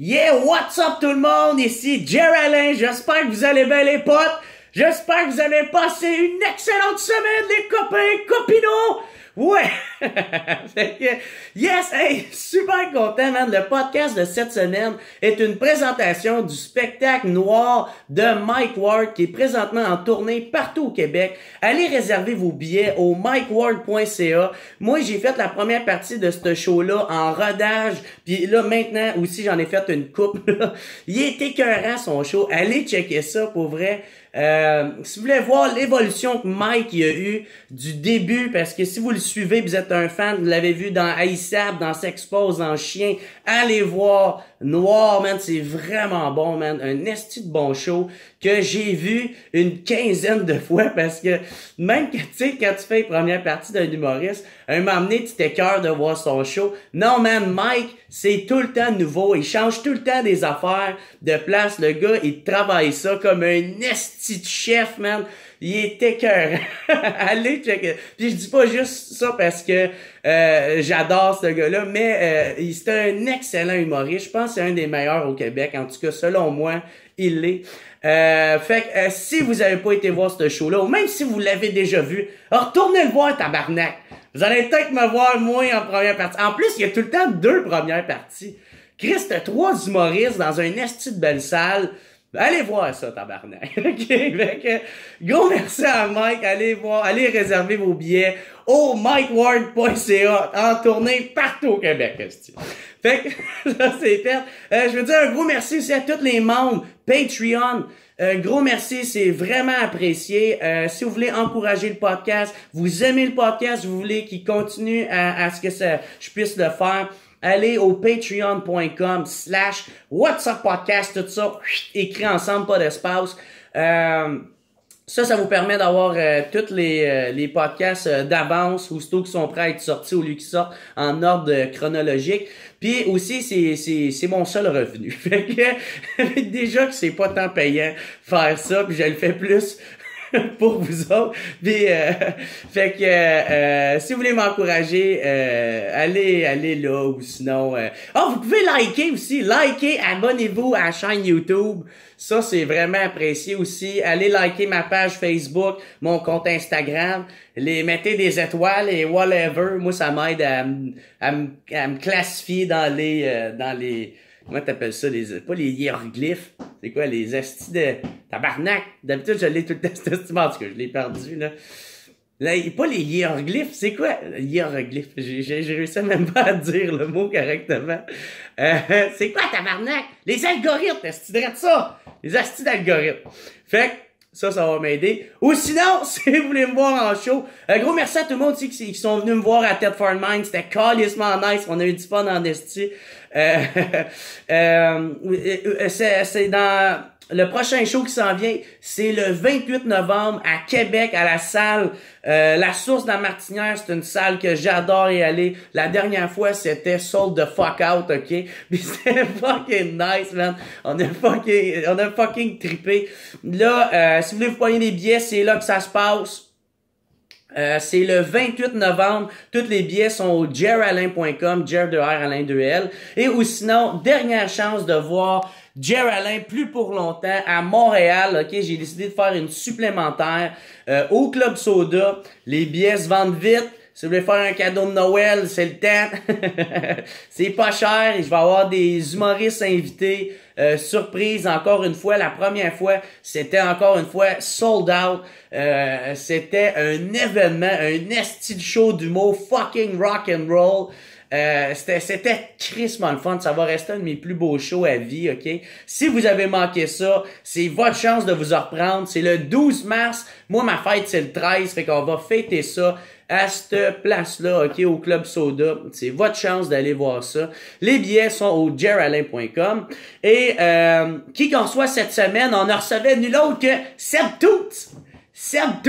Yeah, what's up tout le monde? Ici Jerry J'espère que vous allez bien les potes. J'espère que vous avez passé une excellente semaine les copains, copinots Ouais! yes! Hey! Super content, man! Le podcast de cette semaine est une présentation du spectacle noir de Mike Ward qui est présentement en tournée partout au Québec. Allez réserver vos billets au mikeward.ca. Moi, j'ai fait la première partie de ce show-là en rodage. Puis là, maintenant aussi, j'en ai fait une coupe. Il est écœurant son show. Allez checker ça pour vrai. Euh, si vous voulez voir l'évolution que Mike y a eu du début, parce que si vous le suivez, vous êtes un fan, vous l'avez vu dans Aïssab, dans S'expose, en chien, allez voir noir, man, c'est vraiment bon, man. Un esti de bon show que j'ai vu une quinzaine de fois parce que même que, tu sais, quand tu fais une première partie d'un humoriste, un moment donné, tu cœur de voir son show. Non, man, Mike, c'est tout le temps nouveau. Il change tout le temps des affaires de place. Le gars, il travaille ça comme un esti de chef, man. Il était cœur. Allez Puis je dis pas juste ça parce que euh, j'adore ce gars-là, mais euh, c'est un excellent humoriste. Je pense que c'est un des meilleurs au Québec. En tout cas, selon moi, il l'est. Euh, fait que euh, si vous avez pas été voir ce show-là, ou même si vous l'avez déjà vu, retournez le voir, tabarnak. Vous allez peut-être me voir, moi, en première partie. En plus, il y a tout le temps deux premières parties. Christ trois humoristes dans un esti de belle salle. Ben, allez voir ça, tabarnak. Okay? Donc, gros merci à Mike. Allez voir, allez réserver vos billets au mikeward.ca en tournée partout au Québec. Fait que c'est fait. Euh, je veux dire un gros merci aussi à tous les membres Patreon. Un euh, gros merci, c'est vraiment apprécié. Euh, si vous voulez encourager le podcast, vous aimez le podcast, vous voulez qu'il continue à, à ce que ça, je puisse le faire, Allez au patreon.com slash What's Podcast, tout ça, écrit ensemble, pas d'espace. Euh, ça, ça vous permet d'avoir euh, tous les, euh, les podcasts euh, d'avance, ou ceux qui sont prêts à être sortis ou lui qui sortent en ordre chronologique. Puis aussi, c'est mon seul revenu. Fait que déjà que c'est pas tant payant faire ça, puis je le fais plus pour vous autres. Euh, fait que euh, euh, si vous voulez m'encourager, allez, allez là ou sinon. Oh, vous pouvez liker aussi. Likez, abonnez-vous à la chaîne YouTube. Ça, c'est vraiment apprécié aussi. Allez liker ma page Facebook, mon compte Instagram. Les mettez des étoiles et whatever. Moi, ça m'aide à, à, me classifier dans les dans les comment t'appelles ça, les, pas les hiéroglyphes, c'est quoi, les astis de tabarnak. D'habitude, je l'ai tout le temps, parce que je l'ai perdu, là. Là, pas les hiéroglyphes, c'est quoi? Hiéroglyphes, j'ai réussi même pas à dire le mot correctement. Euh, c'est quoi, tabarnak? Les algorithmes, est-ce que tu ça? Les astis d'algorithmes. Fait ça, ça va m'aider. Ou sinon, si vous voulez me voir en show, un euh, gros merci à tout le monde qui, qui sont venus me voir à Ted Farm Mind, C'était calissement nice. On a eu du fun en esti. Euh, euh, euh, c'est dans le prochain show qui s'en vient, c'est le 28 novembre à Québec, à la salle La Source la Martinière. C'est une salle que j'adore y aller. La dernière fois, c'était Sold the Fuck Out, OK? Puis c'était fucking nice, man. On a fucking, on a fucking trippé. Là, si vous voulez vous payer des billets, c'est là que ça se passe. Euh, c'est le 28 novembre. Toutes les billets sont au jeralin.com, jer Et ou sinon, dernière chance de voir Alain plus pour longtemps à Montréal. OK, j'ai décidé de faire une supplémentaire euh, au Club Soda. Les billets se vendent vite. Si vous voulez faire un cadeau de Noël, c'est le temps. c'est pas cher et je vais avoir des humoristes invités. Euh, surprise, encore une fois, la première fois, c'était encore une fois sold out. Euh, c'était un événement, un esti show d'humour, fucking rock and roll. Euh, c'était Christmas le fun. Ça va rester un de mes plus beaux shows à vie, OK? Si vous avez manqué ça, c'est votre chance de vous en reprendre. C'est le 12 mars. Moi, ma fête, c'est le 13. Fait qu'on va fêter ça à cette place-là, OK, au Club Soda. C'est votre chance d'aller voir ça. Les billets sont au jeralin.com. Et euh, qui qu'en soit cette semaine, on ne recevait nul autre que Seb tout Seb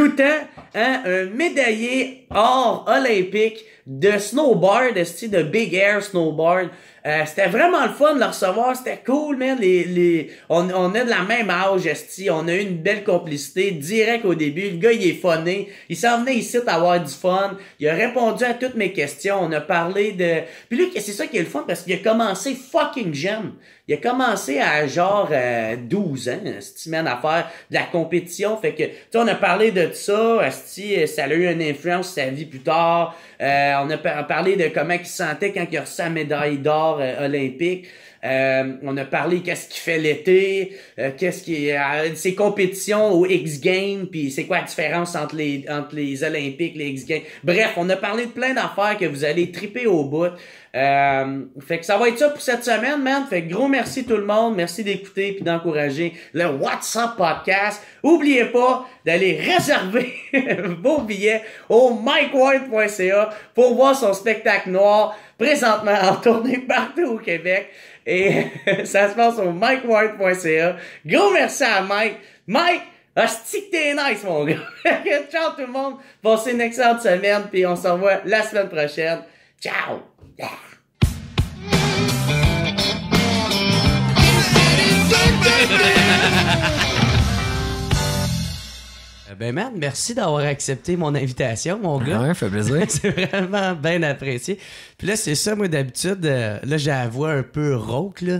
hein, un médaillé hors olympique de snowboard, de big air snowboard. Euh, c'était vraiment le fun de le recevoir, c'était cool, man. Les, les... On, on est de la même âge, esti. On a eu une belle complicité direct au début. Le gars, il est funné. Il s'en venait ici à avoir du fun. Il a répondu à toutes mes questions. On a parlé de... Puis lui, c'est ça qui est le fun, parce qu'il a commencé fucking jeune. Il a commencé à genre euh, 12 ans, semaine à faire de la compétition. Fait que, tu on a parlé de ça, esti, ça a eu une influence sur sa vie plus tard. Euh, on a parlé de comment il se sentait quand il a reçu sa médaille d'or. Euh, olympique. Euh, on a parlé qu'est-ce qu'il fait l'été, euh, qu'est-ce qui euh, ses compétitions aux X Games, puis c'est quoi la différence entre les entre les Olympiques, les X Games. Bref, on a parlé de plein d'affaires que vous allez triper au bout. Euh, fait que ça va être ça pour cette semaine, man. Fait que gros merci tout le monde, merci d'écouter puis d'encourager le WhatsApp podcast. Oubliez pas d'aller réserver vos billets au mikewhite.ca pour voir son spectacle noir présentement en tournée partout au Québec. Et ça se passe au mikewhite.ca. Gros merci à Mike. Mike, hostie que t'es nice, mon gars. Ciao tout le monde. Passez une excellente semaine. Puis on se revoit la semaine prochaine. Ciao. ben, man, merci d'avoir accepté mon invitation, mon ben gars. Ouais, fait plaisir. c'est vraiment bien apprécié. Puis là, c'est ça, moi, d'habitude, euh, là, j'ai la voix un peu rauque, là.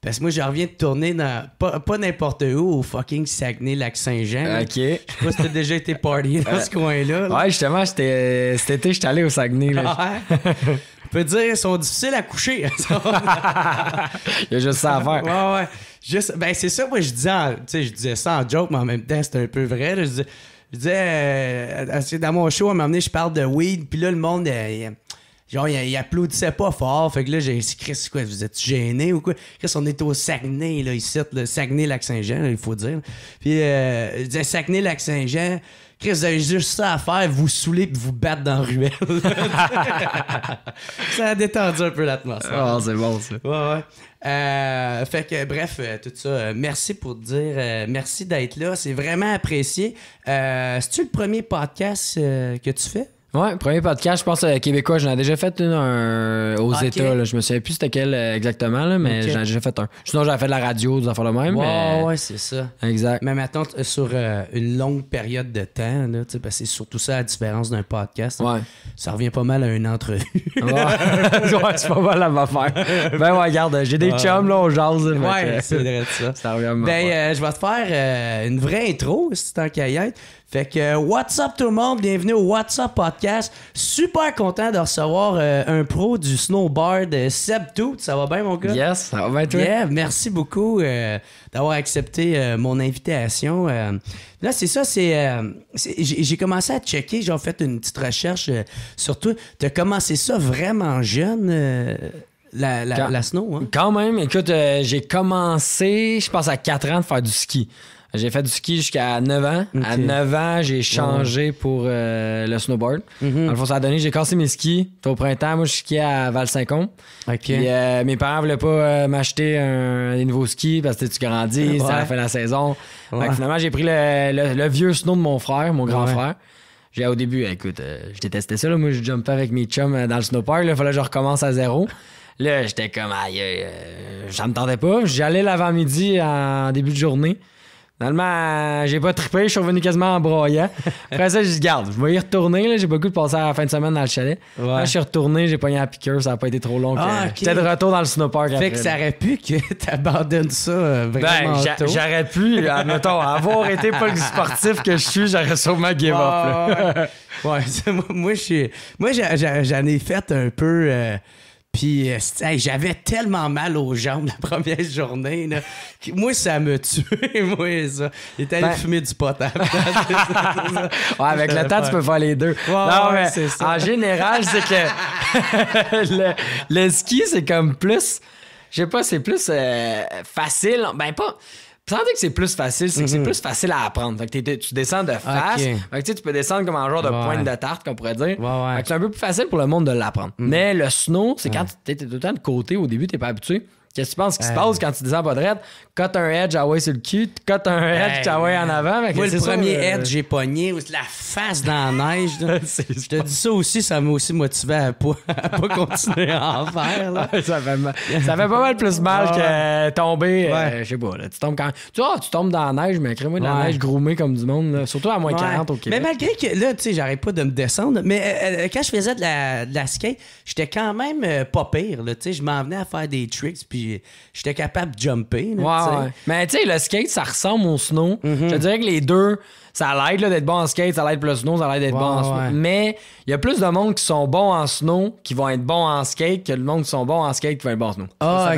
Parce que moi, je reviens de tourner dans. Pas, n'importe où, au fucking Saguenay-Lac-Saint-Jean. OK. Je sais pas si t'as déjà été party dans euh, ce coin-là. Ouais, justement, j'étais, cet été, j'étais allé au Saguenay. Là. Ah, ouais. On peut dire, ils sont difficiles à coucher. Il y a juste ça à faire. Ouais, ouais. Juste, ben, c'est ça, moi, je disais, en, je disais ça en joke, mais en même temps, c'est un peu vrai. je disais, euh, dans mon show, à un moment donné, je parle de weed, puis là, le monde, euh, genre, il, applaudissait pas fort. Fait que là, j'ai dit, Chris, quoi, vous êtes gêné ou quoi? Chris, on est au Saguenay, là, ici, le Saguenay-Lac-Saint-Jean, il faut dire. Puis, euh, je disais, Saguenay-Lac-Saint-Jean, Chris, vous avez juste ça à faire, vous saouler et vous battre dans la ruelle. ça a détendu un peu l'atmosphère. oh, c'est bon, ça. Ouais, ouais. Euh, fait que, bref, euh, tout ça. Euh, merci pour dire merci d'être là. C'est vraiment apprécié. C'est-tu le premier podcast que tu fais? Ouais, premier podcast, je pense, euh, québécois. J'en ai déjà fait une un, aux ah, États. Je me souviens plus c'était quel euh, exactement, mais j'en ai déjà fait un. Sinon, j'avais fait de la radio, des affaires le même. mais... Ouais, c'est ça. Exact. Mais maintenant, euh, sur une longue période de temps, là, que c'est surtout ça la différence d'un podcast. Hein. Ouais. ça revient pas mal à une entrevue. ouais, c'est pas mal à ma faire. Ben, ouais, regarde, j'ai des chums, là, on jase. Ouais, c'est vrai ça. ça revient à ben, je vais te faire une vraie intro, si tu t'en fait que euh, what's up tout le monde, bienvenue au What's Up Podcast. Super content de recevoir euh, un pro du snowboard, euh, Seb Tout. Ça va bien mon gars? Yes, ça va bien toi? Yeah, merci beaucoup d'avoir accepté mon invitation. là, c'est ça, c'est. j'ai commencé à checker, j'ai fait une petite recherche sur toi. T'as commencé ça vraiment jeune? La, snow. Hein? Quand même, écoute, j'ai commencé, je pense, à 4 ans de faire du ski. J'ai fait du ski jusqu'à 9 ans. À 9 ans, j'ai changé pour euh, le snowboard. Mm ça a donné, j'ai cassé mes skis. Au printemps, moi, je skiais à Val-Saint-Côme. Euh, mes parents voulaient pas euh, m'acheter des nouveaux skis parce que tu grandis, C'était la fin de la saison. finalement, j'ai pris le, vieux snow de mon frère, mon grand frère. J'ai au début, écoute, je détestais ça. Moi, je jumpais avec mes chums dans le snowpark. Il fallait que je recommence à zéro. Là, j'étais comme, aïe, ne me tentait pas. J'allais l'avant-midi en début de journée. Finalement, j'ai pas trippé, je suis revenu quasiment en broyant. Après ça, je garde, je vais y retourner. J'ai beaucoup passé à la fin de semaine dans le chalet. Quand je suis retourné, j'ai pogné à piqueur, ça n'a pas été trop long. Ah, de retour dans le snowpark. Fait que ça aurait pu que t'abandonnes ça euh, vraiment. Ben, tôt. j'aurais pu, euh, admettons, avoir été pas le sportif que je suis, j'aurais sûrement give up. ouais, moi, moi, j'en ai fait un peu. Euh, puis j'avais tellement mal aux jambes la première journée. Moi, ça me tuait. Moi, ça. Il était allé ben. fumer du pot. ouais, avec le temps, tu peux faire les deux. en général, c'est que le, ski, c'est comme plus. Je sais pas, c'est plus euh, facile. Ben, pas sans dire que c'est plus facile, c'est que c'est mhm. plus facile à apprendre. Fait que tu descends de face. Fait que, tu sais, tu peux descendre comme un genre de pointe de tarte, qu'on pourrait dire. Fait que c'est un peu plus facile pour le monde de l'apprendre. Mhm. Mais le snow, c'est quand tu t'es tout le temps de côté, au début, t'es pas habitué. Qu'est-ce que tu penses qui se euh. passe quand tu descends pas raide cut un edge, away ah sur le cul, cut un ben, edge, away ah en avant. Moi, le premier euh, edge, j'ai pogné, la face dans la neige. Je te dis ça aussi, ça m'a aussi motivé à pas, pas continuer à en faire. ça, fait pas mal plus mal que tomber. Euh, je sais pas, tu tombes quand Tu vois, tu tombes dans la neige, mais crée-moi de la neige groumée comme du monde, surtout à moins 40 au Québec. Mais malgré que, là, tu sais, j'arrête pas de me descendre, mais quand je faisais de la, skate, j'étais quand même pas pire. Tu sais, je m'en venais à faire des tricks, puis j'étais capable de jumper. Mais tu sais, le skate, ça ressemble au snow. Mhm. Je dirais que les deux, ça l'air d'être bon en skate, ça l'air plus le snow, ça l'air d'être bon en snow. Mais il y a plus de monde qui sont bons en snow qui vont être bons en skate que le monde qui sont bons en skate qui vont être bons en snow. Ah,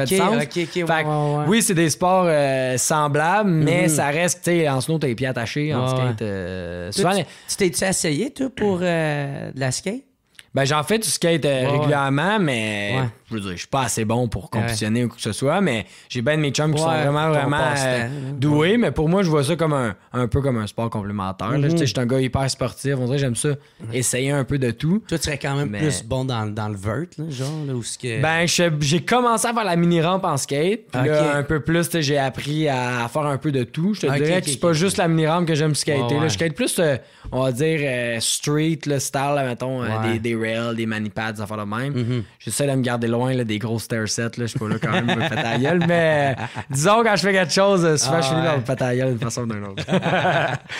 oh, Oui, c'est des sports euh, semblables, mais mhm. ça reste, tu sais, en snow, t'es pieds attachés, en skate. Euh, tu t'es-tu essayé, toi, pour euh, de la skate? Ben, j'en fais du skate régulièrement, mais je je suis pas assez bon pour compétitionner ou quoi que ce soit, mais j'ai bien de mes chums qui sont vraiment, vraiment euh, doués. Mais pour moi, je vois ça comme un, peu comme un sport complémentaire. Mhm. Je suis un gars hyper sportif. On dirait j'aime ça, essayer un peu de tout. Toi, tu serais quand même plus bon dans, le vert, genre, là, ce que. Ben, j'ai commencé à faire la mini-rampe en skate. Puis là, un peu plus, j'ai appris à faire un peu de tout. Je te dirais que c'est pas juste la mini-rampe que j'aime skater. je skate plus, euh, on va dire, euh, street, le style, mettons, des, rails, des manipads, ça faire le même. je mhm. J'essaie de me garder des gros stair sets. Je suis pas là quand même me à gueule, mais disons quand je fais quelque chose, euh, souvent je suis ah, me pète à gueule d'une façon ou d'une autre.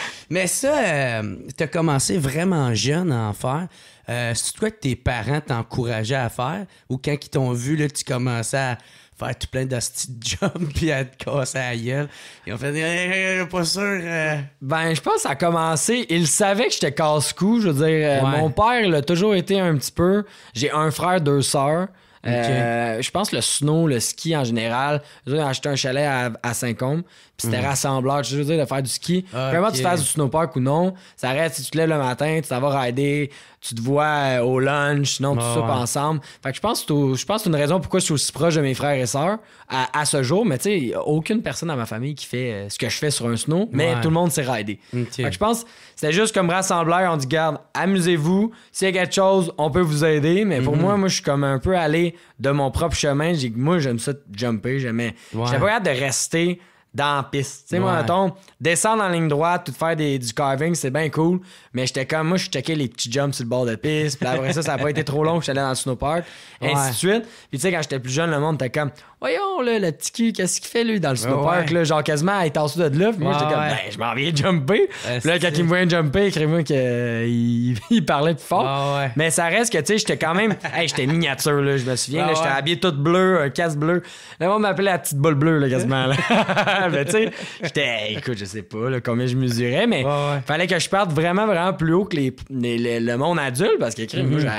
mais ça, euh, t'as tu as commencé vraiment jeune à en faire. Euh, C'est toi que tes parents t'encourageaient à faire ou quand ils t'ont vu, là, tu commençais à faire tout plein de jump jump puis à te casser à la gueule. Ils ont fait eh, eh, eh, suis pas sûr. Euh. Ben, je pense à ça a commencé. Ils savaient que j'étais casse-cou. Je veux dire, mon père il a toujours été un petit peu. J'ai un frère, deux sœurs. Euh, je pense le snow, le ski en général. J'ai acheté un chalet à, Saint-Côme, puis c'était mhm. rassembleur. Je veux dire, de faire du ski. Vraiment, ah, tu fais du snowpark ou non, ça reste si tu te lèves le matin, tu t'en vas rider, tu te vois euh, au lunch, sinon tu ah, soupes ensemble. Fait que je pense que je pense une raison pourquoi je suis aussi proche de mes frères et sœurs à, ce jour, mais tu sais, aucune personne dans ma famille qui fait euh, ce que je fais sur un snow, mais tout le monde s'est rider. que je pense c'était juste comme rassembleur, on dit garde, amusez-vous, s'il y a quelque chose, on peut vous aider, mais pour mhm. moi, moi je suis comme un peu allé de mon propre chemin. J'ai, moi, j'aime ça jumper. J'aimais. J'avais pas de rester dans la piste. Tu sais, moi, moi, mettons, descendre en ligne droite, tout faire des, du carving, c'est bien cool. Mais j'étais comme, moi, je checkais les petits jumps sur le bord de piste. Puis après ça, ça n'a pas été trop long, je suis allé dans le snowpark, Et ainsi de suite. Puis tu sais, quand j'étais plus jeune, le monde était comme, voyons, là, le petit cul, qu'est-ce qu'il fait, lui, dans le snowpark? là, genre, quasiment, il est en dessous de là. Puis moi, j'étais comme, ben, je m'en viens jumper. Euh, là, quand il me voyait jumper, euh, il moi qu'il il, parlait plus fort. Mais ça reste que, tu sais, j'étais quand même, hey, j'étais miniature, là, je me souviens. j'étais habillé tout bleu un casque bleu. Là, on m'appelait la petite boule bleue, là, quasiment. mais ben, tu sais, j'étais, écoute, je sais pas combien je mesurais, mais fallait que je parte vraiment, vraiment plus haut que le monde adulte parce que, mhm. je mm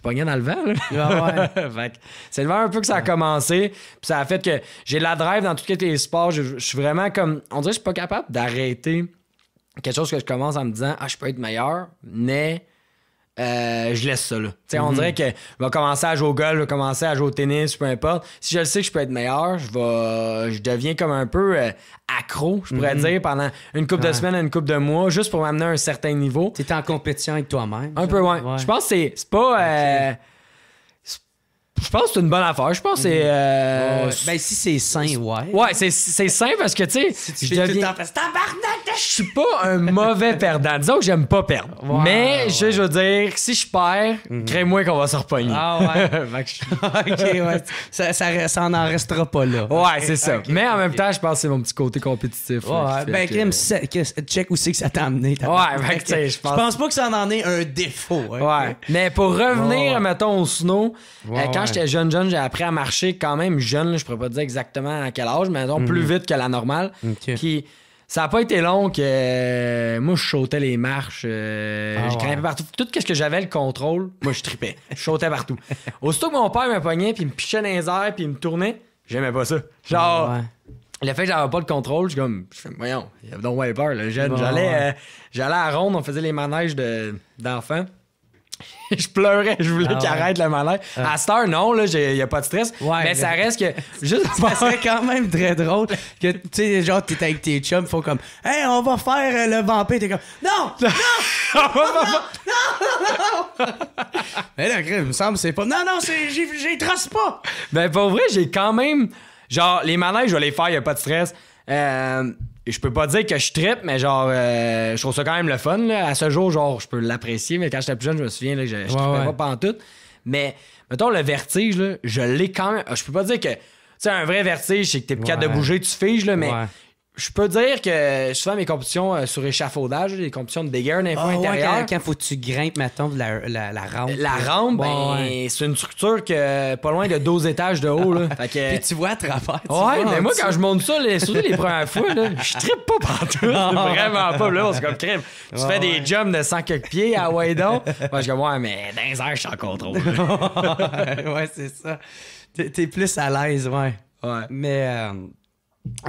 -hmm. dans le vent. Ah, c'est le vent un peu que ça a commencé. ça a fait que j'ai de la drive dans tous les sports. Je, suis vraiment comme, on dirait que je suis pas capable d'arrêter quelque chose que je commence en me disant, ah, je peux être meilleur, mais euh, je laisse ça là. On mhm. dirait que je commencer à jouer au golf, je vais commencer à jouer au tennis, peu importe. Si je le sais que je peux être meilleur, je vais je deviens comme un peu euh, accro, je pourrais mhm. dire, pendant une coupe de semaines, une coupe de mois, juste pour m'amener à un certain niveau. Tu en compétition avec toi-même. Un peu, ouais. Je pense que c'est pas. Euh, je pense que c'est une bonne affaire. Je pense que c'est. Euh, ben, si c'est sain, ouais. Ouais, c'est, c'est sain parce que, tu sais. je je suis pas un mauvais perdant. Disons que j'aime pas perdre. mais je, veux dire, si je perds, mhm. crée-moi qu'on va se repogner. Ah ouais. ok, ouais. Ça, ça, en restera pas là. Ouais, c'est ça. mais en même temps, je pense que c'est mon petit côté compétitif. Ouais, ben, crème, check où c'est que ça t'a amené. ouais, ben, tu sais, je pense. Je pense pas que ça en ait un défaut. Hein. Ouais. Mais pour revenir, mettons, au snow, euh, quand j'étais jeune, jeune, j'ai appris à marcher quand même jeune. je pourrais pas dire exactement à quel âge, mais plus mhm. vite que la normale. ça n'a pas été long que euh, moi, je sautais les marches, euh, ah je grimpais partout. Tout ce que j'avais le contrôle, moi, je tripais. je sautais partout. Aussitôt que mon père me pognait, puis il me pichait dans les airs, puis il me tournait, j'aimais pas ça. Genre, le fait que j'avais pas le contrôle, je suis comme, voyons, il y avait donc peur, le euh, j'allais à ronde, on faisait les manèges d'enfants je pleurais, je voulais ah qu'il arrête le malaise. Ah. À cette heure, non, il n'y a pas de stress. mais, ça reste que. Juste ça serait quand même très drôle que, tu sais, genre, t'es avec tes chums, ils font comme, hey, on va faire euh, le vampire. T'es comme, non! Non! non, non, non, non, Mais là, il me semble, c'est pas. Non, non, j'y trace pas! Ben, pour vrai, j'ai quand même. Genre, les manèges, je vais les faire, il n'y a pas de stress. Euh je peux pas dire que je trippe, mais genre, euh, je trouve ça quand même le fun. À ce jour, genre, je peux l'apprécier, mais quand j'étais plus jeune, je me souviens que je, pas en tout. Mais, mettons, le vertige, je l'ai quand même. Ah, je peux pas dire que. Tu sais, un vrai vertige, c'est que t'es es capable de bouger, tu figes, là, mais je peux dire que souvent mes compétitions euh, sur échafaudage, les compétitions de dégâts ah n'importe quoi. intérieur. quand, faut que tu grimpes, mettons, la, la, rampe. La rampe, ben, c'est une structure que pas loin de 12 étages de haut. Là. Puis tu vois à travers. ouais, mais moi, quand je monte ça, surtout les premières fois, là, je trippe pas partout. vraiment pas. Là, c'est comme crime. Tu fais des jumps de 100 quelques pieds à Waydon. Moi, je dis, ouais, mais dans les je suis en contrôle. ouais, c'est ça. T'es, es plus à l'aise, ouais. Ouais. Mais. Euh,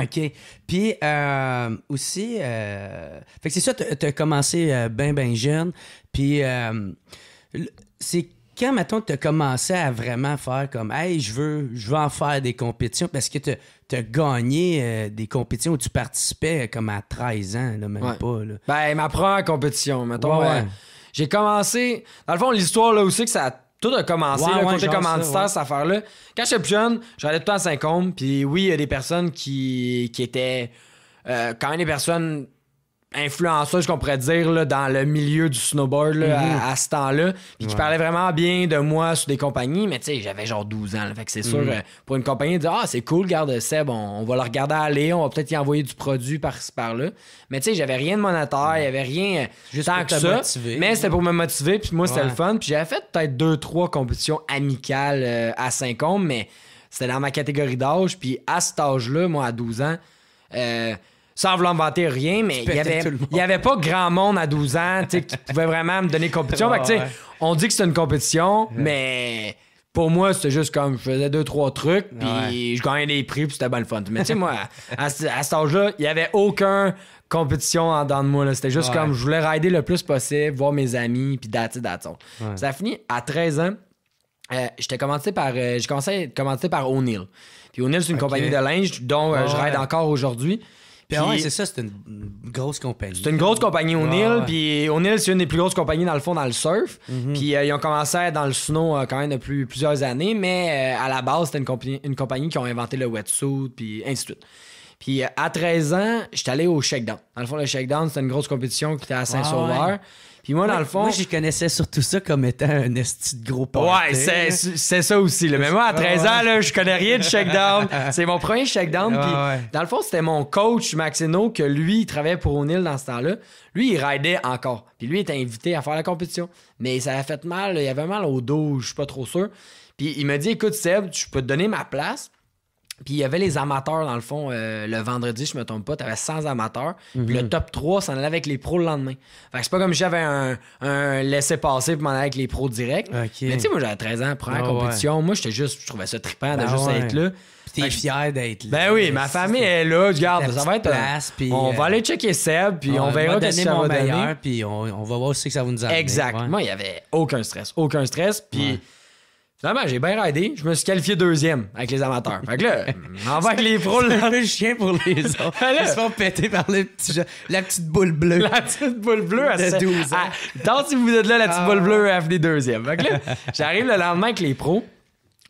OK. Puis euh, aussi, euh, fait que c'est ça, tu as commencé euh, bien, bien jeune. Puis c'est quand, mettons, tu as commencé à vraiment faire comme, hey, je veux, je veux en faire des compétitions parce que tu as, gagné des compétitions où tu participais comme à 13 ans, même pas. Ben, ma première compétition, mettons. J'ai commencé. Dans le fond, l'histoire, là aussi, que ça a tout a commencé, ouais, là, côté commanditaire, cette affaire-là. Quand j'étais plus jeune, j'allais tout le temps à Saint-Côme. Puis oui, il y a des personnes qui, qui étaient. Euh, quand même des personnes influenceuse je pourrait dire là, dans le milieu du snowboard mhm. à, ce temps-là puis qui parlait vraiment bien de moi sur des compagnies mais tu sais j'avais genre 12 ans fait que c'est sûr mhm. euh, pour une compagnie dire ah c'est cool garde Seb bon on, va le regarder aller on va peut-être y envoyer du produit par ci par là mais tu sais j'avais rien de monétaire il y avait rien euh, juste tant que ça mais c'était pour me motiver puis moi c'était le fun puis j'avais fait peut-être deux trois compétitions amicales euh, à saint combe mais c'était dans ma catégorie d'âge puis à cet âge-là moi à 12 ans sans vouloir inventer rien, mais il n'y avait, avait pas grand monde à 12 ans qui pouvait vraiment me donner compétition. On dit que c'est une compétition, mais pour moi, c'était juste comme je faisais deux, trois trucs, puis je gagnais des prix, puis c'était bonne fun. Mais tu sais, moi, à, cet âge-là, il n'y avait aucun compétition en dedans de moi. C'était juste comme je voulais rider le plus possible, voir mes amis, puis dater, Ça a fini à 13 ans. Euh, j'étais euh, commencé par. J'ai à commencer par O'Neill. Puis O'Neill, c'est une compagnie de linge dont euh, je ride encore aujourd'hui. Ben puis, c'est ça, c'est une grosse compagnie. C'est une grosse compagnie O'Neill. Puis O'Neill, c'est une des plus grosses compagnies dans le fond, dans le surf. Mhm. Puis euh, ils ont commencé à être dans le snow euh, quand même depuis plusieurs années. Mais euh, à la base, c'était une, compagnie, qui ont inventé le wetsuit, puis ainsi de suite. Puis à 13 ans, j'étais allé au Shakedown. Dans le fond, le Shakedown, c'était une grosse compétition qui était à Saint-Sauveur moi, dans le fond. je connaissais surtout ça comme étant un esti de gros party. Ouais, c'est ça aussi. Mais moi, à 13 ah, ans, là, je connais rien de shakedown. c'est mon premier shakedown. Ah, dans le fond, c'était mon coach, Maxino, que lui, il travaillait pour O'Neill dans ce temps-là. Lui, il ridait encore. Puis lui, il était invité à faire la compétition. Mais ça a fait mal. Il avait mal au dos, je suis pas trop sûr. Puis il m'a dit Écoute, Seb, je peux te donner ma place. Puis il y avait les amateurs, dans le fond, euh, le vendredi, je me trompe pas, tu avais 100 amateurs. Puis le mhm. top 3 s'en allait avec les pros le lendemain. Fait que c'est pas comme si j'avais un, un laissé-passer pour m'en aller avec les pros direct. Mais tu sais, moi, j'avais 13 ans, première ah compétition. Moi, j'étais juste, je trouvais ça trippant de ben juste être là. Puis t'es fier d'être là. Ben oui, ma famille est là. Regarde, ça va être. puis, on va euh, aller checker Seb, puis on, verra donner ça mon va meilleur, Puis on, va voir aussi que ça va nous amener. Exactement. il y avait aucun stress. Aucun stress. Puis Finalement, j'ai bien raidé. Je me suis qualifié deuxième avec les amateurs. Fait que là, on va les pros. le chien pour les autres. Ils se font péter par la petite boule bleue. La petite boule bleue, à 12 ans. Tant ah, si vous êtes là, la petite boule ah. bleue, elle finit deuxième. Fait que là, j'arrive le lendemain avec les pros.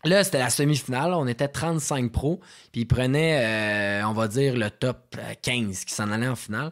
Là, c'était la semi-finale. On était 35 pros. Puis ils prenaient, euh, on va dire, le top 15 euh, qui s'en allait en finale.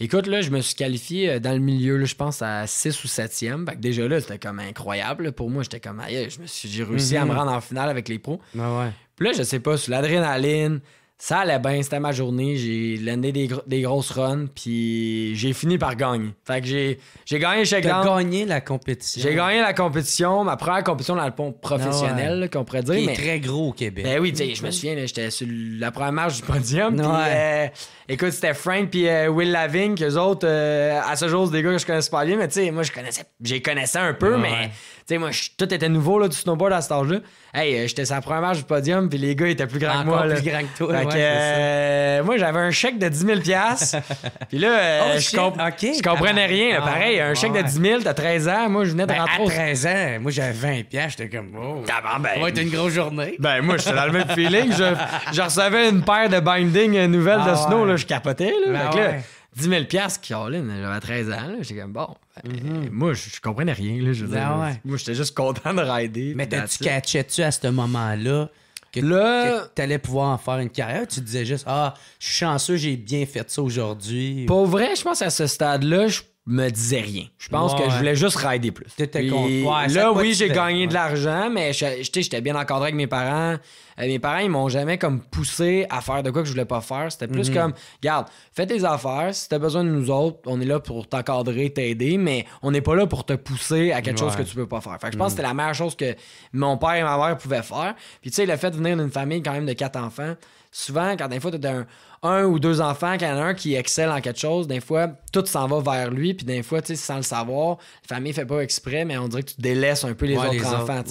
Écoute, là, je me suis qualifié euh, dans le milieu, je pense, à 6 ou 7e. déjà là, c'était comme incroyable. Pour moi, j'étais comme, je me suis, j'ai réussi à me mhm. rendre en finale avec les pros. Ben Puis là, je sais pas, sur l'adrénaline, ça allait bien, c'était ma journée. J'ai l'année des, grosses runs, puis j'ai fini par gagner. Fait que j'ai gagné chez J'ai gagné la compétition. J'ai gagné la compétition, ma première compétition dans le pont professionnel, ah qu'on pourrait dire. mais... très gros au Québec. Ben oui, tu je me souviens, j'étais sur la première marche du podium. Pis, euh, écoute, c'était Frank puis euh, Will Lavigne, qu'eux autres, euh, à ce jour, c'est des gars que je connaissais pas bien, mais tu sais, moi, je connaissais, j'ai connaissais un peu, mais sais, moi, tout était nouveau là, du snowboard à cet âge-là. Hey, euh, j'étais sa première marche du podium, puis les gars étaient plus grands que moi. Là. plus grands que toi. Euh, moi, j'avais un chèque de 10 000 Puis là, euh, oh, je, comprenais ah, rien. pareil, un chèque de 10 000, t'as 13 ans. Moi, je venais de ben, rentrer. À 13 ans, moi, j'avais 20 j'étais comme, oh. Ah, ben, ben, ça va être une grosse journée. Ben, moi, j'étais dans le même feeling. Je, je recevais une paire de bindings nouvelles de ah, snow, là, je capotais. Là. Ben, 10 000 allaient, j'avais 13 ans. J'étais comme, bon, ben, mhm. moi, je, comprenais rien. je ah Moi, j'étais juste content de rider. Mais tu catchais-tu à ce moment-là que, là, tu allais pouvoir en faire une carrière? Tu disais juste, ah, je suis chanceux, j'ai bien fait ça aujourd'hui. Pour vrai, je pense à ce stade-là, je me disait rien. Je pense que je voulais juste rider plus. T'étais content. là, oui, j'ai gagné de l'argent, mais j'étais bien encadré avec mes parents. Euh, mes parents, ils m'ont jamais comme poussé à faire de quoi que je voulais pas faire. C'était plus mhm. comme, regarde, fais tes affaires. Si t'as besoin de nous autres, on est là pour t'encadrer, t'aider, mais on n'est pas là pour te pousser à quelque chose que tu peux pas faire. Fait je pense que mhm. c'était la meilleure chose que mon père et ma mère pouvaient faire. Puis tu sais, le fait de venir d'une famille quand même de quatre enfants, souvent, quand des fois, tu as un, ou deux enfants, quand il y en a un qui excelle en quelque chose, des fois, tout s'en va vers lui, puis des fois, tu sans le savoir, la famille fait pas exprès, mais on dirait que tu délaisses un peu les autres enfants,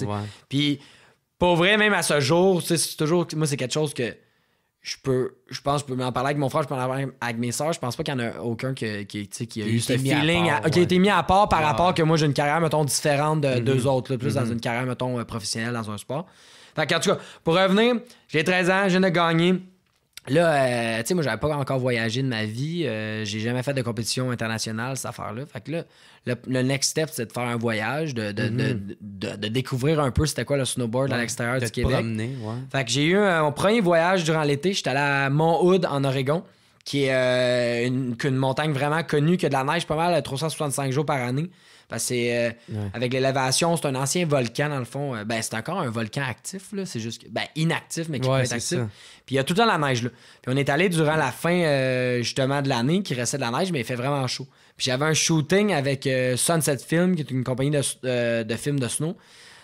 Puis, pour vrai, même à ce jour, c'est toujours, moi, c'est quelque chose que je peux, je pense, je peux m'en parler avec mon frère, je peux en parler avec mes soeurs. Je pense pas qu'il y en a aucun qui, a eu ce feeling, qui a été mis à part par rapport que moi j'ai une carrière, mettons, différente de mm-hmm. deux autres, plus dans mm-hmm. une carrière, mettons, euh, professionnelle dans un sport. Fait en tout cas, pour revenir, j'ai 13 ans, je viens de gagner. Là, euh, tu sais, moi, j'avais pas encore voyagé de ma vie. Euh, j'ai jamais fait de compétition internationale, cette affaire-là. Fait que là, le, next step, c'est de faire un voyage, mhm. de, de, découvrir un peu c'était quoi le snowboard à l'extérieur du Québec. Promener, ouais. Fait que j'ai eu mon premier voyage durant l'été. J'étais allé à mont Hood, en Oregon, qui est euh, une, une, montagne vraiment connue, qui a de la neige pas mal 365 jours par année c'est euh, avec l'élévation, c'est un ancien volcan dans le fond. Euh, ben c'est encore un volcan actif là, c'est juste ben inactif mais qui peut être actif. Puis il y a tout le temps la neige là. Puis on est allé durant la fin euh, justement de l'année qui restait de la neige mais il fait vraiment chaud. Puis j'avais un shooting avec Sunset Film qui est une compagnie de, de films de snow.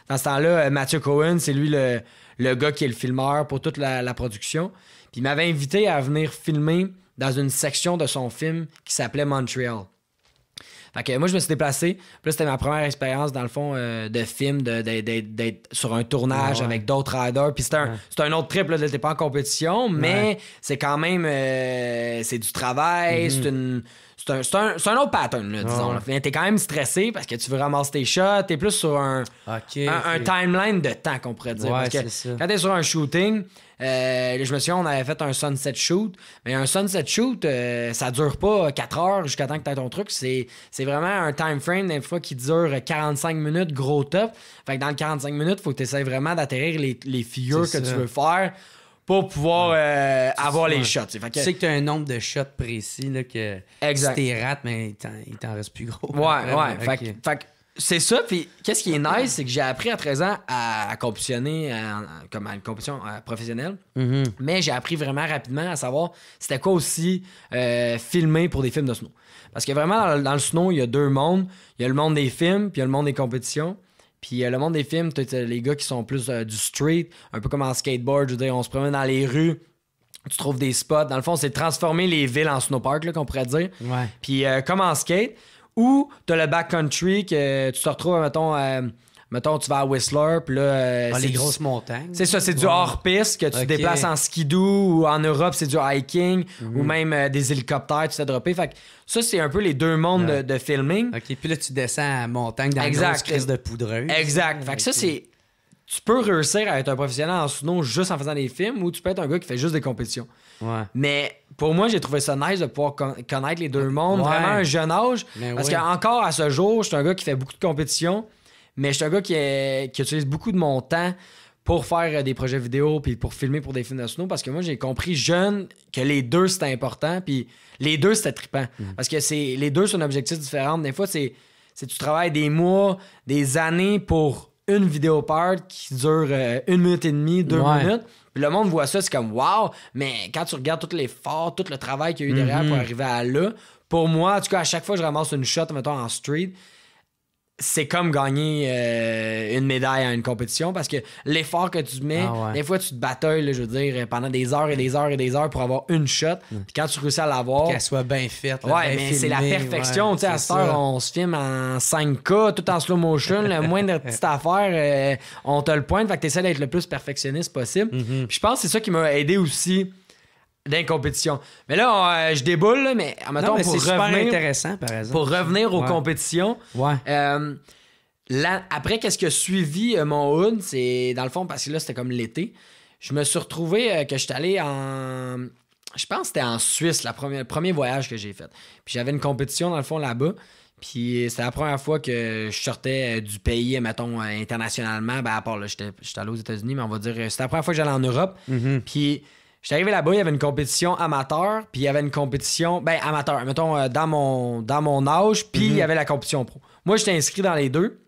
Dans ce temps-là, Mathieu Cohen, c'est lui le, le, gars qui est le filmeur pour toute la, la production. Puis il m'avait invité à venir filmer dans une section de son film qui s'appelait Montreal moi, je me suis déplacé. Puis c'était ma première expérience, dans le fond, euh, de film, d'être sur un tournage ah avec d'autres riders. Puis c'était un, autre trip, là. T'es pas en compétition, mais c'est quand même. Euh, c'est du travail, mhm. c'est une. C'est un, un, autre pattern, disons. T'es quand même stressé parce que tu veux ramasser tes shots. T'es plus sur un, timeline de temps, qu'on pourrait dire. parce que quand t'es sur un shooting, euh, je me souviens, on avait fait un sunset shoot. Mais un sunset shoot, euh, ça dure pas 4 heures jusqu'à temps que tu aies ton truc. C'est, c'est vraiment un time frame, des fois, qui dure 45 minutes, gros top. Fait que dans le 45 minutes, faut que tu essaies vraiment d'atterrir les, les figures que tu veux faire pour pouvoir euh, avoir les shots. Fait que... Tu sais que tu as un nombre de shots précis là, que tu si t'es rate, mais il t'en reste plus gros. Ouais, ouais. C'est ça, puis qu'est-ce qui est nice, c'est que j'ai appris à 13 ans à, compétitionner comme à une compétition euh, professionnelle, mhm. mais j'ai appris vraiment rapidement à savoir c'était quoi aussi euh, filmer pour des films de snow. Parce que vraiment, dans, le snow, il y a deux mondes. Il y a le monde des films, puis il y a le monde des compétitions. Puis euh, le monde des films, les gars qui sont plus du street, un peu comme en skateboard, je veux dire, on se promène dans les rues, tu trouves des spots. Dans le fond, c'est transformer les villes en snowpark, là, qu'on pourrait dire. Puis comme en skate, ou t'as le backcountry que tu te retrouves, mettons, euh, tu vas à Whistler, puis là. Dans euh, ah, les grosses montagnes. C'est ça, c'est du hors-piste que tu te déplaces en skidoo ou en Europe, c'est du hiking ou mhm. même euh, des hélicoptères, tu t'es droppé. Fait ça, c'est un peu les deux mondes de, filming. OK, puis là, tu descends à montagne dans exact. une crise de poudreuse. Exact. Fait ça, c'est... Tu peux réussir à être un professionnel en snow juste en faisant des films ou tu peux être un gars qui fait juste des compétitions. Ouais. Mais pour moi, j'ai trouvé ça nice de pouvoir connaître les deux mondes, vraiment un jeune âge. Ben parce qu'encore à ce jour, je suis un gars qui fait beaucoup de compétitions. mais je suis un gars qui, qui utilise beaucoup de mon temps pour faire euh, des projets vidéo puis pour filmer pour des films nationaux parce que moi j'ai compris jeune que les deux c'était important puis les deux c'était trippant mhm. parce que c'est les deux sont un objectif différent des fois c'est tu travailles des mois des années pour une vidéo part qui dure euh, une minute et demie, deux minutes. Puis le monde voit ça, c'est comme wow, mais quand tu regardes tout l'effort, tout le travail qu'il y a eu derrière pour mhm. arriver à là, pour moi, en tout cas, à chaque fois que je ramasse une shot, mettons, en street, c'est comme gagner euh, une médaille à une compétition parce que l'effort que tu mets, ah des fois tu te batailles, je veux dire, pendant des heures et des heures et des heures pour avoir une shot. Mm. quand tu réussis à l'avoir. Qu'elle soit bien faite. mais c'est la perfection. tu sais, à cette heure, on se filme en 5K, tout en slow motion. le moindre petite affaire, euh, on te le pointe. Fait que tu d'être le plus perfectionniste possible. Mm-hmm. je pense que c'est ça qui m'a aidé aussi compétition, Mais là, euh, je déboule, mais en mettant c'est revenir. intéressant, par exemple. Pour revenir aux compétitions. Ouais. Euh, après, qu'est-ce que suivi euh, mon hood, c'est dans le fond, parce que là, c'était comme l'été. Je me suis retrouvé que j'étais allé en. Je pense que c'était en Suisse, le premier voyage que j'ai fait. Puis j'avais une compétition, dans le fond, là-bas. Puis c'était la première fois que je sortais du pays, mettons, internationalement. Ben, à part là, j'étais allé aux États-Unis, mais on va dire, c'était la première fois que j'allais en Europe. Mm-hmm. Puis J'étais arrivé là-bas, il y avait une compétition amateur, puis il y avait une compétition, ben amateur, mettons, euh, dans mon, dans mon âge, puis il y mhm. avait la compétition pro. Moi, j'étais inscrit dans les deux.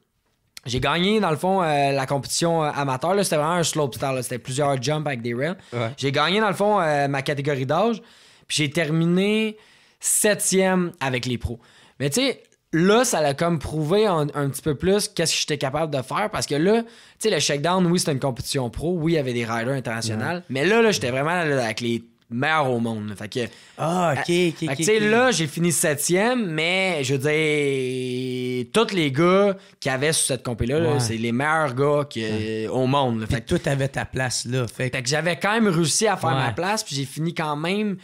J'ai gagné, dans le fond, euh, la compétition euh, amateur. C'était vraiment un slopestyle. C'était plusieurs jumps avec des rails. J'ai gagné, dans le fond, ma catégorie d'âge. Puis j'ai terminé septième avec les pros. Mais tu sais, là, ça l'a comme prouvé un, petit peu plus qu'est-ce que j'étais capable de faire parce que là, tu sais, le shakedown, oui, c'était une compétition pro, oui, il y avait des riders internationaux, mais là, là j'étais vraiment avec les meilleurs au monde. Fait que. Ah, euh, ok, ok, tu sais, là, j'ai fini septième, mais je veux dire, tous les gars qui avaient sur cette compé-là, c'est les meilleurs gars au monde. Fait que tout avait ta place là. Fait, fait que j'avais quand même réussi à faire ma place, puis j'ai fini quand même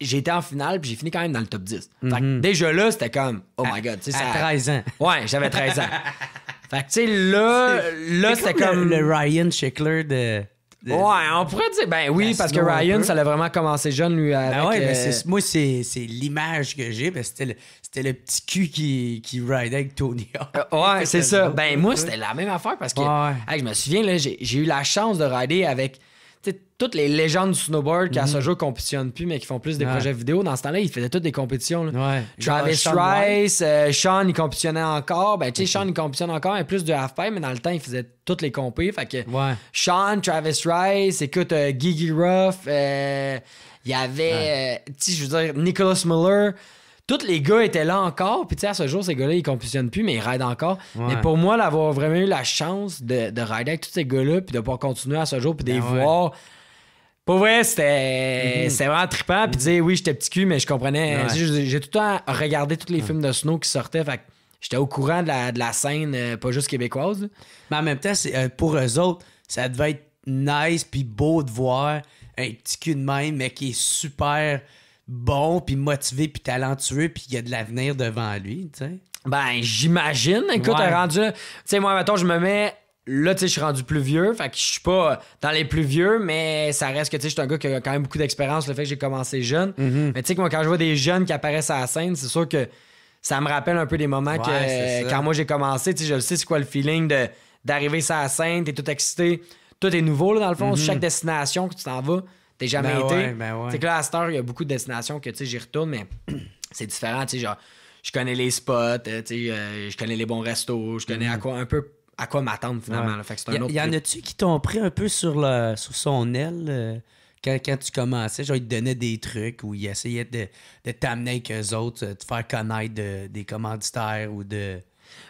j'ai été en finale, puis j'ai fini quand même dans le top 10. Fait mhm. déjà là, c'était comme, oh my god. sais ça... à 13 ans. Ouais, j'avais 13 ans. fait que, tu sais, là, là c'était comme, Le, Ryan Shickler. de. Ouais, on pourrait dire. Ben oui, parce que Ryan, ça l'a vraiment commencé jeune, lui. Avec, ben ouais, ben euh, moi, c'est l'image que j'ai. Ben c'était le, petit cul qui, qui ride avec Tony Hawk. Euh, ouais, c'est ça. Ben moi, c'était la même affaire parce que je me souviens, là j'ai eu la chance de rider avec toutes les légendes du snowboard qui, à ce mhm. jour, compétitionnent plus, mais qui font plus des projets vidéo, dans ce temps-là, ils faisaient toutes des compétitions. Travis Rice, euh, Sean, il compétitionnait encore. Ben, tu sais, Sean, il compétitionne encore, et plus de half mais dans le temps, il faisait toutes les compés. Fait que Sean, Travis Rice, écoute, euh, Gigi Ruff, euh, il y avait, tu sais, je veux dire, Nicholas Muller tous les gars étaient là encore. Puis, tu sais, à ce jour, ces gars-là, ils compétitionnent plus, mais ils rident encore. Mais pour moi, d'avoir vraiment eu la chance de, rider avec tous ces gars-là, puis de pouvoir continuer à ce jour, puis de ben les voir. Pour vrai, c'était mhm. vraiment trippant. Puis, oui, j'étais petit cul, mais je comprenais. J'ai tout le temps regardé tous les films de Snow qui sortaient. Fait j'étais au courant de la, scène, euh, pas juste québécoise. Mais en même temps, euh, pour eux autres, ça devait être nice puis beau de voir un petit cul de même, mais qui est super bon, puis motivé, puis talentueux, puis il y a de l'avenir devant lui, tu sais. Ben, j'imagine. Écoute, t'as rendu. Tu sais, moi, mettons, je me mets. Là, tu sais, je suis rendu plus vieux. Fait que je suis pas dans les plus vieux, mais ça reste que, tu sais, je suis un gars qui a quand même beaucoup d'expérience, le fait que j'ai commencé jeune. Mhm. Mais tu sais, moi, quand je vois des jeunes qui apparaissent à la scène, c'est sûr que ça me rappelle un peu des moments que, quand moi j'ai commencé. Tu sais, je sais, c'est quoi le feeling d'arriver sur la scène, t'es tout excité. Tout est nouveau, là, dans le fond. Mhm. Chaque destination que tu t'en vas, T'es jamais ben été. Ben c'est que là, à cette heure, il y a beaucoup de destinations que j'y retourne, mais c'est différent. je connais les spots, euh, euh, je connais les bons restos, je connais à mhm. quoi un peu à quoi m'attendre finalement. Ouais. Fait y, en a-tu qui t'ont pris un peu sur, le, sur son aile euh, quand, tu commençais? Genre, ils te donnaient des trucs ou ils essayaient de, de t'amener avec eux autres, de te faire connaître des commanditaires ou de.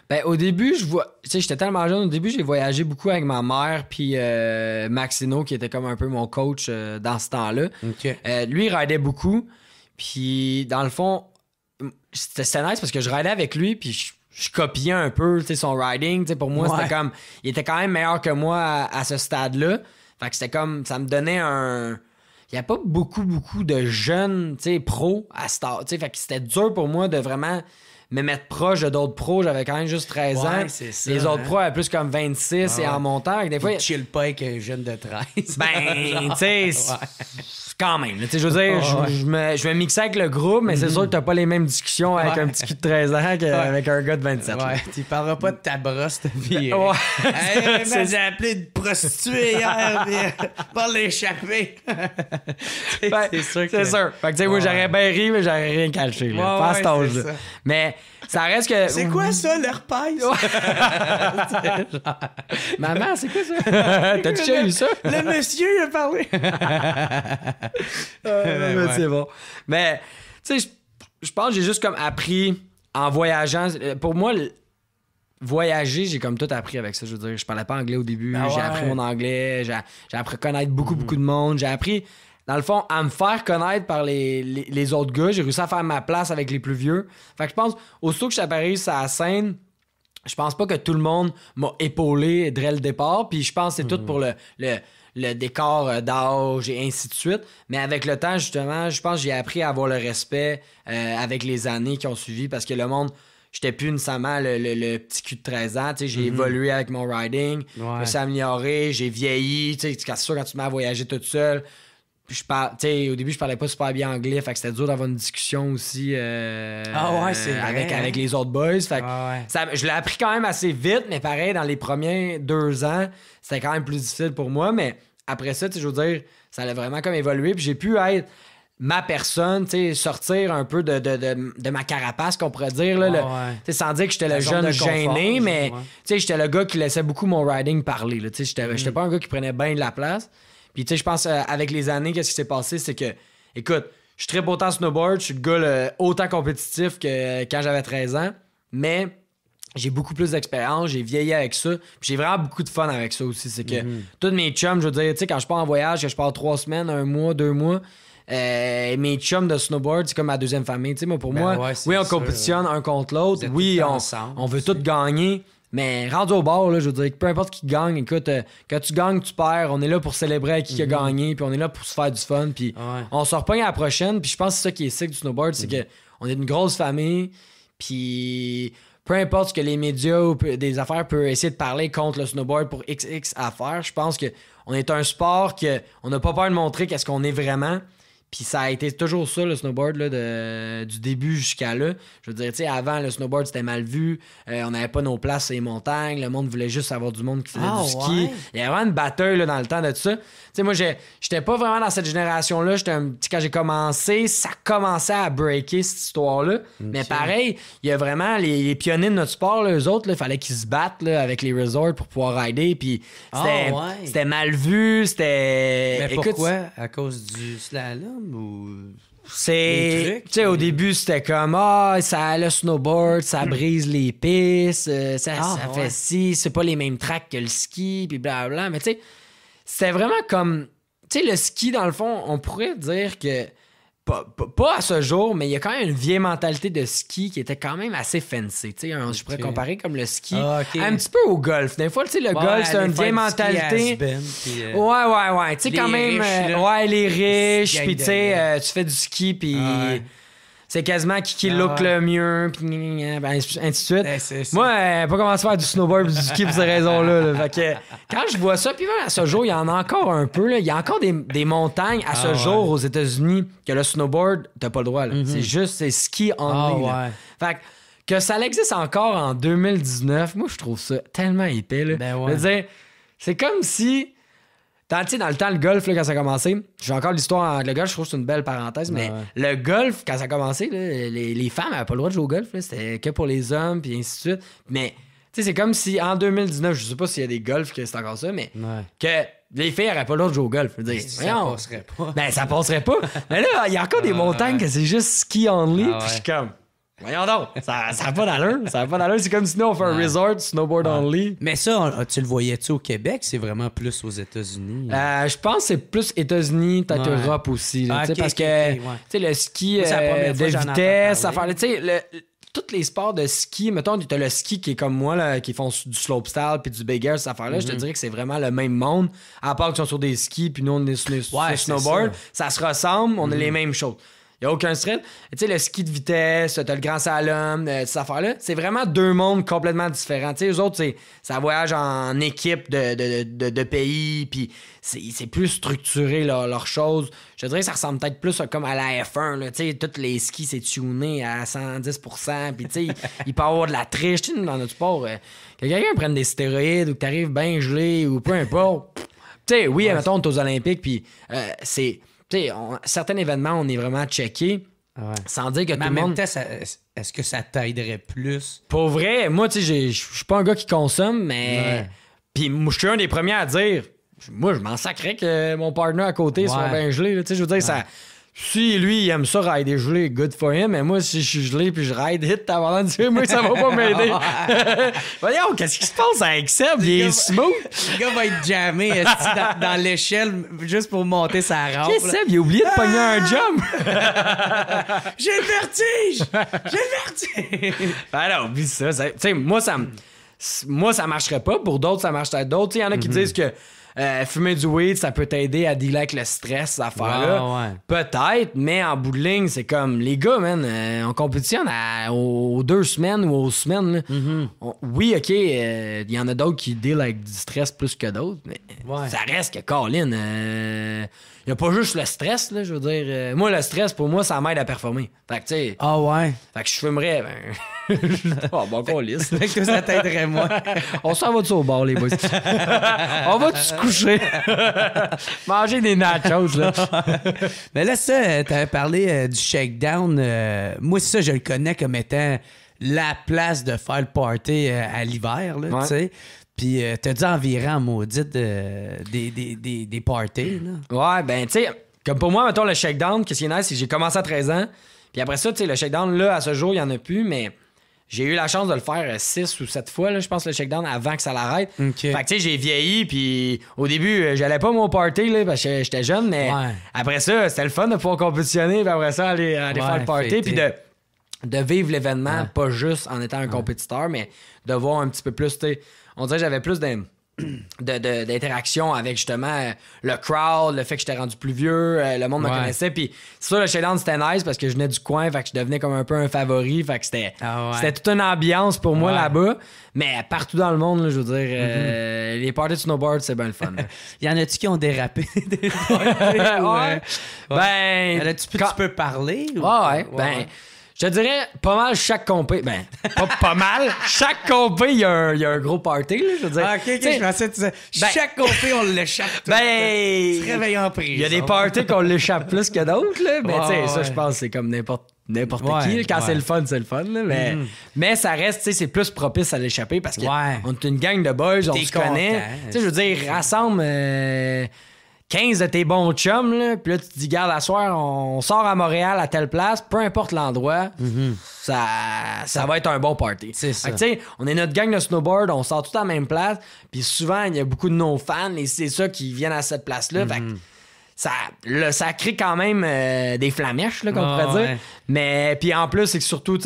Ben, au début, je vois. Tu j'étais tellement jeune. Au début, j'ai voyagé beaucoup avec ma mère, puis euh, Maxino, qui était comme un peu mon coach euh, dans ce temps-là. Euh, lui, il ridait beaucoup. Puis, dans le fond, c'était nice parce que je ridais avec lui, puis je copiais un peu son riding. pour moi, c'était comme. Il était quand même meilleur que moi à, ce stade-là. Fait que c'était comme. Ça me donnait un. Il n'y a pas beaucoup, beaucoup de jeunes pros à ce stade. Fait que c'était dur pour moi de vraiment mais mettre proche de d'autres pros, j'avais quand même juste 13 ans. les autres hein. pros avaient plus comme 26 et en montant. Des fois, Ils chill pas avec un jeune de 13. Ben, tu sais, quand même. je veux dire, je, me, je, vais mixer avec le groupe, mais c'est mm-hmm. sûr que t'as pas les mêmes discussions avec un petit cul de 13 ans qu'avec un gars de 27. Ouais, tu parleras pas de ta brosse, de vie. Ouais. appelé de prostituée hier, pour l'échapper. c'est ben, sûr que... C'est sûr. que, tu sais, moi, j'aurais bien ri, mais j'aurais rien caché, là, pas à Mais reste que. C'est quoi ça, l'herpès? Maman, c'est quoi ça? T'as déjà eu ça? Le monsieur a parlé. Ah, c'est bon. Mais, tu sais, je pense que j'ai juste comme appris en voyageant. Euh, pour moi, voyager, j'ai comme tout appris avec ça. Je veux dire, je parlais pas anglais au début. Ah j'ai appris mon anglais. J'ai appris à connaître beaucoup, mm-hmm. beaucoup de monde. J'ai appris dans le fond, à me faire connaître par les, autres gars. J'ai réussi à faire ma place avec les plus vieux. Fait que je pense, aussitôt que je suis apparu sur la scène, je pense pas que tout le monde m'a épaulé dès le départ. Puis je pense que c'est tout pour le, le, décor euh, d'âge et ainsi de suite. Mais avec le temps, justement, je pense que j'ai appris à avoir le respect euh, avec les années qui ont suivi parce que le monde j'étais plus nécessairement le, le, petit cul de 13 ans. J'ai mhm. évolué avec mon riding, je me suis amélioré, j'ai vieilli. C'est sûr, quand tu m'as voyagé toute seule, au début, je parlais pas super bien anglais, fait que c'était dur d'avoir une discussion aussi euh, ah avec, hein. les autres boys. Ah je l'ai appris quand même assez vite, mais pareil, dans les premiers deux ans, c'était quand même plus difficile pour moi. Mais après ça, je veux dire, ça allait vraiment comme évoluer. j'ai pu être ma personne, sortir un peu de, ma carapace, qu'on pourrait dire. Ah sans dire que j'étais le jeune gêné, mais j'étais le gars qui laissait beaucoup mon riding parler. J'étais n'étais pas un gars qui prenait bien de la place tu sais, je pense qu'avec euh, avec les années, qu'est-ce qui s'est passé, c'est que, écoute, je suis très beau snowboard, je suis le gars autant compétitif que euh, quand j'avais 13 ans, mais j'ai beaucoup plus d'expérience, j'ai vieilli avec ça, j'ai vraiment beaucoup de fun avec ça aussi. C'est que mhm. tous mes chums, je veux dire, quand je pars en voyage, que je pars trois semaines, un mois, deux mois, euh, mes chums de snowboard, c'est comme ma deuxième famille. pour ben moi, oui, on compétitionne un contre l'autre. Oui, on, on veut tout gagner. Mais rendu au bord, là, je veux dire, peu importe qui gagne, écoute, euh, quand tu gagnes, tu perds. On est là pour célébrer qui a mhm. gagné, puis on est là pour se faire du fun, puis on se repogne à la prochaine. Puis je pense que c'est ça qui est sick du snowboard, c'est qu'on mhm. que on est une grosse famille, puis peu importe ce que les médias ou des affaires peuvent essayer de parler contre le snowboard pour XX affaires, je pense que on est un sport qu'on n'a pas peur de montrer qu'est-ce qu'on est vraiment. Puis ça a été toujours ça, le snowboard, là, du début jusqu'à là. Je veux dire, tu sais, avant, le snowboard, c'était mal vu. Euh, on n'avait pas nos places sur les montagnes. Le monde voulait juste avoir du monde qui faisait du ah, ski. Il y avait vraiment une bataille dans le temps de tout ça. Tu sais, moi, j'étais pas vraiment dans cette génération-là. J'étais un petit... Quand j'ai commencé, ça commençait à breaker, cette histoire-là. Mais pareil, il y a vraiment les, pionniers de notre sport, les eux autres, il fallait qu'ils se battent avec les resorts pour pouvoir rider. Puis ah, c'était mal vu, c'était... Mais pourquoi? À cause du là c'est. Tu au début, c'était comme ah, ça le snowboard, ça hmm. brise les pistes, euh, ça, ah, ça fait si c'est pas les mêmes tracks que le ski, puis bla Mais tu sais, c'était vraiment comme. Tu sais, le ski, dans le fond, on pourrait dire que pas, à ce jour, mais il y a quand même une vieille mentalité de ski qui était quand même assez fancy. tu sais hein. Je pourrais comparer comme le ski ah, un petit peu au golf. Des fois, le golf, c'est une vieille mentalité. Euh, ouais, ouais, ouais. Tu sais, quand même, euh, ouais, les riches, puis tu euh, tu fais du ski, puis. Ah, c'est quasiment qui, qui ah look le mieux, puis ben, ainsi de suite. Eh, euh, pas commencé à faire du snowboard du ski pour ces raisons-là. Fait que, quand je vois ça, puis à ce jour, il y en a encore un peu. Il y a encore des, montagnes à ah ce jour aux États-Unis que le snowboard, t'as pas le droit. Mm-hmm. C'est juste, c'est ski en ah Fait que, ça existe encore en 2019, moi, je trouve ça tellement épais. Là. Ben c'est comme si dans, dans le temps, le golf, là, quand ça a commencé, j'ai encore l'histoire avec le golf, je trouve que c'est une belle parenthèse, mais le golf, quand ça a commencé, là, les, les, femmes n'avaient pas le droit de jouer au golf. C'était que pour les hommes, puis ainsi de suite. Mais c'est comme si en 2019, je sais pas s'il y a des golfs qui c'est encore ça, mais que les filles n'auraient pas le droit de jouer au golf. ça ne passerait pas. Ben, ça passerait pas. mais là, il y a encore des montagnes que c'est juste ski only. Ah puis je suis comme, Voyons donc, ça n'a pas d'allure. Ça pas d'allure. C'est comme si nous, on fait un resort, snowboard only. Mais ça, ah, tu le voyais-tu au Québec? C'est vraiment plus aux États-Unis. Hein? Euh, je pense que c'est plus États-Unis, peut-être Europe aussi. parce que le ski la euh, de vitesse, tous les sports de ski, mettons, tu as le ski qui est comme moi, là, qui font du slopestyle puis du big air, cette là je te mm-hmm. dirais que c'est vraiment le même monde, à part qu'ils sont sur des skis puis nous, on est sur des Ça. se ressemble, on a mm-hmm. les mêmes choses. Il n'y a aucun stress. Tu sais, le ski de vitesse, as le grand salon, euh, ces là C'est vraiment deux mondes complètement différents. Tu sais, eux autres, c'est, ça voyage en équipe de, pays, puis c'est, plus structuré leur chose. Je dirais que ça ressemble peut-être plus comme à la F1. Là. Tu sais, tous les skis, c'est tuné à 110 puis tu sais, il, avoir de la triche. Tu sais, dans notre sport, quelqu'un prenne des stéroïdes ou que arrives bien gelé ou peu importe. Tu sais, oui, mettons, on est aux Olympiques, puis euh, c'est sais, certains événements, on est vraiment checké. Ah ouais. Sans dire que tout le monde... est-ce que ça t'aiderait plus? Pour vrai, moi, tu sais, je suis pas un gars qui consomme, mais. Ouais. moi je suis un des premiers à dire, moi, je m'en sacrais que mon partenaire à côté soit bien gelé. Tu je veux dire, ça si lui, il aime ça rider gelé, good for him. Mais moi, si je suis gelé puis je ride hit avant de dire, moi, ça va pas m'aider. Voyons, qu'est-ce qui se passe avec Seb? Il est smooth. Le gars va être jammé dans, dans l'échelle juste pour monter sa rampe. Qu'est-ce Seb, il a oublié de pogner un ah! jump. J'ai le vertige! J'ai le vertige! Alors, ben oublie ça. tu sais, moi, ça moi, ça marcherait pas. Pour d'autres, ça marcherait. D'autres, il y en a qui mhm. disent que euh, fumer du weed, ça peut t'aider à dealer avec le stress, cette affaire-là. Peut-être, mais en bout de ligne, c'est comme les gars, man, euh, on compétitionne aux deux semaines ou aux semaines. Mm-hmm. oui, OK, euh, il y en a d'autres qui deal avec du stress plus que d'autres, mais ça reste que Colin il n'y a pas juste le stress, là, je veux dire. Euh, moi, le stress, pour moi, ça m'aide à performer. Fait que, tu sais. Ah ouais. Fait que je fumerais. Ben... Ah, bon, qu'on lisse. Fait que ça t'aiderait, moi. on s'en va-tu au bord, les boys? on va-tu se coucher? Manger des nachos, là. Mais là, ça, t'avais parlé euh, du shakedown. down euh, moi, ça, je le connais comme étant la place de faire le party à l'hiver, là, tu sais. Puis euh, t'as dit environ, maudite, des, des, parties. Là. Ouais, ben, tu sais, comme pour moi, mettons le shakedown, qu'est-ce qui est nice, c'est que j'ai commencé à 13 ans. Puis après ça, tu sais, le shakedown, là, à ce jour, il n'y en a plus, mais j'ai eu la chance de le faire 6 euh, ou 7 fois, là, je pense, le shakedown avant que ça l'arrête. Fait que, tu sais, j'ai vieilli, puis au début, euh, j'allais pas mon party, là, parce que j'étais jeune, mais après ça, c'était le fun de pouvoir compétitionner, puis après ça, aller, faire le party, puis de, de vivre l'événement, pas juste en étant un compétiteur, mais de voir un petit peu plus, tu on dirait que j'avais plus d'interaction avec justement euh, le crowd, le fait que j'étais rendu plus vieux, euh, le monde me connaissait. Puis ça, le challenge c'était nice parce que je venais du coin, fait que je devenais comme un peu un favori. Fait que c'était ah toute une ambiance pour moi là-bas. Mais partout dans le monde, je veux dire, euh, mm-hmm. les parties de snowboard, c'est bien le fun. y en a-tu qui ont dérapé des fois? Ben. tu peux parler? Ou... ouais. Ben. Je dirais pas mal chaque compé. Ben, pas, pas mal. Chaque compé, il y, a un gros party, je veux dire. Ah, ok, ok, je pensais que tu sais ben, chaque compé, on l'échappe. Ben, Il y a des hein. parties qu'on l'échappe plus que d'autres, là. Mais tu sais, ça, je pense, c'est comme n'importe n'importe qui. Quand c'est le fun, c'est le fun. mais, ça mm. mais ça reste, c'est plus propice à l'échapper parce qu'on est une gang de boys, on se connaît. Je veux dire, rassemble. Euh, 15 de tes bons chums, là, puis là, tu te dis, garde, la soirée on sort à Montréal à telle place, peu importe l'endroit, mhm. ça, ça va être un bon party. C'est ça. on est notre gang de snowboard, on sort tout à la même place, puis souvent, il y a beaucoup de nos fans, et c'est ça qui viennent à cette place-là. fait mhm ça, crée quand même euh, des flamèches, là, qu'on ah, pourrait dire. Mais puis en plus, c'est que surtout,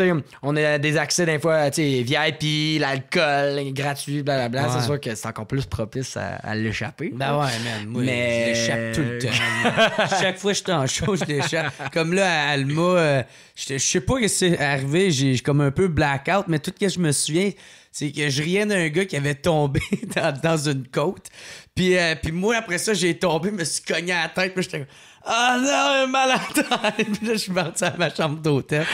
on a des accès des fois, tu VIP, l'alcool, gratuit, blablabla. C'est sûr que c'est encore plus propice à, l'échapper. Ben ouais, man. Moi, mais... je tout le temps. Chaque fois que je suis en show, je l'échappe. comme là, à Alma, euh, je sais pas ce c'est arrivé. J'ai comme un peu blackout, mais tout ce que je me souviens, c'est que je riais d'un gars qui avait tombé dans une côte. Euh, puis, moi, après ça, j'ai tombé, je me suis cogné à la tête. Puis j'étais comme, ah non, mal à Puis je suis parti à ma chambre d'hôtel.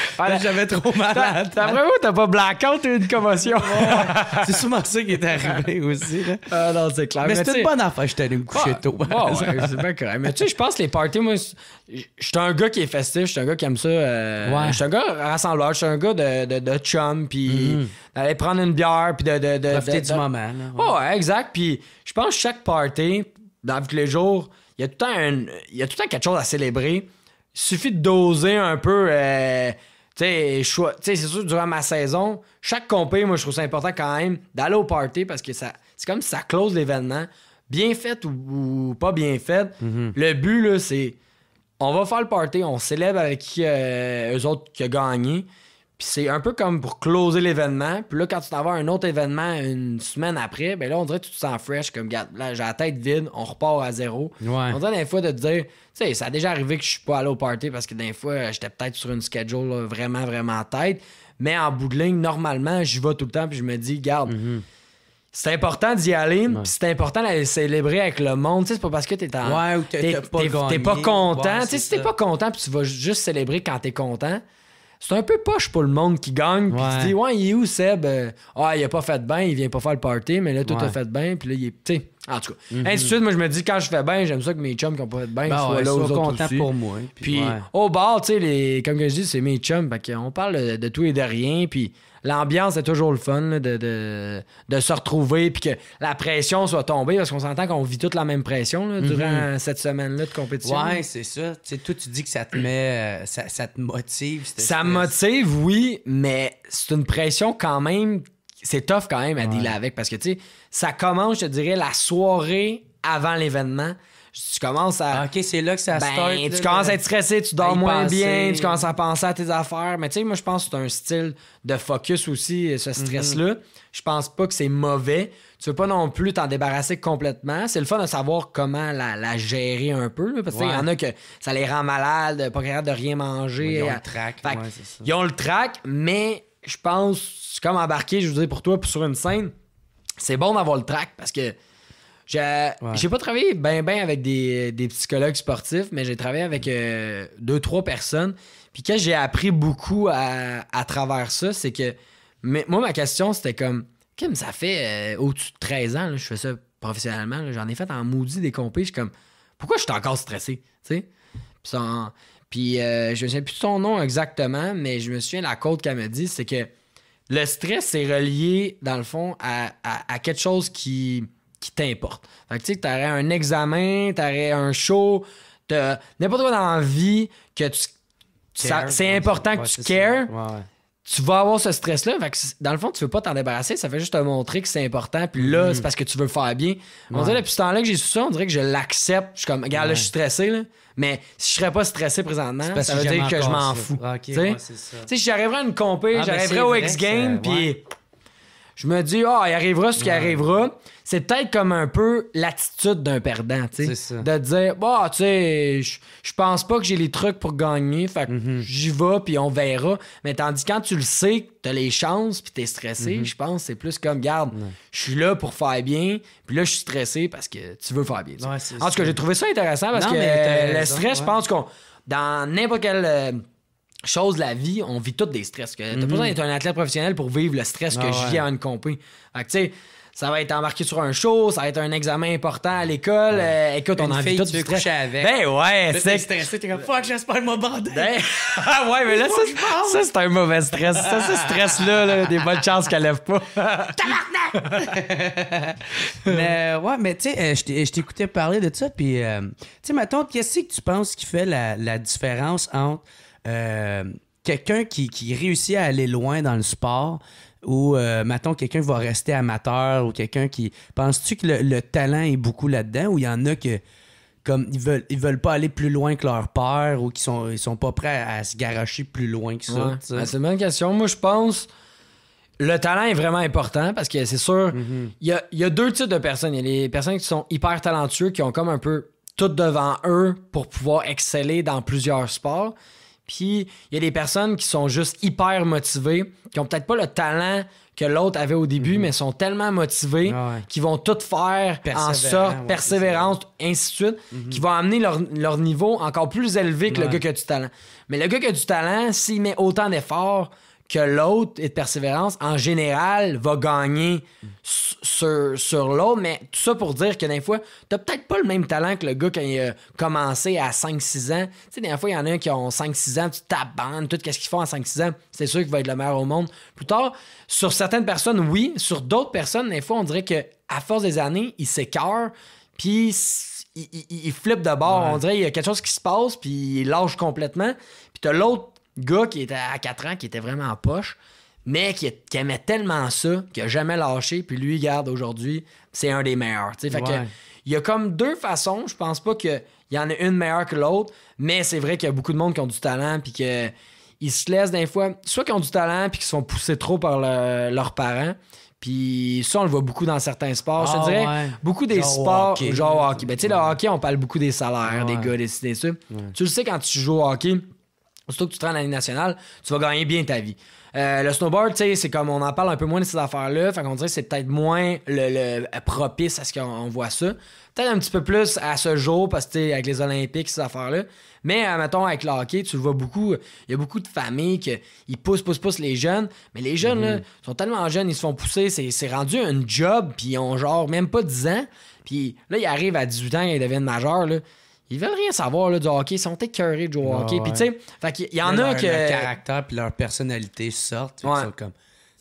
J'avais trop mal à la tête. pas vous, t'as eu une commotion. c'est souvent ça qui est arrivé aussi. Ah non, c'est clair. Mais, c'était une bonne affaire. J'étais allé me coucher tôt. ouais, c'est pas correct. Mais tu sais, je pense que les parties, moi, j'étais un gars qui est festif. Je un gars qui aime ça. Euh, je un gars rassembleur. Je suis un gars de, de, de chum. Puis mm-hmm. d'aller prendre une bière. Puis de. de, Profiter du moment. ouais, exact. Puis je pense que chaque party, dans tous les jours, il y a tout le temps, quelque chose à célébrer. Il suffit de doser un peu. Euh, tu sais, c'est sûr, durant ma saison, chaque compé, moi, je trouve ça important quand même d'aller au party parce que ça, c'est comme si ça close l'événement. Bien fait ou, pas bien fait. Mhm. Le but, là, c'est on va faire le party, on célèbre avec qui, euh, eux autres qui ont gagné. Puis c'est un peu comme pour closer l'événement. Puis là, quand tu t'en vas un autre événement une semaine après, ben là, on dirait que tu te sens fresh, comme, regarde, là, j'ai la tête vide, on repart à zéro. On dirait des fois de dire, tu sais, ça a déjà arrivé que je suis pas allé au party parce que des fois, j'étais peut-être sur une schedule vraiment, vraiment tête. Mais en bout de ligne, normalement, je vais tout le temps, puis je me dis, garde. Mhm. C'est important d'y aller, puis c'est important d'aller célébrer avec le monde. C'est pas parce que t'es en. Ouais, ou t'es pas, pas, content. sais si t'es pas content, puis tu vas juste célébrer quand es content, c'est un peu poche pour le monde qui gagne. Puis tu dis ouais, il est où Seb? Euh, ah, il a pas fait de bain, il vient pas faire le party, mais là, tout a fait de bain. Puis là, il est. En tout cas. Ainsi moi, je me dis, quand je fais bien, j'aime ça que mes chums qui ont pas fait bien ben soient là aux autres contents pour moi. Puis, au bord, tu sais, les, comme je dis, c'est mes chums. on parle de, tout et de rien. Puis l'ambiance est toujours le fun de, de, se retrouver. Puis que la pression soit tombée parce qu'on s'entend qu'on vit toute la même pression durant mm-hmm. cette semaine-là de compétition. Ouais, c'est ça. Tu sais, toi, tu dis que ça te met. Euh, ça, ça, te motive. Ça me motive, oui, mais c'est une pression quand même c'est tough quand même à dealer avec parce que tu sais, ça commence, je dirais, la soirée avant l'événement. Tu commences à. Ah, ok, c'est là que ça ben, Tu commences à être stressé, tu dors moins bien, tu commences à penser à tes affaires. Mais tu sais, moi, je pense que c'est un style de focus aussi, ce mhm. stress-là. Je pense pas que c'est mauvais. Tu veux pas non plus t'en débarrasser complètement. C'est le fun de savoir comment la, gérer un peu. parce que il y en a que ça les rend malades, pas capable de rien manger. Ils ont le track. ils ont le track, mais je pense, comme embarqué, je veux dire, pour toi, sur une scène, c'est bon d'avoir le track parce que j'ai pas travaillé bien ben avec des, psychologues sportifs, mais j'ai travaillé avec euh, deux, trois personnes. Puis que j'ai appris beaucoup à, travers ça, c'est que mais, moi, ma question, c'était comme comme ça fait euh, au-dessus de 13 ans, je fais ça professionnellement, j'en ai fait en maudit des compés, je suis comme pourquoi je suis encore stressé? tu Puis, puis euh, je me souviens plus de son nom exactement, mais je me souviens de la côte qu'elle me dit, c'est que le stress est relié, dans le fond, à, quelque chose qui, t'importe. Fait que tu sais, t'aurais un examen, tu t'aurais un show, n'importe quoi dans la vie que tu... C'est important que tu cares tu vas avoir ce stress-là. dans le fond, tu veux pas t'en débarrasser. Ça fait juste te montrer que c'est important. Puis là, mm-hmm. c'est parce que tu veux faire bien. On dirait, depuis ce temps-là que j'ai su ça, on dirait que je l'accepte. Je suis comme, regarde, là, je suis stressé. Là. Mais si je serais pas stressé présentement, ça veut dire que je m'en fous. c'est ça. tu sais, j'arriverais à une compé, ah, ben, j'arriverais au X-Game, puis je me dis, ah, il arrivera ce qui arrivera. C'est peut-être comme un peu l'attitude d'un perdant, tu sais. De dire, bah, tu sais, je pense pas que j'ai les trucs pour gagner, mhm. j'y vais, puis on verra. Mais tandis quand tu le sais, t'as les chances, puis es stressé, mhm. je pense c'est plus comme, garde, je suis là pour faire bien, puis là, je suis stressé parce que tu veux faire bien. en tout cas, j'ai trouvé ça intéressant parce que le stress, je pense qu'on, dans n'importe quel. Euh, chose de la vie, on vit tous des stress. T'as besoin mhm. d'être un athlète professionnel pour vivre le stress que ah je vis à une compé. Fait que, tu sais, ça va être embarqué sur un show, ça va être un examen important à l'école. Euh, écoute, on a envie tout de coucher avec. Ben ouais, c'est stressé, t'es comme fuck, j'espère m'aborder. Ben... ah ouais, mais là ça, c'est un mauvais stress. ça ce stress là, des bonnes chances qu'elle lève pas. Tabarnak. mais euh, ouais, mais tu sais, euh, je t'écoutais parler de ça puis tu sais ma tante, qu'est-ce que tu penses qui fait la différence entre euh, quelqu'un qui, réussit à aller loin dans le sport ou, euh, mettons, quelqu'un va rester amateur ou quelqu'un qui. Penses-tu que le, talent est beaucoup là-dedans ou il y en a que. Comme ils veulent, ils veulent pas aller plus loin que leur père ou qui sont, ils sont pas prêts à, se garocher plus loin que ça. Ben, c'est une bonne question. Moi, je pense le talent est vraiment important parce que c'est sûr, mm-hmm. il y, a, deux types de personnes. Il y a les personnes qui sont hyper talentueuses, qui ont comme un peu tout devant eux pour pouvoir exceller dans plusieurs sports. Puis il y a des personnes qui sont juste hyper motivées, qui ont peut-être pas le talent que l'autre avait au début, mhm. mais sont tellement motivées ah qu'ils vont tout faire en sorte, persévérance, ainsi de suite, mhm. qui vont amener leur, niveau encore plus élevé que le gars qui a du talent. Mais le gars qui a du talent, s'il met autant d'efforts, que l'autre et de persévérance, en général, va gagner sur, sur l'autre. Mais tout ça pour dire que des fois, t'as peut-être pas le même talent que le gars quand il a commencé à 5-6 ans. Tu sais, des fois, il y en a un qui ont 5-6 ans, tu t'abandes, tout quest ce qu'ils font à 5-6 ans, c'est sûr qu'il va être le meilleur au monde. Plus tard, sur certaines personnes, oui. Sur d'autres personnes, des fois, on dirait que à force des années, il s'écœurent, puis il, il, il, flippe de bord. On dirait qu'il y a quelque chose qui se passe, puis il lâche complètement. Puis t'as l'autre gars qui était à 4 ans, qui était vraiment en poche, mais qui, aimait tellement ça, qui a jamais lâché, puis lui, garde aujourd'hui, c'est un des meilleurs. que, il y a comme deux façons. Je pense pas qu'il y en a une meilleure que l'autre, mais c'est vrai qu'il y a beaucoup de monde qui ont du talent, puis qu'ils se laissent des fois, soit qui ont du talent puis qui sont poussés trop par leurs parents. Puis ça, on le voit beaucoup dans certains sports. je ah, dirais, beaucoup des sports, genre hockey. Ben, tu sais, le hockey, on parle beaucoup des salaires, des gars, des, des Tu le sais, quand tu joues au hockey, Surtout que tu te rends en nationale, tu vas gagner bien ta vie. Euh, le snowboard, c'est comme on en parle un peu moins de ces affaires-là. Fait qu'on dirait que c'est peut-être moins le, propice à ce qu'on voit ça. Peut-être un petit peu plus à ce jour, parce que avec les Olympiques, ces affaires-là. Mais, euh, mettons, avec le hockey, tu le vois beaucoup. Il y a beaucoup de familles qui poussent, poussent, poussent les jeunes. Mais les jeunes, mm-hmm. sont tellement jeunes, ils se font pousser. C'est rendu un job, puis ils ont genre même pas 10 ans. Puis là, ils arrivent à 18 ans, ils deviennent majeurs. Là ils veulent rien savoir du hockey. Ils sont écœurés de ah, hockey. Puis, tu sais, il y en a que. Leur caractère puis leur personnalité sortent.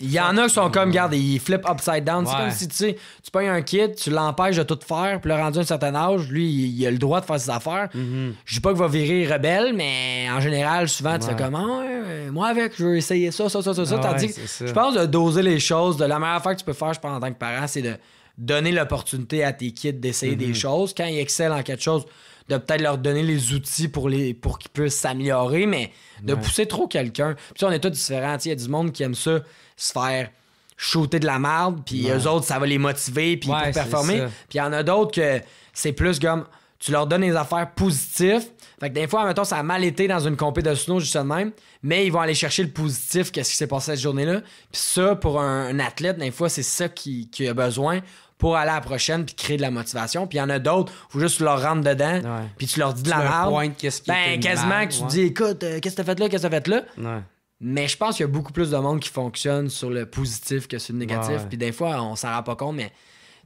Il y en a qui sont comme, regarde, ils flippent upside down. C'est comme si tu sais, tu payes un kid, tu l'empêches de tout faire, puis le rendu à un certain âge, lui, il, a le droit de faire ses affaires. Mhm. Je dis pas qu'il va virer rebelle, mais en général, souvent, tu fais comme, ah, moi avec, je veux essayer ça, ça, ça, ah, ça, je pense de doser les choses, de la meilleure affaire que tu peux faire, je pense, en tant que parent, c'est de donner l'opportunité à tes kids d'essayer des mhm. choses. Quand ils excellent en quelque chose, de peut-être leur donner les outils pour, les, pour qu'ils puissent s'améliorer, mais de pousser trop quelqu'un. Puis on est tous différents. Il y a du monde qui aime ça, se faire shooter de la merde, puis les eux autres, ça va les motiver, puis pour performer. Puis il y en a d'autres que c'est plus comme tu leur donnes des affaires positives. Fait que des fois, mettons, ça a mal été dans une compétition de snow, juste même, mais ils vont aller chercher le positif, qu'est-ce qui s'est passé cette journée-là. Puis ça, pour un, athlète, des fois, c'est ça qui, qui a besoin pour aller à la prochaine puis créer de la motivation. Puis il y en a d'autres, il faut juste leur rentres dedans puis tu leur dis de la merde. Ben, quasiment que tu dis écoute, euh, qu'est-ce que t'as fait là, qu'est-ce que t'as fait là. Mais je pense qu'il y a beaucoup plus de monde qui fonctionne sur le positif que sur le négatif. Puis des fois, on s'en rend pas compte, mais tu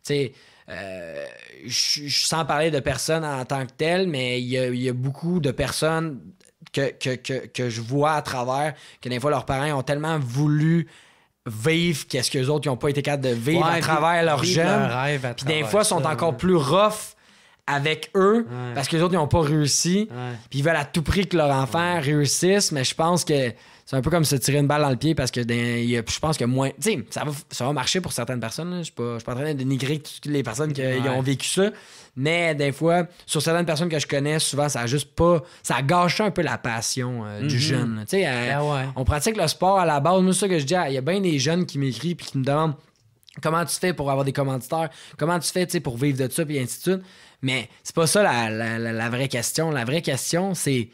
sais. Euh, je, sans parler de personnes en tant que telles, mais il y, a, beaucoup de personnes que, que, que, je vois à travers que des fois leurs parents ont tellement voulu vivre qu'est-ce que les autres n'ont pas été capables de vivre à travers leurs jeunes. Puis des fois, ils sont encore plus rough avec eux parce que les autres, n'ont pas réussi. Puis ils veulent à tout prix que leur enfer réussisse, mais je pense que c'est un peu comme se tirer une balle dans le pied parce que je pense que moins. ça va, ça va marcher pour certaines personnes. Je suis pas, en train de dénigrer toutes les personnes qui ont vécu ça. Mais des fois, sur certaines personnes que je connais, souvent, ça juste pas. Ça gâche un peu la passion euh, du mm-hmm. jeune. Ben on pratique le sport à la base. Nous, c'est ça que je dis. Il y a bien des jeunes qui m'écrivent et qui me demandent comment tu fais pour avoir des commanditaires, comment tu fais pour vivre de ça, puis ainsi de suite. Mais c'est pas ça la, vraie question. La vraie question, c'est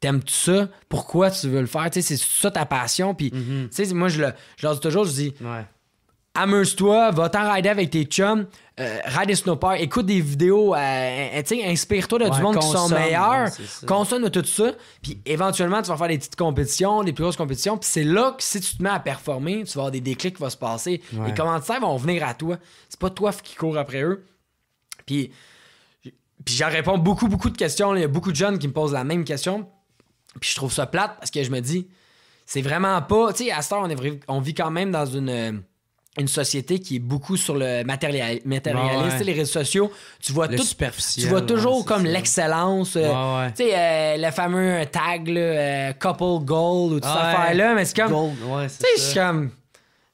t'aimes-tu ça? Pourquoi tu veux le faire? C'est ça ta passion. Puis, mhm. tu sais moi, je, le, leur dis toujours, je dis, amuse-toi, va-t'en rider avec tes chums, euh, ride des snowpers, écoute des vidéos, euh, euh, inspire-toi de du monde qui sont meilleurs, consomme tout ça. Puis, éventuellement, tu vas faire des petites compétitions, des plus grosses compétitions. Puis, c'est là que si tu te mets à performer, tu vas avoir des déclics qui vont se passer. Les commentaires vont venir à toi. C'est pas toi qui cours après eux. Puis, puis j'en réponds beaucoup, beaucoup de questions. Il y a beaucoup de jeunes qui me posent la même question. Puis je trouve ça plate parce que je me dis, c'est vraiment pas. Tu sais, à ce on, est, on vit quand même dans une une société qui est beaucoup sur le matériel matérialiste, les réseaux sociaux. Tu vois tout, tu vois toujours comme l'excellence. Euh, tu sais, euh, le fameux tag euh, couple gold, ou tout ça là, mais c'est comme, tu sais, je comme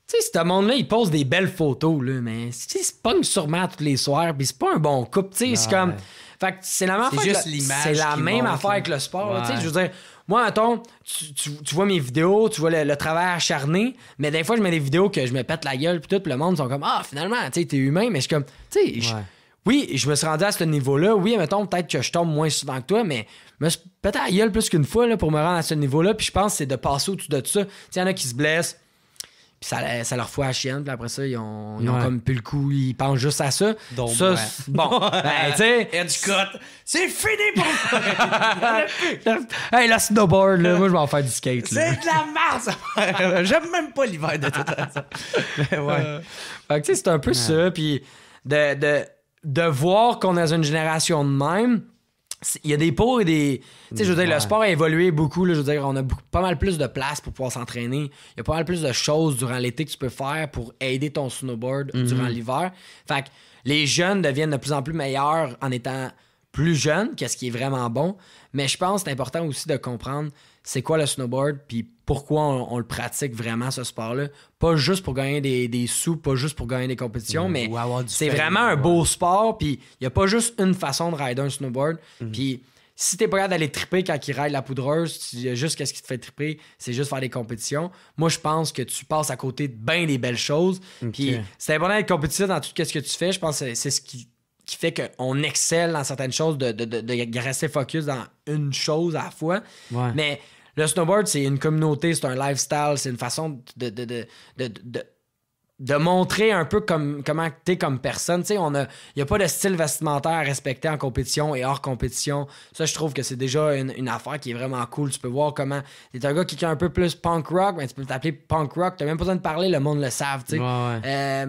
tu sais, ce monde-là, il pose des belles photos, là, mais c'est pas sûrement tous les soirs, puis c'est pas un bon couple, tu sais, c'est comme... Fait que c'est la même affaire. Juste c'est la même affaire le sport. tu sais, je veux dire, moi, attends, tu, tu, vois mes vidéos, tu vois le, travail acharné, mais des fois, je mets des vidéos que je me pète la gueule, puis tout, pis le monde sont comme, ah, finalement, tu sais, t'es humain, mais je suis comme, tu sais, oui, je me suis rendu à ce niveau-là. Oui, mettons, peut-être que je tombe moins souvent que toi, mais je me suis la gueule plus qu'une fois là, pour me rendre à ce niveau-là, puis je pense que c'est de passer au-dessus de tout ça. Tu il y en a qui se blessent puis ça, leur fout à chienne. Puis après ça, ils ont, comme plus le coup. Ils pensent juste à ça. Donc, ça, bon. ben, tu sais. c'est fini pour hey, la snowboard, là, moi, je vais en faire du skate. C'est de la merde, J'aime même pas l'hiver de toute façon. Mais ouais. Fait tu sais, c'est un peu ça. Puis de, de, de voir qu'on est une génération de même il y a des pots et des. Tu sais, je veux dire, le sport a évolué beaucoup. je veux dire, on a pas mal plus de place pour pouvoir s'entraîner. Il y a pas mal plus de choses durant l'été que tu peux faire pour aider ton snowboard mhm. durant l'hiver. Fait que les jeunes deviennent de plus en plus meilleurs en étant plus jeunes, qu'est-ce qui est vraiment bon. Mais je pense que c'est important aussi de comprendre c'est quoi le snowboard, puis pourquoi on, le pratique vraiment ce sport-là. Pas juste pour gagner des, sous, pas juste pour gagner des compétitions, mais c'est vraiment un beau sport. Puis il n'y a pas juste une façon de rider un snowboard. Mhm. Puis si t'es pas capable d'aller tripper quand il ride la poudreuse, y a juste qu'est-ce qui te fait triper, c'est juste faire des compétitions. Moi, je pense que tu passes à côté de bien des belles choses. Puis c'est important d'être compétitif dans tout ce que tu fais. Je pense que c'est ce qui qui fait qu'on excelle dans certaines choses, de, de, de, rester focus dans une chose à la fois. Mais le snowboard, c'est une communauté, c'est un lifestyle, c'est une façon de, de, montrer un peu comment tu es comme personne. il n'y a, pas de style vestimentaire à respecter en compétition et hors compétition. Ça, je trouve que c'est déjà une, affaire qui est vraiment cool. Tu peux voir comment. Tu un gars qui est un peu plus punk rock, mais ben, tu peux t'appeler punk rock. Tu même pas besoin de parler, le monde le savent. Euh,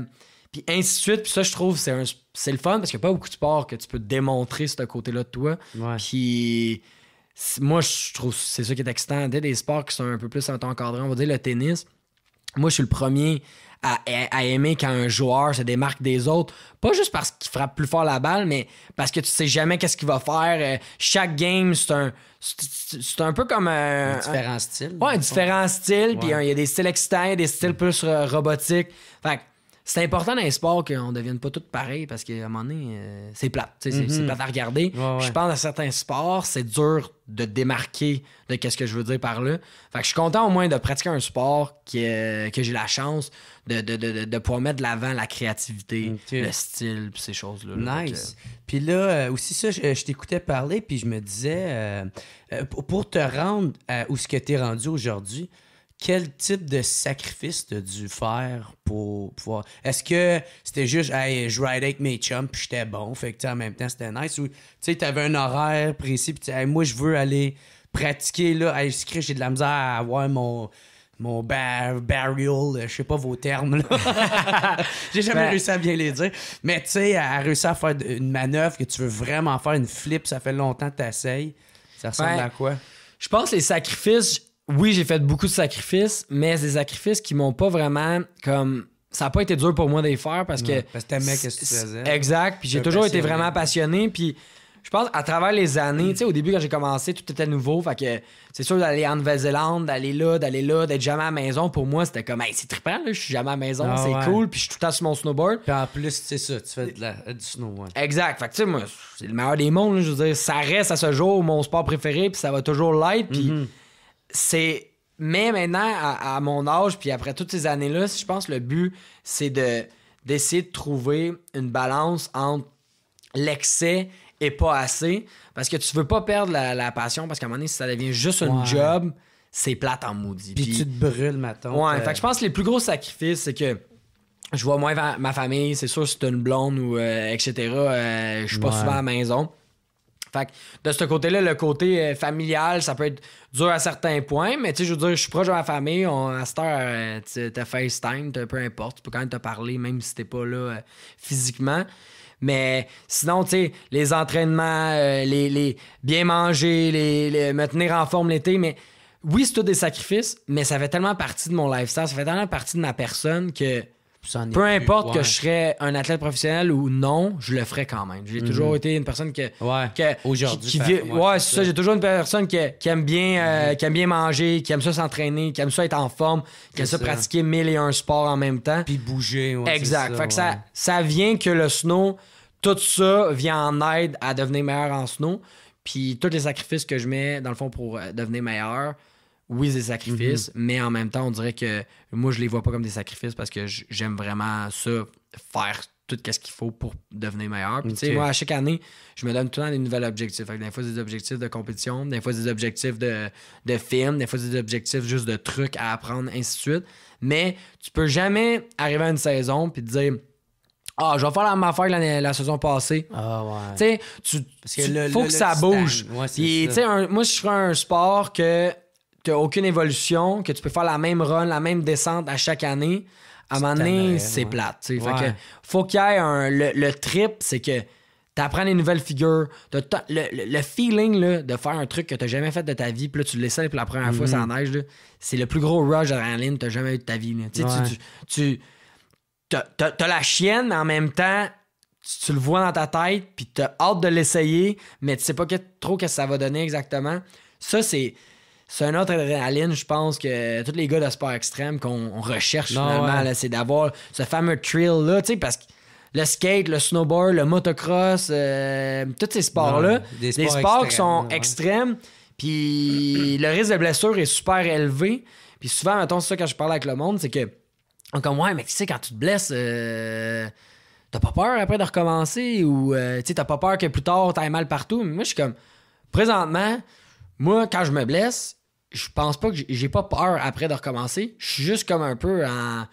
puis ainsi de suite. Puis ça, je trouve, c'est, c'est le fun parce qu'il n'y a pas beaucoup de sport que tu peux démontrer ce côté-là de toi. Puis moi, je trouve c'est ça qui est excitant. Dès sports qui sont un peu plus en cadre on va dire le tennis, moi, je suis le premier à, aimer quand un joueur se démarque des autres. Pas juste parce qu'il frappe plus fort la balle, mais parce que tu sais jamais qu'est-ce qu'il va faire. Euh, chaque game, c'est un, c'est un peu comme un. différent style. Ouais, un différent style. Puis il y a des styles excitants, des styles plus euh, robotiques. Fait c'est important dans les sports qu'on devienne pas tous pareils parce qu'à un moment donné, euh, c'est plate. C'est mhm. plate à regarder. Je pense à certains sports, c'est dur de démarquer de qu'est-ce que je veux dire par là. Fait je suis content au moins de pratiquer un sport euh, que j'ai la chance de, de, de, pouvoir mettre de l'avant la créativité, le style, ces choses-là. nice. Puis là, euh, aussi ça, je, t'écoutais parler, puis je me disais, pour te rendre où ce que tu es rendu aujourd'hui, quel type de sacrifice t'as dû faire pour pouvoir. Est-ce que c'était juste, hey, je ride avec mes chums puis j'étais bon, fait que tu en même temps c'était nice ou tu sais, t'avais un horaire précis puis hey, moi je veux aller pratiquer là, hey, j'ai de la misère à avoir mon mon burial, je sais pas vos termes. Là. J'ai jamais ben, réussi à bien les dire. Mais tu sais, à, réussir à faire une manœuvre que tu veux vraiment faire, une flip, ça fait longtemps que tu essayes. Ça ressemble ben, à quoi? Je pense les sacrifices, oui, j'ai fait beaucoup de sacrifices, mais c'est des sacrifices qui m'ont pas vraiment comme ça n'a pas été dur pour moi de faire parce que. parce que ce que Exact. Puis j'ai toujours été vraiment passionné. Puis je pense à travers les années, tu sais, au début quand j'ai commencé, tout était nouveau. Fait que c'est sûr d'aller en Nouvelle-Zélande, d'aller là, d'aller là, d'être jamais à la maison. Pour moi, c'était comme, c'est trippant, je suis jamais à la maison, ah c'est cool. Puis je suis tout le temps sur mon snowboard. Puis en plus, c'est ça, tu fais du snowboard. Exact. Fait que tu sais, moi, c'est le meilleur des mondes. je veux dire, ça reste à ce jour mon sport préféré. Puis ça va toujours l'être. Puis. Mhm c'est. Mais maintenant, à, mon âge, puis après toutes ces années-là, je pense que le but, c'est de d'essayer de trouver une balance entre l'excès et pas assez. Parce que tu veux pas perdre la, passion, parce qu'à un moment donné, si ça devient juste un job, c'est plate en maudit. Puis, tu te brûles, maintenant Ouais, euh, je pense que les plus gros sacrifices, c'est que je vois moins ma famille, c'est sûr, si une blonde ou euh, etc., euh, je suis pas souvent à la maison. Fait que de ce côté-là, le côté euh, familial, ça peut être dur à certains points, mais tu sais, je veux dire, je suis proche de ma famille, on, à cette heure, euh, t'as FaceTime, peu importe, tu peux quand même te parler, même si t'es pas là euh, physiquement. Mais sinon, tu sais, les entraînements, euh, les, bien manger, les, me tenir en forme l'été, mais oui, c'est tout des sacrifices, mais ça fait tellement partie de mon lifestyle, ça fait tellement partie de ma personne que peu importe que je serais un athlète professionnel ou non, je le ferais quand même. J'ai toujours mhm. été une personne que, aujourd'hui, qui, ouais, c'est ça. J'ai toujours une personne qui aime bien, euh, mhm. qui bien manger, qui aime ça s'entraîner, qui aime ça être en forme, qui aime ça, pratiquer mille et un sports en même temps. Puis bouger. exact. fait que ça, ça vient que le snow, tout ça vient en aide à devenir meilleur en snow. Puis tous les sacrifices que je mets dans le fond pour euh, devenir meilleur, oui, des sacrifices, mhm. mais en même temps, on dirait que moi, je les vois pas comme des sacrifices parce que j'aime vraiment ça, faire tout ce qu'il faut pour devenir meilleur. Puis, sais, Moi, à chaque année, je me donne tout le temps des nouveaux objectifs. des fois, des objectifs de compétition, des fois, des objectifs de, de film, des fois, des objectifs juste de trucs à apprendre, ainsi de suite. Mais tu peux jamais arriver à une saison puis te dire ah, je vais faire la même affaire que la saison passée. Ah ouais. Tu sais, faut que ça bouge. Ouais, tu un, moi, je ferais un sport que t'as aucune évolution, que tu peux faire la même run, la même descente à chaque année, à un moment donné, hein, c'est plate. faut qu'il y ait un. Le, trip, c'est que t'apprends des nouvelles figures, le, le, feeling de faire un truc que t'as jamais fait de ta vie, puis là, tu l'essayes pour la première fois, ça mm-hmm. neige, c'est le plus gros rush d'adrénaline que t'as jamais eu de ta vie. Tu, tu, t'as, la chienne, en même temps, tu, le vois dans ta tête, puis t'as hâte de l'essayer, mais tu sais pas que, trop que ça va donner exactement. Ça, c'est c'est un autre adrénaline, je pense, que tous les gars de sport extrême qu'on recherche finalement, c'est d'avoir ce fameux thrill-là, tu sais, parce que le skate, le snowboard, le motocross, euh, tous ces sports-là, des sports, qui sont extrêmes, puis le risque de blessure est super élevé. Puis souvent, mettons, c'est ça quand je parle avec le monde, c'est que, on comme, ouais, mais tu sais, quand tu te blesses, euh, t'as pas peur après de recommencer ou, euh, tu t'as pas peur que plus tard, t'ailles mal partout. Mais moi, je suis comme, présentement, moi, quand je me blesse, je pense pas que j'ai pas peur après de recommencer. Je suis juste comme un peu en.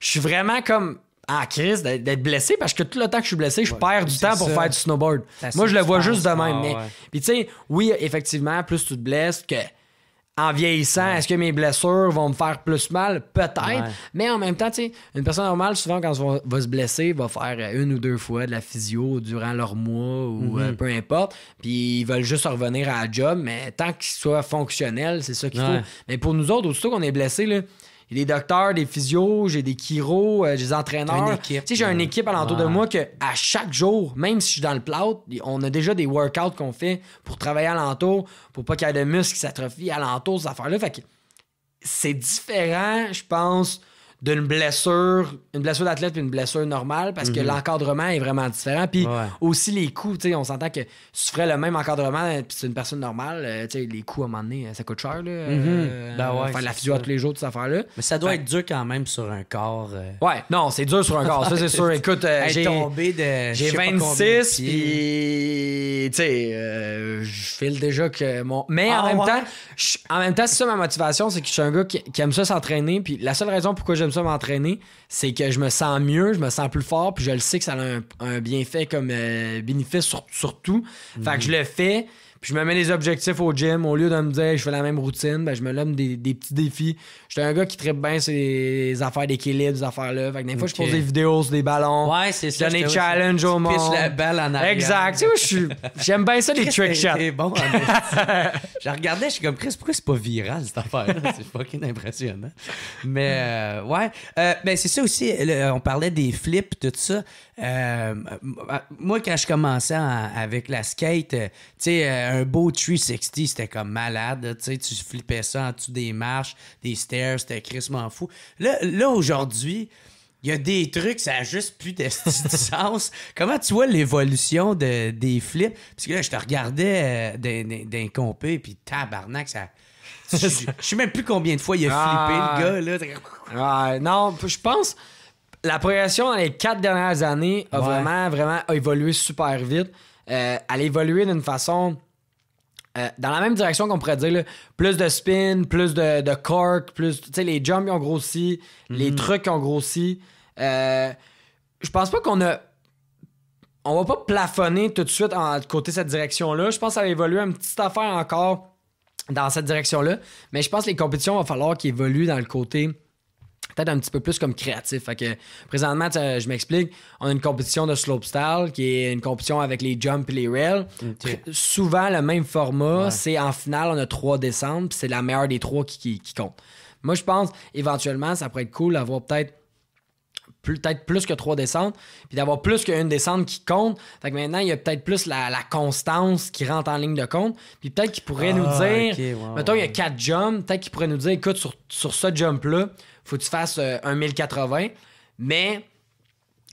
Je suis vraiment comme en crise d'être blessé parce que tout le temps que je suis blessé, je perds du temps pour faire du snowboard. Moi, je le vois juste de même. Ah, mais... Puis tu sais, oui, effectivement, plus tu te blesses, que en vieillissant, est-ce que mes blessures vont me faire plus mal? Peut-être. Mais en même temps, une personne normale, souvent, quand elle va, se blesser, va faire une ou deux fois de la physio durant leur mois ou euh, mhm. peu importe. Puis ils veulent juste revenir à la job, mais tant qu'ils soient fonctionnels, c'est ça qu'il faut. Mais pour nous autres, aussitôt qu'on est blessé, là, j'ai des docteurs, des physios, j'ai des chiro, euh, j'ai des entraîneurs. Tu sais, j'ai une équipe alentour de moi que à chaque jour, même si je suis dans le plâtre, on a déjà des workouts qu'on fait pour travailler alentour, pour pas qu'il y ait de muscles qui s'atrophient alentour, ces affaires-là. Fait que c'est différent, je pense, d'une blessure, une blessure d'athlète puis une blessure normale parce que mhm. l'encadrement est vraiment différent. Puis aussi les coûts, on s'entend que tu ferais le même encadrement euh, puis c'est une personne normale, euh, sais, les coups à un moment donné, euh, ça coûte cher. Là, mhm. ben faire la physio à tous les jours, de cette affaire-là. Mais ça doit être dur quand même sur un corps. Ouais, non, c'est dur sur un corps, ça c'est sûr. Écoute, j'ai 26 puis tu sais, je file déjà que mon. Mais en, ah même temps, en même temps, c'est ça ma motivation, c'est que je suis un gars qui, aime ça s'entraîner. Puis la seule raison pourquoi j'aime ça m'entraîner, c'est que je me sens mieux, je me sens plus fort, puis je le sais que ça a un, bienfait comme euh, bénéfice sur, tout. Fait que je le fais, puis je me mets des objectifs au gym. Au lieu de me dire je fais la même routine, ben, je me lève des, petits défis. J'étais un gars qui traite bien sur affaires d'équilibre, ces affaires-là. Fait que des fois, je pose des vidéos sur des ballons. Ouais, c'est ça. donne des challenges au monde. Exact. tu j'aime bien ça, les trick shots. C'est bon. je regardais, je suis comme, Chris, pourquoi c'est pas viral cette affaire-là? C'est fucking impressionnant. Mais, euh, ouais Ouais, euh, ben, c'est ça aussi. on parlait des flips, tout ça. Euh, moi, quand je commençais avec la skate, euh, tu sais, un beau 360, c'était comme malade. Tu flippais ça en dessous des marches, des stairs, c'était crissement fou. Là, là aujourd'hui, il y a des trucs, ça n'a juste plus de, sens. Comment tu vois l'évolution des flips? Parce que là, je te regardais d'un compé, puis tabarnak, ça je sais même plus combien de fois il a flippé, le gars. Là. non, je pense la progression dans les quatre dernières années a vraiment, vraiment évolué super vite. Euh, elle a évolué d'une façon. Euh, dans la même direction qu'on pourrait dire, plus de spin, plus de, cork, plus. Tu sais, les jumps ont grossi, les mhm. trucs ont grossi. Euh, je pense pas qu'on a. On va pas plafonner tout de suite en, côté cette direction-là. Je pense que ça va évoluer une petite affaire encore dans cette direction-là. Mais je pense que les compétitions, il va falloir qu'ils évoluent dans le côté peut-être un petit peu plus comme créatif. Fait que, présentement, je m'explique, on a une compétition de slopestyle qui est une compétition avec les jumps et les rails. Souvent, le même format, c'est en finale, on a trois descentes, c'est la meilleure des trois qui compte. Moi, je pense, éventuellement, ça pourrait être cool d'avoir peut-être peut-être plus que trois descentes, puis d'avoir plus qu'une descente qui compte. Fait que maintenant, il y a peut-être plus la, constance qui rentre en ligne de compte. Puis peut-être qu'il pourrait nous ah, dire, mettons, il y a quatre jumps, peut-être qu'il pourrait nous dire, écoute, sur, ce jump-là, faut que tu fasses euh, un 1080, mais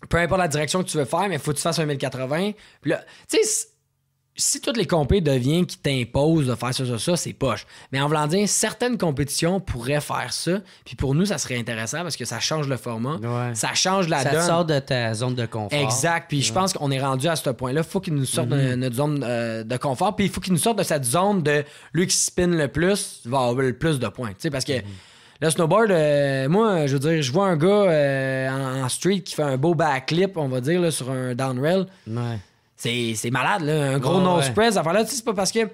peu importe la direction que tu veux faire, mais faut que tu fasses un 1080. Puis là, tu sais, si toutes les compés deviennent qui t'imposent de faire ça, ça, ça, c'est poche. Mais en voulant dire, certaines compétitions pourraient faire ça. Puis pour nous, ça serait intéressant parce que ça change le format. Ça change la donne. Ça sort de ta zone de confort. Exact. Puis je pense qu'on est rendu à ce point-là. Il faut qu'il nous sorte de mhm. notre zone euh, de confort. Puis il faut qu'il nous sorte de cette zone de lui qui spin le plus va avoir le plus de points. parce que. Mhm. Le snowboard, euh, moi, je veux dire, je vois un gars euh, en, street qui fait un beau backflip, on va dire, là, sur un downrail. Ouais c'est malade, là. Un gros no nose ouais. press. là, c'est pas parce que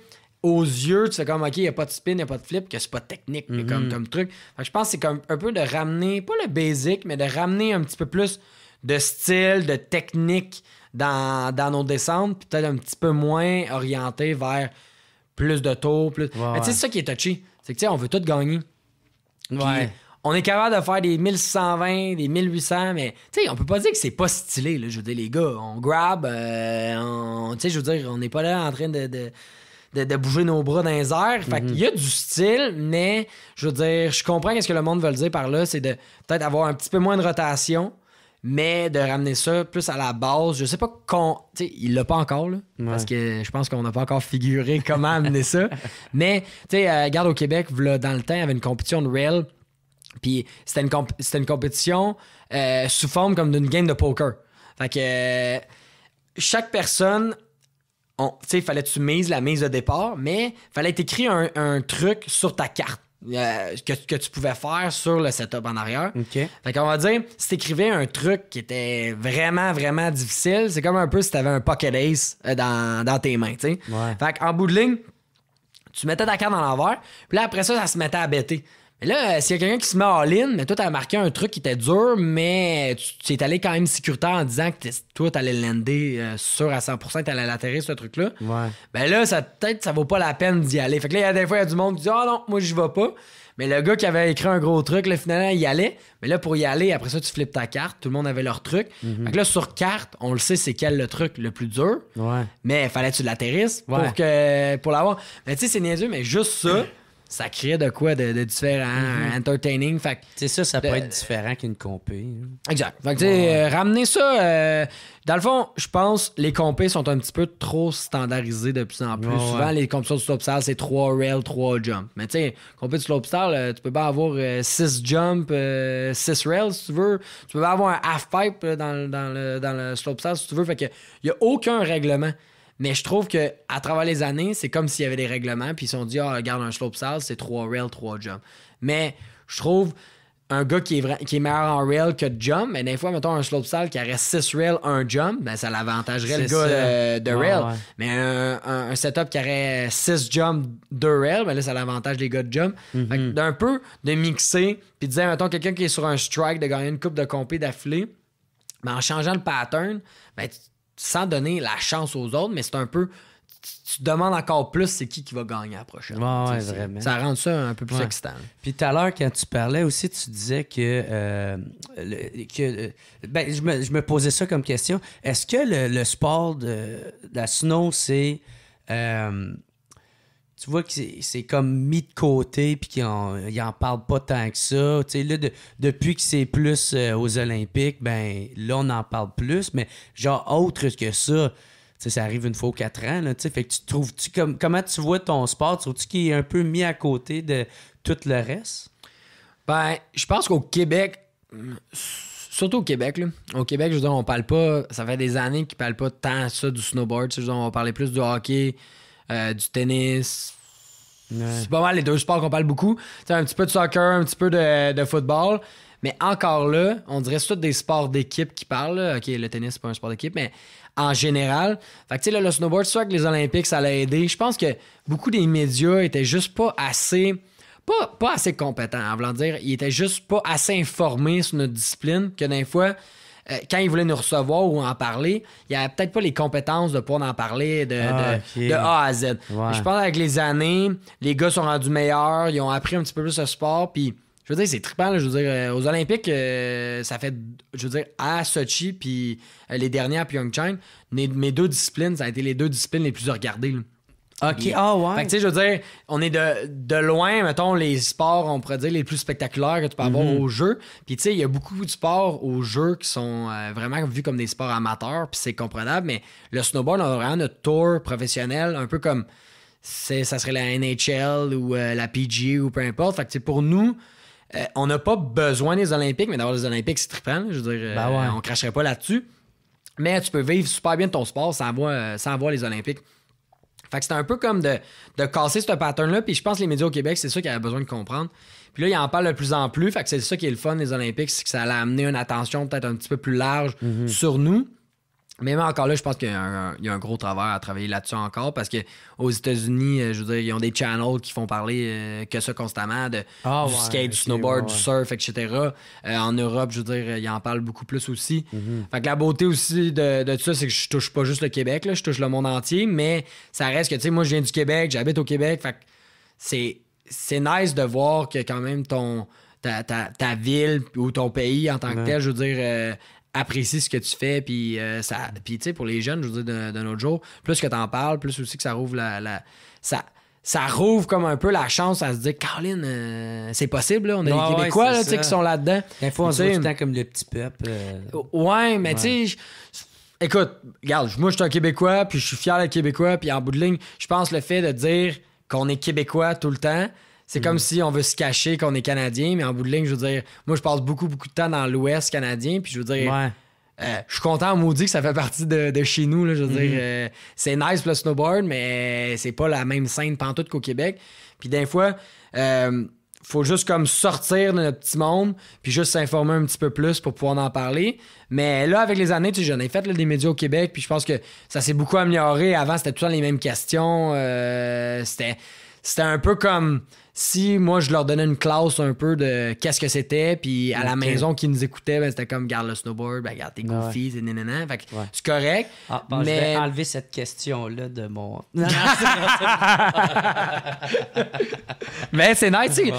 aux yeux, tu sais comme, OK, il n'y a pas de spin, il n'y a pas de flip, que c'est pas technique comme, mm-hmm. comme truc. je pense que c'est comme un peu de ramener, pas le basic, mais de ramener un petit peu plus de style, de technique dans, nos descentes, peut-être un petit peu moins orienté vers plus de taux. Plus... mais tu sais, c'est ça qui est touchy. C'est que, tu sais, on veut tout gagner. Oui on est capable de faire des 1620, des 1800, mais tu sais, on peut pas dire que c'est pas stylé, je veux dire, les gars. On grab, euh, on, tu sais, je veux dire, on n'est pas là en train de, de, bouger nos bras dans les airs. Fait mhm. y a du style, mais je veux dire, je comprends ce que le monde veut dire par là, c'est de peut-être avoir un petit peu moins de rotation, mais de ramener ça plus à la base. Je sais pas qu'on. Tu sais, il l'a pas encore, parce que je pense qu'on n'a pas encore figuré comment amener ça. Mais, tu sais, euh, regarde au Québec, dans le temps, il y avait une compétition de rail puis c'était une, une, compétition euh, sous forme comme d'une game de poker. Fait que chaque personne, tu il fallait que tu mises la mise de départ, mais fallait t'écrire un, un truc sur ta carte. Euh, que, tu pouvais faire sur le setup en arrière. Fait qu'on va dire, si t'écrivais un truc qui était vraiment, vraiment difficile, c'est comme un peu si t'avais un pocket ace euh, dans, tes mains, tu sais. Fait qu'en bout de ligne, tu mettais ta carte dans l'envers, puis là, après ça, ça se mettait à bêter. Mais là, euh, s'il y a quelqu'un qui se met en ligne, mais toi, t'as marqué un truc qui était dur, mais tu es allé quand même sécuritaire en disant que toi, t'allais lander euh, sûr à 100%, t'allais l'atterrir, ce truc-là. Ben là, ça, peut-être, ça vaut pas la peine d'y aller. Fait que là, il y a des fois, il y a du monde qui dit Ah non, moi, j'y vais pas. Mais le gars qui avait écrit un gros truc, là, finalement, il y allait. Mais là, pour y aller, après ça, tu flippes ta carte. Tout le monde avait leur truc. Mhm. Fait que là, sur carte, on le sait, c'est quel le truc le plus dur. Mais il fallait tu l'atterrisses pour, que, pour l'avoir. Mais ben, tu sais, c'est niaiseux, mais juste ça. ça crée de quoi de, différents différent, mhm. entertaining. c'est ça, ça peut être différent qu'une compé. Hein. Exact. Fait que, euh, ramener ça. Euh, dans le fond, je pense les compés sont un petit peu trop standardisés de plus en plus. Souvent, les sur de slopestyle, c'est 3 rails, 3 jumps. Mais tu sais, compé de slopestyle, euh, tu peux pas avoir 6 jumps, 6 rails si tu veux. Tu peux pas avoir un half-pipe dans, dans, le, dans le slopestyle si tu veux. Fait que, il n'y a aucun règlement. Mais je trouve que à travers les années, c'est comme s'il y avait des règlements, puis ils sont dit, ah, regarde, un slope sale, c'est 3 rails, trois jumps. Mais je trouve un gars qui est, qui est meilleur en rail que de jump, mais des fois, mettons un slope sale qui aurait 6 rails, 1 jump, ben ça l'avantagerait le gars euh, de, rail. Mais un, setup qui aurait 6 jumps, 2 rails, ben là, ça l'avantage des gars de jump. Mhm. D'un peu de mixer, puis de dire, mettons, quelqu'un qui est sur un strike, de gagner une coupe de compé d'affilée, mais ben, en changeant le pattern, ben, sans donner la chance aux autres, mais c'est un peu. Tu, te demandes encore plus c'est qui qui va gagner à la prochaine. Ça rend ça un peu plus excitant. Puis tout à l'heure, quand tu parlais aussi, tu disais que. Euh, que euh, ben, je, me, posais ça comme question. Est-ce que le, sport de, la snow, c'est. Euh, tu vois que c'est comme mis de côté puis qu'il en, en, parle pas tant que ça. depuis que c'est plus euh, aux Olympiques, ben là, on en parle plus, mais genre autre que ça, ça arrive une fois aux quatre ans. fait que tu trouves-tu comme comment tu vois ton sport, tu trouves-tu qu'il est un peu mis à côté de tout le reste? Ben, je pense qu'au Québec, surtout au Québec, là. Au Québec, je veux on parle pas. Ça fait des années qu'ils parlent pas tant ça du snowboard. Je veux dire, plus du hockey. Euh, du tennis. C'est pas mal les deux sports qu'on parle beaucoup. un petit peu de soccer, un petit peu de, football. Mais encore là, on dirait surtout des sports d'équipe qui parlent. OK, le tennis, c'est pas un sport d'équipe, mais en général. Fait que, tu sais, le, snowboard, c'est que les Olympiques, ça l'a aidé. Je pense que beaucoup des médias étaient juste pas assez. Pas, pas assez compétents, en voulant dire. Ils étaient juste pas assez informés sur notre discipline que des fois. Euh, quand ils voulaient nous recevoir ou en parler, il n'y avait peut-être pas les compétences de pouvoir en parler de, ah, A à Z. Je pense avec les années, les gars sont rendus meilleurs, ils ont appris un petit peu plus ce sport, puis. Je veux dire, c'est trippant. je veux dire, euh, aux Olympiques, euh, ça fait, je veux dire, à Sochi, puis les dernières à Pyeongchang, mes, deux disciplines, ça a été les deux disciplines les plus regardées ah ouais. tu sais, je veux dire, on est de, loin, mettons, les sports, on pourrait dire, les plus spectaculaires que tu peux avoir mhm. au jeu. Puis tu sais, il y a beaucoup de sports au jeu qui sont euh, vraiment vus comme des sports amateurs, puis c'est comprenable, mais le snowboard, on a vraiment notre tour professionnel, un peu comme ça serait la NHL ou euh, la PG ou peu importe. Fait que pour nous, euh, on n'a pas besoin des Olympiques, mais d'avoir les Olympiques, c'est trippant. Je veux dire, ben on cracherait pas là-dessus. Mais tu peux vivre super bien ton sport sans voir sans avoir les Olympiques. Fait que c'était un peu comme de, de casser ce pattern-là. Puis je pense que les médias au Québec, c'est ça qu'ils avaient besoin de comprendre. Puis là, ils en parlent de plus en plus. Fait que c'est ça qui est le fun des Olympiques, c'est que ça allait amener une attention peut-être un petit peu plus large mhm. sur nous. Même encore là, je pense qu'il y, a un gros travail à travailler là-dessus encore parce que aux États-Unis, euh, je veux dire, ils ont des channels qui font parler euh, que ça constamment de ah du skate, du snowboard, du surf, etc. Euh, en Europe, je veux dire, ils en parlent beaucoup plus aussi. Mhm. Fait que la beauté aussi de, de ça, c'est que je touche pas juste le Québec, là, je touche le monde entier, mais ça reste que tu sais, moi je viens du Québec, j'habite au Québec. Fait c'est c'est nice de voir que quand même ton ta, ville ou ton pays en tant que tel, je veux dire, apprécie ce que tu fais. Puis, euh, ça, puis tu sais, pour les jeunes, je veux dire, d'un autre jour, plus que tu en parles, plus aussi que ça rouvre la. ça, ça rouvre comme un peu la chance à se dire, Caroline, euh, c'est possible, on a des Québécois qui sont là-dedans. Des fois, on se comme le petit peuple. Euh. Ouais, mais tu sais, écoute, regarde, moi, je suis un Québécois, puis je suis fier d'être Québécois, puis en bout de ligne, je pense le fait de dire qu'on est Québécois tout le temps, c'est comme mm. si on veut se cacher qu'on est Canadien, mais en bout de ligne, je veux dire, moi, je passe beaucoup, beaucoup de temps dans l'Ouest canadien, puis je veux dire. Euh, je suis content, maudit, que ça fait partie de, chez nous. Là, je veux dire, mm-hmm. euh, c'est nice pour le snowboard, mais c'est pas la même scène pantoute qu'au Québec. Puis d'un fois, euh, faut juste comme sortir de notre petit monde, puis juste s'informer un petit peu plus pour pouvoir en parler. Mais là, avec les années, tu sais, j'en ai fait des médias au Québec, puis je pense que ça s'est beaucoup amélioré. Avant, c'était toujours les mêmes questions. Euh, c'était, c'était un peu comme si moi je leur donnais une classe un peu de qu'est-ce que c'était, puis à la maison qui nous écoutait, ben, c'était comme garde le snowboard, ben, garde tes goofies, et nanana. Fait c'est correct. Ah, mais... enlever cette question-là de mon. mais c'est nice, tu sais.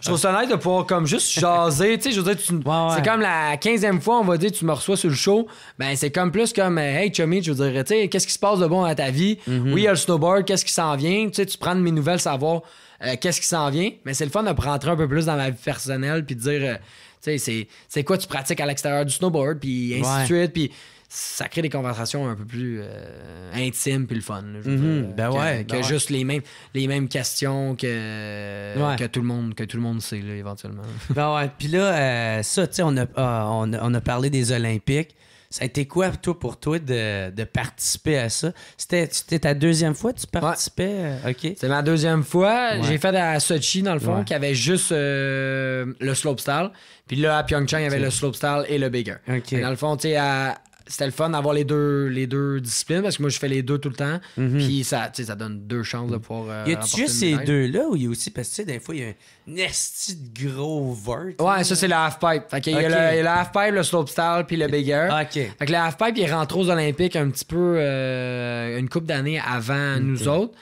Je trouve ça nice de pouvoir comme juste jaser. tu sais, je veux dire, c'est comme la 15e fois, on va dire, tu me reçois sur le show. Ben, c'est comme plus comme euh, Hey Chummy, je veux dire, tu sais, qu'est-ce qui se passe de bon à ta vie? Mhm. Oui, il y a le snowboard, qu'est-ce qui s'en vient? Tu sais, tu prends de mes nouvelles savoir. Euh, qu'est-ce qui s'en vient. Mais c'est le fun de rentrer un peu plus dans ma vie personnelle puis de dire, euh, tu sais, c'est quoi tu pratiques à l'extérieur du snowboard, puis ainsi de suite. Puis ça crée des conversations un peu plus euh, intimes puis le fun. Mhm. Ben, ben ouais, que juste les mêmes les mêmes questions que, que tout le monde que tout le monde sait éventuellement. Ben ouais. Puis là, ça, tu sais, ah, on, a, on a parlé des Olympiques. Ça a été quoi, toi, pour toi, de, de participer à ça? C'était, ta deuxième fois que tu participais? OK. C'est ma deuxième fois. J'ai fait à Sochi, dans le fond, qui avait juste euh, le slopestyle. Puis là, à Pyeongchang, il y avait le slopestyle et le bigger. Dans le fond, tu sais, à, c'était le fun d'avoir les deux, les deux disciplines parce que moi, je fais les deux tout le temps. Mm Puis ça, ça donne deux chances de pouvoir. Euh, y a-tu juste ces deux-là ou il y a aussi, parce que tu sais, des fois, il y a un nasty de gros vert. Ouais, ça, c'est le half-pipe. Il y a le, half-pipe, le slopestyle, puis le bigger. OK. Fait que le half-pipe, il rentre aux Olympiques un petit peu euh, une couple d'années avant nous autres.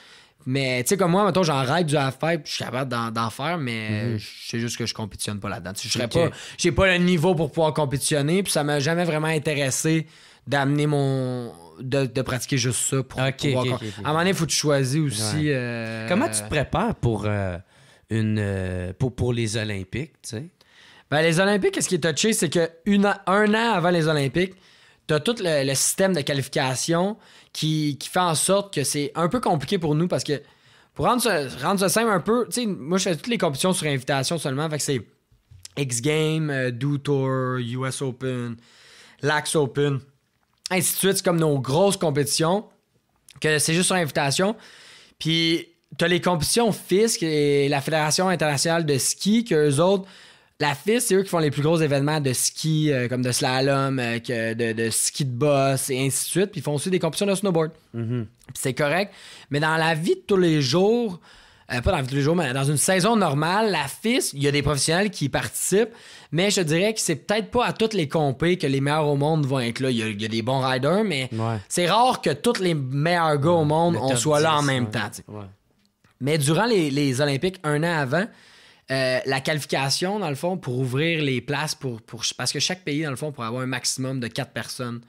Mais tu sais, comme moi, j'en rêve du half-pipe, je suis capable d'en faire, mais mhm. c'est juste que je compétitionne pas là-dedans. Je serais pas. J'ai pas le niveau pour pouvoir compétitionner, puis ça m'a jamais vraiment intéressé d'amener mon. De, pratiquer juste ça pour pouvoir. à un moment donné, il faut que tu aussi. Euh, Comment tu te prépares pour, euh, une, euh, pour, les Olympiques, tu sais? Ben, les Olympiques, ce qui est touché, c'est que un an avant les Olympiques, t'as tout le, système de qualification qui, fait en sorte que c'est un peu compliqué pour nous parce que pour rendre ça, rendre simple un peu, tu sais, moi je fais toutes les compétitions sur invitation seulement, fait que c'est X-Game, euh, Tour, US Open, Lax Open, ainsi de suite, c'est comme nos grosses compétitions, que c'est juste sur invitation. Puis t'as les compétitions FISC et la Fédération internationale de ski, que eux autres, la FIS, c'est eux qui font les plus gros événements de ski, euh, comme de slalom, euh, de, ski de boss et ainsi de suite. Puis ils font aussi des compétitions de snowboard. Mhm. c'est correct. Mais dans la vie de tous les jours, euh, pas dans la vie de tous les jours, mais dans une saison normale, la FIS, il y a des professionnels qui y participent. Mais je dirais que c'est peut-être pas à toutes les compés que les meilleurs au monde vont être là. Il y a, des bons riders, mais c'est rare que tous les meilleurs gars au monde soient là en même temps. Mais durant les, les Olympiques, un an avant, euh, la qualification, dans le fond, pour ouvrir les places, pour, parce que chaque pays, dans le fond, pour avoir un maximum de quatre personnes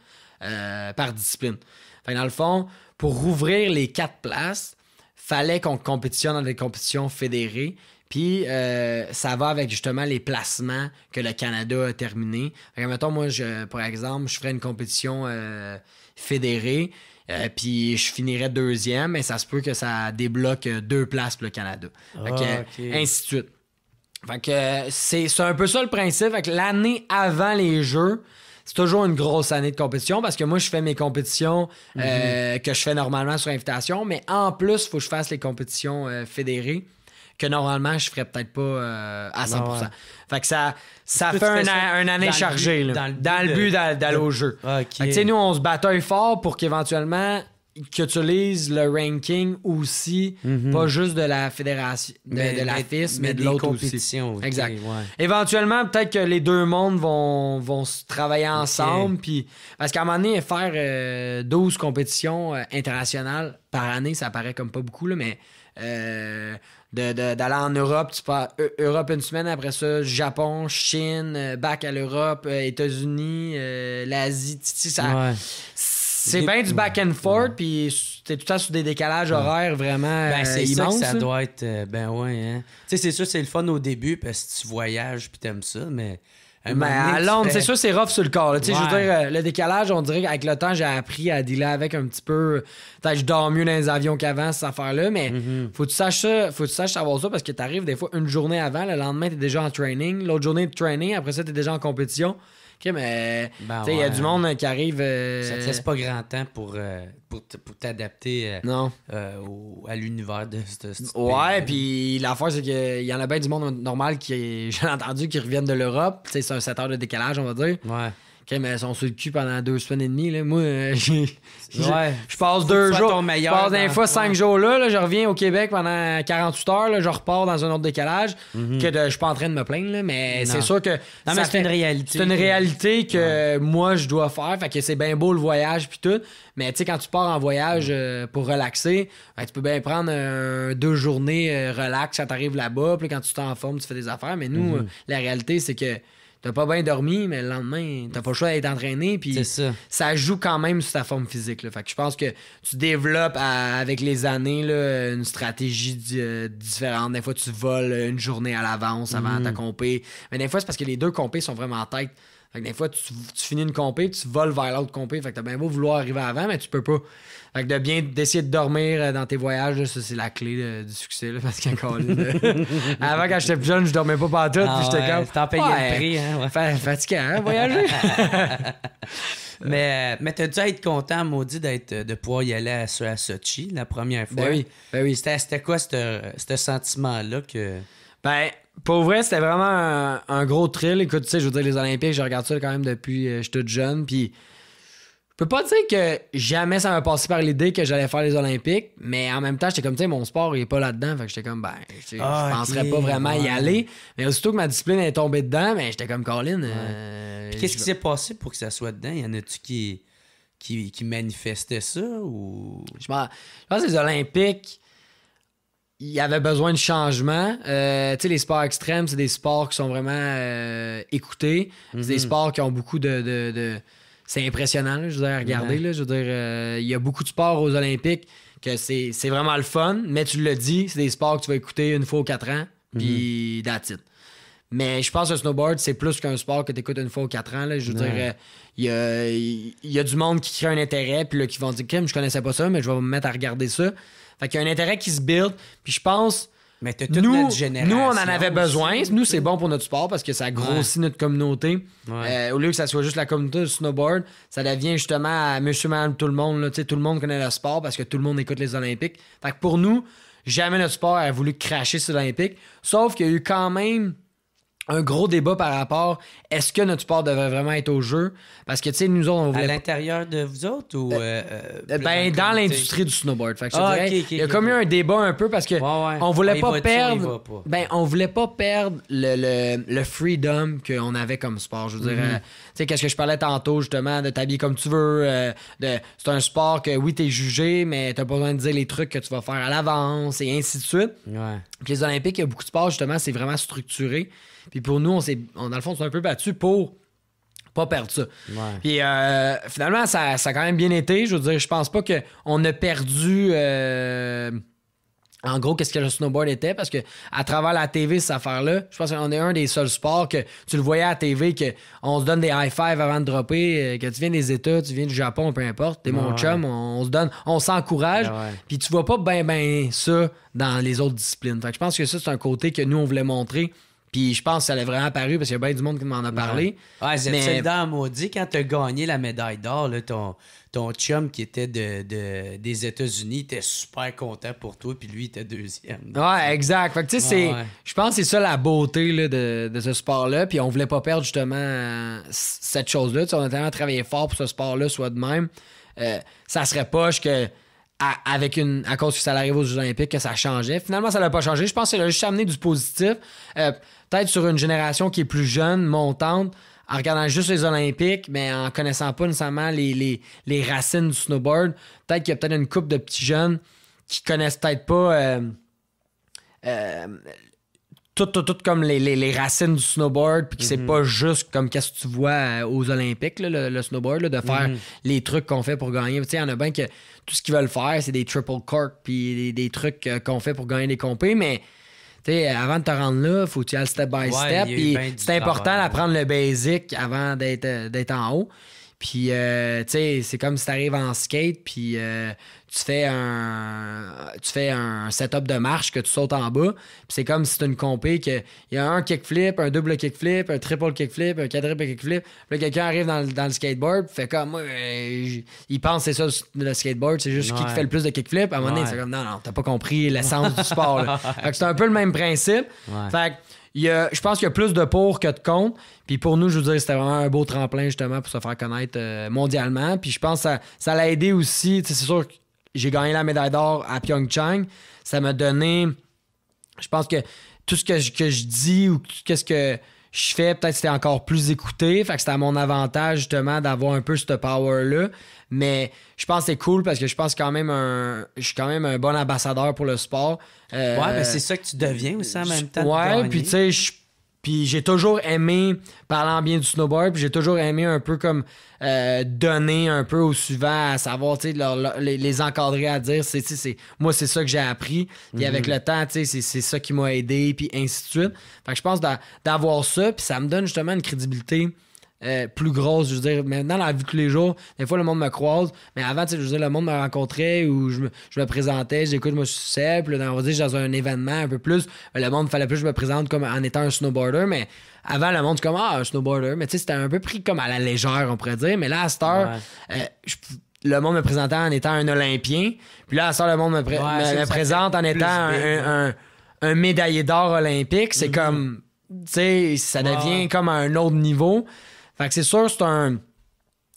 euh, par discipline. Fait dans le fond, pour ouvrir les quatre places, fallait qu'on compétitionne dans des compétitions fédérées. Puis euh, ça va avec justement les placements que le Canada a terminés. mettons, moi, je, par exemple, je ferais une compétition fédérée, puis je finirais deuxième, mais ça se peut que ça débloque deux places pour le Canada. Ah, ok Ainsi de suite. Fait que c'est un peu ça le principe. l'année avant les Jeux, c'est toujours une grosse année de compétition parce que moi, je fais mes compétitions euh, mm-hmm. que je fais normalement sur invitation, mais en plus, il faut que je fasse les compétitions euh, fédérées que normalement, je ferais peut-être pas euh, à 100%. Ah que ça, ça fait un, année chargée, dans, le but d'aller au jeu. Ah, nous, on se bataille fort pour qu'éventuellement tu utilise le ranking aussi, mhm. pas juste de la fédération, de, mais, de la mais, de l'autre aussi. Éventuellement, peut-être que les deux mondes vont, travailler ensemble. Puis, parce qu'à un moment donné, faire 12 euh, compétitions euh, internationales par année, ça paraît comme pas beaucoup, mais euh, de d'aller en Europe, tu pars Europe une semaine, après ça, Japon, Chine, back à l'Europe, États-Unis, l'Asie, ça. C'est bien du back and forth, puis t'es tout le temps sur des décalages horaires vraiment ben, euh, c'est immense Ça, hein. doit être. Euh, ben ouais, hein. Tu sais, c'est sûr, c'est le fun au début parce que tu voyages puis t'aimes ça, mais. Ben, à Londres, c'est sûr, c'est rough sur le corps. Tu sais, Je veux dire, euh, le décalage, on dirait qu'avec le temps, j'ai appris à dealer avec un petit peu. Peut-être je dors mieux dans les avions qu'avant, cette affaire-là, mais mm-hmm. faut que tu saches ça, faut que tu saches savoir ça parce que t'arrives des fois une journée avant, le lendemain, t'es déjà en training, l'autre journée de training, après ça, t'es déjà en compétition. OK, mais ben il y a du monde euh, qui arrive. Euh, Ça te laisse pas grand temps pour, euh, pour, t'adapter à l'univers de ce Ouais, puis l'affaire, c'est qu'il y en a bien du monde normal qui, j'ai entendu, qui reviennent de l'Europe. C'est un 7 heures de décalage, on va dire. Ouais mais elles sont sur le cul pendant deux semaines et demie. Là. Moi, euh, je passe deux jours. je passe des fois cinq jours là, Je reviens au Québec pendant 48 heures. je repars dans un autre décalage. Mhm. que je suis pas en train de me plaindre, mais c'est sûr que. c'est une réalité. C'est une réalité que moi, je dois faire. Fait que c'est bien beau le voyage puis tout. Mais tu sais, quand tu pars en voyage euh, pour relaxer, ben, tu peux bien prendre euh, deux journées relax. Ça t'arrive là-bas. Puis quand tu t'en forme tu fais des affaires. Mais nous, mhm. la réalité, c'est que t'as pas bien dormi, mais le lendemain, t'as pas le choix d'être entraîné. Puis ça. joue quand même sur ta forme physique. Là. Fait que je pense que tu développes avec les années là, une stratégie euh, différente. Des fois, tu voles une journée à l'avance avant mm. ta compé. Mais des fois, c'est parce que les deux compés sont vraiment en tête. Fait que des fois, tu, finis une compé, tu voles vers l'autre compé. Fait que t'as bien beau vouloir arriver avant, mais tu peux pas. Fait que de bien d'essayer de dormir euh, dans tes voyages, ça c'est la clé euh, du succès. parce qu'encore Avant quand j'étais plus jeune, je dormais pas partout, ah, pis j'étais comme. T'en payais le prix, hein? Ouais. fatiguant, hein, voyager. mais euh, mais t'as dû être content, maudit, de pouvoir y aller à, Sochi la première fois. Ben oui, ben oui. C'était quoi ce sentiment-là que. Ben, pour vrai, c'était vraiment un, gros thrill. Écoute, tu sais, je veux dire, les Olympiques, je regarde ça quand même depuis que je suis toute jeune. Puis je peux pas dire que jamais ça m'a passé par l'idée que j'allais faire les Olympiques, mais en même temps, j'étais comme, tu sais, mon sport, il est pas là-dedans. Fait que j'étais comme, ben, je ah, penserais pas vraiment y aller. Mais surtout que ma discipline est tombée dedans, ben, j'étais comme, Colin. Euh, qu'est-ce qui s'est passé pour que ça soit dedans? Y en a-tu qui, qui, manifestait ça ou. Je pense, que les Olympiques il y avait besoin de changement. Euh, tu sais, les sports extrêmes, c'est des sports qui sont vraiment euh, écoutés. C'est des mm-hmm. sports qui ont beaucoup de c'est impressionnant, je veux dire, regarder. Là, je veux dire, euh, il y a beaucoup de sports aux Olympiques que c'est vraiment le fun, mais tu le dis, c'est des sports que tu vas écouter une fois aux quatre ans, mhm. puis Mais je pense que le snowboard, c'est plus qu'un sport que tu écoutes une fois aux quatre ans. Je veux dire, euh, il y, a, du monde qui crée un intérêt, puis là, qui vont dire, Kim, je connaissais pas ça, mais je vais me mettre à regarder ça. Fait qu'il y a un intérêt qui se build, puis je pense mais t'as toute nous, notre génération. Nous, on en avait besoin. Nous, c'est bon pour notre sport parce que ça grossit notre communauté. Euh, au lieu que ça soit juste la communauté de snowboard, ça devient justement à monsieur, madame, tout le monde. Là. Tout le monde connaît le sport parce que tout le monde écoute les Olympiques. Fait pour nous, jamais notre sport a voulu cracher sur Olympiques. Sauf qu'il y a eu quand même un gros débat par rapport est-ce que notre sport devrait vraiment être au jeu parce que tu sais nous autres on voulait à l'intérieur de vous autres ou euh, euh, euh, ben dans l'industrie du snowboard fait que ah, dirais, il y a comme eu un débat un peu parce que on voulait ah, pas perdre ben on voulait pas perdre le, freedom qu'on avait comme sport je veux dire mhm. Tu sais, qu'est-ce que je parlais tantôt, justement, de t'habiller comme tu veux. Euh, de, c'est un sport que, oui, t'es jugé, mais t'as pas besoin de dire les trucs que tu vas faire à l'avance et ainsi de suite. Puis les Olympiques, il y a beaucoup de sports, justement, c'est vraiment structuré. Puis pour nous, on s'est, dans le fond, on s'est un peu battu pour pas perdre ça. Puis euh, finalement, ça, a quand même bien été. Je veux dire, je pense pas qu'on a perdu. Euh, en gros, qu'est-ce que le snowboard était? Parce que à travers la TV, cette affaire-là, je pense qu'on est un des seuls sports que tu le voyais à la TV, qu'on se donne des high five avant de dropper, euh, que tu viens des États, tu viens du Japon, peu importe, t'es mon chum, on, se donne, on s'encourage. Puis tu vois pas ben ben ça dans les autres disciplines. Fait que je pense que ça, c'est un côté que nous, on voulait montrer. Puis je pense que ça l'a vraiment apparu parce qu'il y a bien du monde qui m'en a parlé. Ouais, le c'est mais... maudit quand t'as gagné la médaille d'or, ton ton chum qui était des États-Unis était super content pour toi, puis lui, était deuxième. ouais, exact. Fait que, tu sais, je pense que c'est ça la beauté de, ce sport-là. Puis on voulait pas perdre justement cette chose-là. on a tellement travaillé fort pour ce sport-là, soit de même. Euh, ça serait poche que. avec une, à cause que ça arrive aux Olympiques, que ça changeait. Finalement, ça n'a pas changé. Je pense que ça a juste amené du positif. Euh, peut-être sur une génération qui est plus jeune, montante, en regardant juste les Olympiques, mais en connaissant pas nécessairement les, racines du snowboard, peut-être qu'il y a peut-être une couple de petits jeunes qui connaissent peut-être pas euh, euh, tout, tout, comme les, racines du snowboard, puis que c'est mhm. pas juste comme qu'est-ce que tu vois euh, aux Olympiques, le, snowboard, de mhm. faire les trucs qu'on fait pour gagner. Tu sais, il y en a bien que tout ce qu'ils veulent faire, c'est des triple cork, puis des, des, trucs qu'on fait pour gagner des compés, mais sais, avant de te rendre là, faut que tu ailles step by step. c'est important d'apprendre le basic avant d'être euh, en haut. Puis, euh, c'est comme si tu arrives en skate, puis euh, tu fais un tu fais un setup de marche que tu sautes en bas. c'est comme si tu une compé que il y a un kickflip, un double kickflip, un triple kickflip, un quadruple kickflip. Puis quelqu'un arrive dans, le skateboard, fait comme euh, il pense c'est ça le skateboard, c'est juste qui fait le plus de kickflip. À un moment donné, c'est comme non non, t'as pas compris l'essence du sport. c'est un peu le même principe. Fait je pense qu'il y a plus de pour que de contre. Puis pour nous, je veux dire, c'était vraiment un beau tremplin justement pour se faire connaître euh, mondialement. Puis je pense que ça, ça l'a aidé aussi. C'est sûr que j'ai gagné la médaille d'or à Pyeongchang. Ça m'a donné. Je pense que tout ce que je, dis ou quest ce que je fais, peut-être c'était encore plus écouté. Fait que c'était à mon avantage, justement, d'avoir un peu ce power-là. Mais je pense que c'est cool parce que je pense quand même un, je suis quand même un bon ambassadeur pour le sport. Euh, ouais, mais ben, c'est ça que tu deviens aussi en même temps. Ouais, puis tu sais, je puis j'ai toujours aimé, parlant bien du snowboard, puis j'ai toujours aimé un peu comme euh, donner un peu au suivant, à savoir, tu sais, les, encadrer à dire, c'est, c'est, moi, c'est ça que j'ai appris. Puis avec mhm. le temps, tu sais, c'est, c'est ça qui m'a aidé, puis ainsi de suite. Fait que je pense d'avoir ça, puis ça me donne justement une crédibilité euh, plus grosse. Je veux dire, maintenant, dans la vie de tous les jours, des fois, le monde me croise. Mais avant, je veux dire, le monde me rencontrait ou je me, je me présentais, j'écoute, moi, je suis simple. On dans un événement un peu plus, le monde, fallait plus je me présente comme en étant un snowboarder. Mais avant, le monde, comme, ah, un snowboarder. Mais tu sais, c'était un peu pris comme à la légère, on pourrait dire. Mais là, à cette heure, euh, le monde me présentait en étant un Olympien. Puis là, à ça, le monde me, présente en étant un, médaillé d'or olympique. C'est mm-hmm. comme, tu sais, ça devient comme à un autre niveau. Fait c'est sûr, c'est un.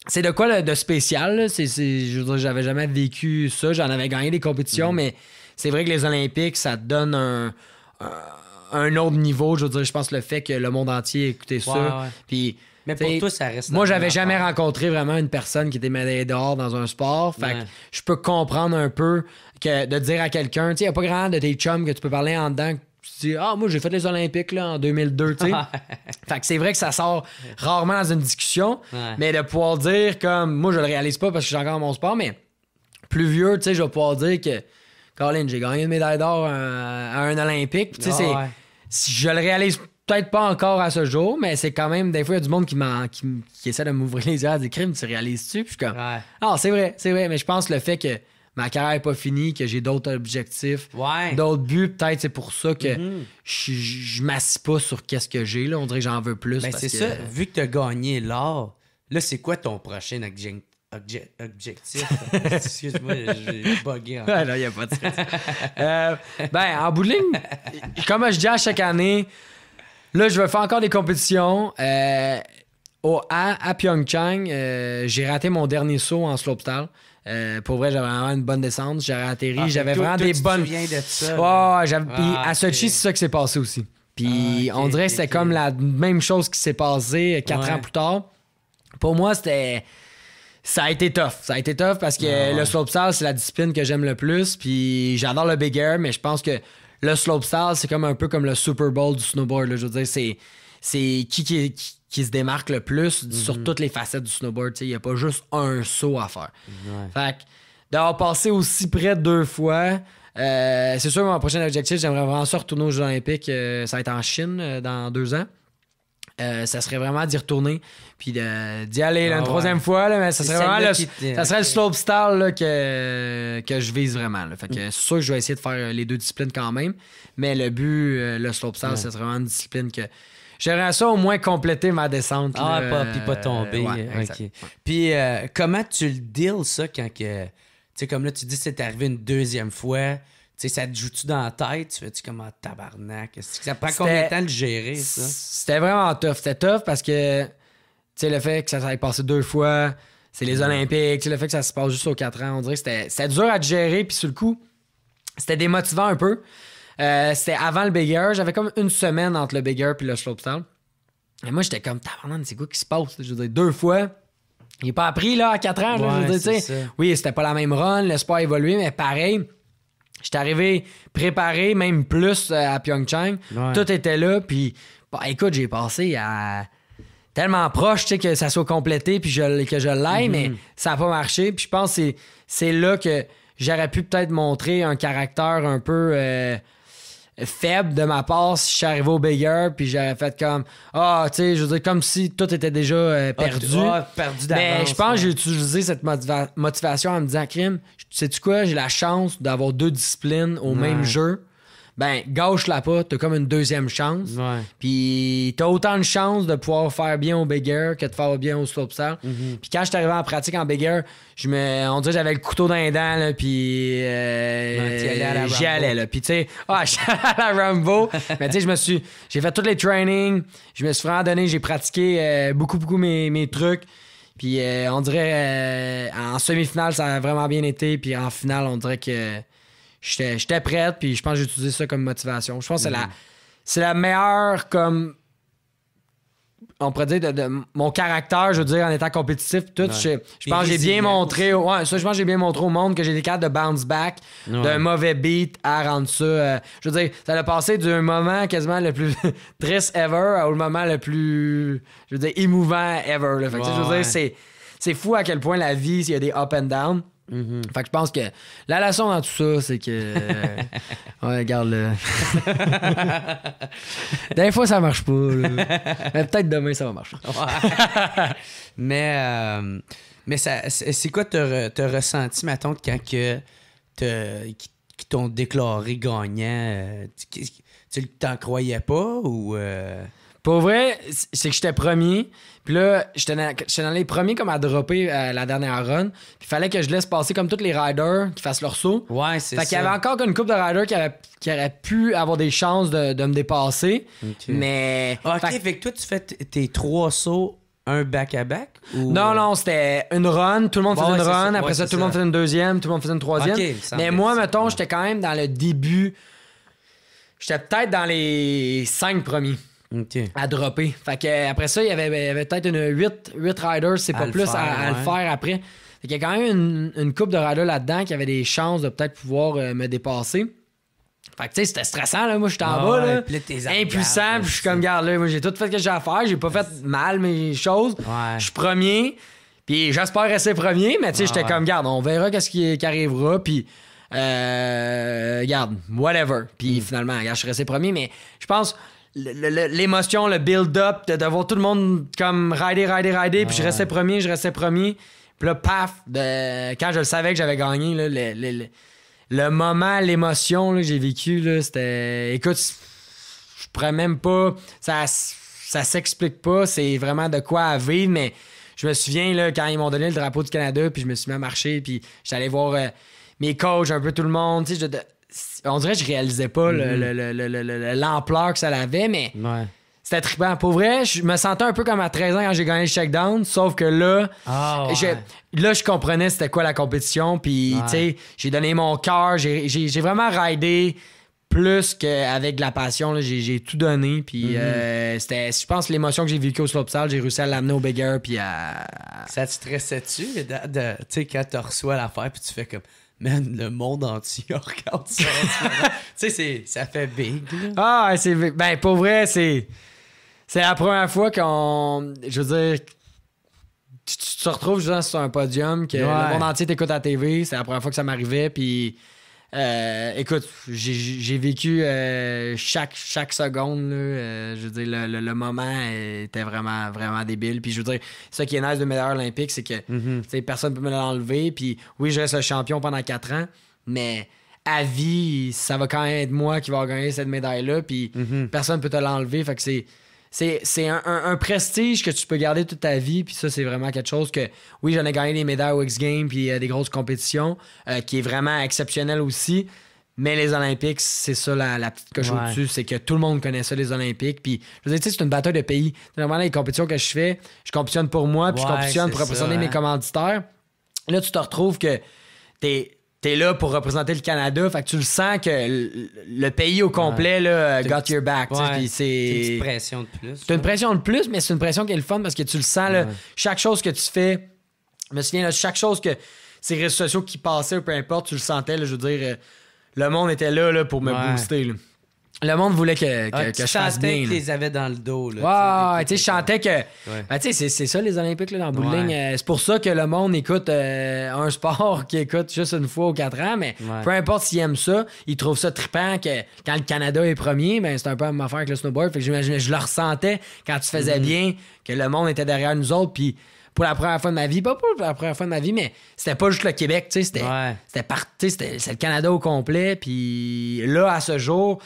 C'est de quoi de spécial. C'est, je j'avais jamais vécu ça. J'en avais gagné des compétitions, mm-hmm. mais c'est vrai que les Olympiques, ça te donne un, autre niveau. Je veux dire, je pense le fait que le monde entier ait écouté ça. Puis. Mais pour toi, ça reste. Moi, j'avais jamais rencontré vraiment une personne qui était médaillée d'or dans un sport. Fait je peux comprendre un peu de dire à quelqu'un, tu sais, il n'y a pas grand de tes chums que tu peux parler en dedans tu dis, ah, moi, j'ai fait les Olympiques là, en 2002, fait que c'est vrai que ça sort rarement dans une discussion, mais de pouvoir dire, comme, moi, je le réalise pas parce que j'ai encore mon sport, mais plus vieux, tu sais, je vais pouvoir dire que, Colin, j'ai gagné une médaille d'or à, un Olympique. Tu sais, ah je le réalise peut-être pas encore à ce jour, mais c'est quand même, des fois, il y a du monde qui, essaie de m'ouvrir les yeux à des crimes, tu réalises-tu? comme, ah, c'est vrai, c'est vrai, mais je pense le fait que ma carrière n'est pas finie, que j'ai d'autres objectifs, d'autres buts. Peut-être c'est pour ça que mhm. je, ne m'assis pas sur qu'est-ce que j'ai. Là. On dirait que j'en veux plus. Mais ben, c'est ça. Vu que tu as gagné l'or, là, c'est quoi ton prochain objectif? Excuse-moi, j'ai bugué. là, il n'y a pas de euh, ben, en bout comme je dis à chaque année, là, je veux faire encore des compétitions. Euh, à, à Pyeongchang, euh, j'ai raté mon dernier saut en slopestyle. Euh, pour vrai, j'avais vraiment une bonne descente. J'avais atterri, ah, j'avais vraiment des bonnes. De ça, oh, à Sochi, c'est ça qui s'est passé aussi. Puis on dirait que c'était comme la même chose qui s'est passée quatre ans plus tard. Pour moi, c'était. Ça a été tough. Ça a été tough parce que le slopestyle, c'est la discipline que j'aime le plus. Puis j'adore le big air, mais je pense que le slopestyle, c'est comme un peu comme le Super Bowl du snowboard. Je veux dire, c'est, c'est qui, qui qui se démarque le plus sur mhm. toutes les facettes du snowboard. Il n'y a pas juste un saut à faire. Fait que d'avoir passé aussi près deux fois, euh, c'est sûr, mon prochain objectif, j'aimerais vraiment ça retourner aux Jeux Olympiques. Euh, ça va être en Chine euh, dans deux ans. ça serait vraiment d'y retourner, puis d'y aller une ah troisième fois, mais ça serait vraiment le, ça slope que, que je vise vraiment. Fait que mm. c'est sûr que je vais essayer de faire les deux disciplines quand même, mais le but, le slope star, c'est vraiment une discipline que J'aimerais ça au moins compléter ma descente. Ah, pas, pas tomber. Puis euh, comment tu le deals, ça, quand que. Tu sais, comme là, tu dis que c'est arrivé une deuxième fois. Tu sais, ça te joue-tu dans la tête? Tu fais-tu comme un ah, tabarnak? Ça prend combien de temps de gérer, ça? C'était vraiment tough. C'était tough parce que, le fait que ça s'est passé deux fois, c'est les Olympiques, tu le fait que ça se passe juste aux quatre ans, on dirait que c'était dur à gérer, puis sur le coup, c'était démotivant un peu. Euh, c'était avant le bigger. J'avais comme une semaine entre le bigger puis le slopestyle. Et moi, j'étais comme, c'est quoi qui se passe? Je veux dire, deux fois, il n'est pas appris là, à quatre ans. je oui, c'était pas la même run, le a évolué, mais pareil. J'étais arrivé préparé, même plus euh, à Pyeongchang. Tout était là, puis bah, écoute, j'ai passé à tellement proche que ça soit complété puis que je l'aille, mhm. mais ça n'a pas marché. Puis je pense que c'est là que j'aurais pu peut-être montrer un caractère un peu. Euh, faible de ma part si je suis arrivé au bayer puis j'aurais fait comme ah tu sais je veux dire comme si tout était déjà euh, ah, ah, perdu mais je pense que j'ai utilisé cette motivation en me disant crime sais tu quoi j'ai la chance d'avoir deux disciplines au même jeu ben gâche-la pas, t'as comme une deuxième chance. Ouais. Puis t'as autant de chances de pouvoir faire bien au bigger que de faire bien au slope mhm. Puis quand je arrivé en pratique en bigger, je me, on dirait que j'avais le couteau dans les dents, puis euh, j'y allais. Là. Puis tu sais, ah, à la Rambo. mais tu sais, je me suis, j'ai fait tous les trainings, je me suis vraiment donné, j'ai pratiqué euh, beaucoup, beaucoup mes, mes trucs. Puis euh, on dirait, en semi-finale, ça a vraiment bien été. Puis en finale, on dirait que j'étais prête, puis je pense que j'ai utilisé ça comme motivation. Je pense que c'est la, mm-hmm. c'est la meilleure comme on pourrait dire de, mon caractère, je veux dire, en étant compétitif, tout, je, pense que j'ai bien montré, au, j'ai bien montré au monde que j'ai des cartes de bounce back, d'un mauvais beat à rendre ça. Euh, je veux dire, ça a passé d'un moment quasiment le plus triste ever au moment le plus, je veux dire, émouvant ever. je veux dire, c'est, c'est fou à quel point la vie, il y a des up and down. Mhm. Fait que je pense que la leçon dans tout ça, c'est que. ouais, regarde le Des fois, ça marche pas. Mais peut-être demain, ça va marcher. mais euh, c'est quoi te, ressenti, ma quand que t'ont déclaré gagnant? Euh, tu, t'en croyais pas ou. Euh? Pour vrai, c'est que j'étais premier. Puis là, j'étais dans, les premiers comme à dropper euh, la dernière run. Puis fallait que je laisse passer comme tous les riders qui fassent leur saut. Ouais, c'est ça. Fait qu'il y avait encore une coupe de riders qui aurait, pu avoir des chances de, me dépasser. Mais. Ah, ok, fait... que toi, tu fais tes trois sauts un back-à-back? Non, non, c'était une run, tout le monde une run, après ça, tout le monde faisait une deuxième, tout le monde faisait une troisième. mais moi, mettons, j'étais quand même dans le début, j'étais peut-être dans les cinq premiers à dropper. Fait que, euh, après ça, il y avait, peut-être une 8, 8 riders, c'est pas plus, à, le faire après. Fait qu'il y a quand même une, coupe de riders là-dedans qui avait des chances de peut-être pouvoir euh, me dépasser. Fait que tu sais, c'était stressant, là. Moi, suis en bas, là. impuissant, je suis comme, garde, moi, j'ai tout fait que j'ai à faire. J'ai pas fait mal mes choses. Je suis premier. Puis j'espère rester premier, mais tu sais, j'étais comme, garde, on verra qu'est-ce qui, arrivera. Puis euh, garde, whatever. Puis mm. finalement, je suis resté premier, mais je pense, l'émotion, le, build-up, de, voir tout le monde comme rider, rider, rider, puis je restais premier, je restais premier. Puis là, paf, de, quand je le savais que j'avais gagné, le, le, moment, l'émotion que j'ai vécu, c'était. Écoute, je pourrais même pas. Ça, ça s'explique pas, c'est vraiment de quoi à vivre, mais je me souviens là, quand ils m'ont donné le drapeau du Canada, puis je me suis mis à marcher, puis j'allais voir euh, mes coachs, un peu tout le monde. Tu sais, on dirait que je réalisais pas mhm. l'ampleur que ça avait, mais c'était trippant. Pour vrai, je me sentais un peu comme à 13 ans quand j'ai gagné le check-down, sauf que là, ah, je, là, je comprenais c'était quoi la compétition, puis sais, j'ai donné mon cœur, j'ai vraiment raidé plus qu'avec de la passion, j'ai tout donné. Puis mhm. euh, c'était, je pense, l'émotion que j'ai vécue au Slopsal, j'ai réussi à l'amener au Beggar. Puis Ça te stressait-tu de, sais, quand tu reçois l'affaire, puis tu fais comme man, le monde entier regarde ça. tu sais, ça fait big. Là. Ah, c'est big. Ben, pour vrai, c'est. C'est la première fois qu'on. Je veux dire. Tu, te retrouves juste sur un podium, que le monde entier t'écoute à la TV. C'est la première fois que ça m'arrivait, puis euh, écoute, j'ai vécu euh, chaque, chaque seconde. Euh, je veux dire, le, moment était vraiment, vraiment débile. Puis je veux dire, qui est nice de meilleur olympique, c'est que mhm. personne ne peut me l'enlever. Puis oui, je reste le champion pendant quatre ans, mais à vie, ça va quand même être moi qui va gagner cette médaille-là. Puis mhm. personne ne peut te l'enlever. Fait que c'est c'est un, prestige que tu peux garder toute ta vie. Puis ça, c'est vraiment quelque chose que, oui, j'en ai gagné des médailles aux X-Games, puis a euh, des grosses compétitions, euh, qui est vraiment exceptionnel aussi. Mais les Olympiques, c'est ça la, la petite coche au-dessus, c'est que tout le monde connaît ça, les Olympiques. Puis, je vous ai dit, c'est une bataille de pays. Normalement, les compétitions que je fais, je compétitionne pour moi, puis je compétitionne pour représenter mes hein. commanditaires. Là, tu te retrouves que t'es t'es là pour représenter le Canada. Fait que tu le sens que le, pays au complet, là, euh, got your back. c'est une pression de plus. C'est une pression de plus, mais c'est une pression qui est le fun parce que tu le sens, chaque chose que tu fais. Je me souviens, chaque chose que ces réseaux sociaux qui passaient, peu importe, tu le sentais, je veux dire, euh, le monde était là, là pour me booster le monde voulait que, que, ah, je fasse bien. Tu les avait dans le dos. Là, je chantais que... Ben, c'est ça les Olympiques, là, dans le bowling. Euh, c'est pour ça que le monde écoute euh, un sport qu'il écoute juste une fois aux quatre ans, mais peu importe s'il aime ça, il trouve ça trippant que quand le Canada est premier, ben, c'est un peu la affaire que le snowboard. Fait que j'imagine, je le ressentais quand tu faisais mhm. bien, que le monde était derrière nous autres, puis pour la première fois de ma vie, pas pour la première fois de ma vie, mais c'était pas juste le Québec, tu sais, c'était parti, c'était le Canada au complet. Puis là, à ce jour,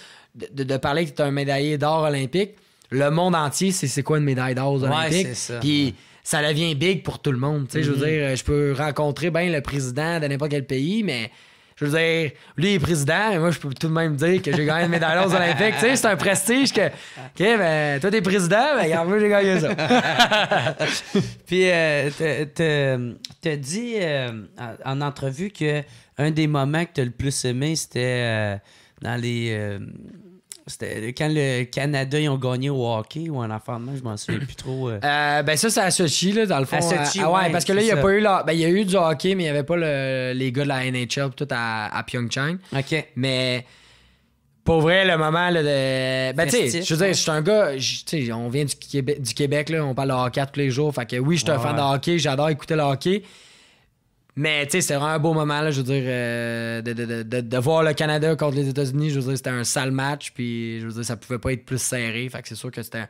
de, parler que tu es un médaillé d'or olympique, le monde entier, c'est c'est quoi une médaille d'or olympique. Ça, puis ça devient big pour tout le monde. Je veux mhm. dire, je peux rencontrer bien le président de n'importe quel pays, mais je veux dire, lui, est président, mais moi, je peux tout de même dire que j'ai gagné une médaille d'or olympique. c'est un prestige que, OK, ben, toi, t'es président, ben, en j'ai gagné ça. Puis, euh, t'as dit euh, en entrevue que un des moments que t'as le plus aimé, c'était euh, dans les euh, c'était quand le Canada, ils ont gagné au hockey ou en moi je m'en souviens plus trop. Euh. Euh, ben ça, c'est à Sochi, là, dans le fond. À euh, ah, ouais, parce que là, il a pas eu... ben, il y a eu du hockey, mais il n'y avait pas les gars de la NHL tout à, Pyeongchang. OK. Mais pour vrai, le moment là, de. Ben, tu sais, je veux dire, je suis un gars. Tu on vient du Québec, du Québec, là, on parle de hockey tous les jours. Fait que oui, je suis un fan de hockey, j'adore écouter le hockey. Mais tu sais, c'était vraiment un beau moment, je veux dire, euh, de, voir le Canada contre les États-Unis. Je veux dire, c'était un sale match, puis je veux dire, ça pouvait pas être plus serré. Fait que c'est sûr que c'était.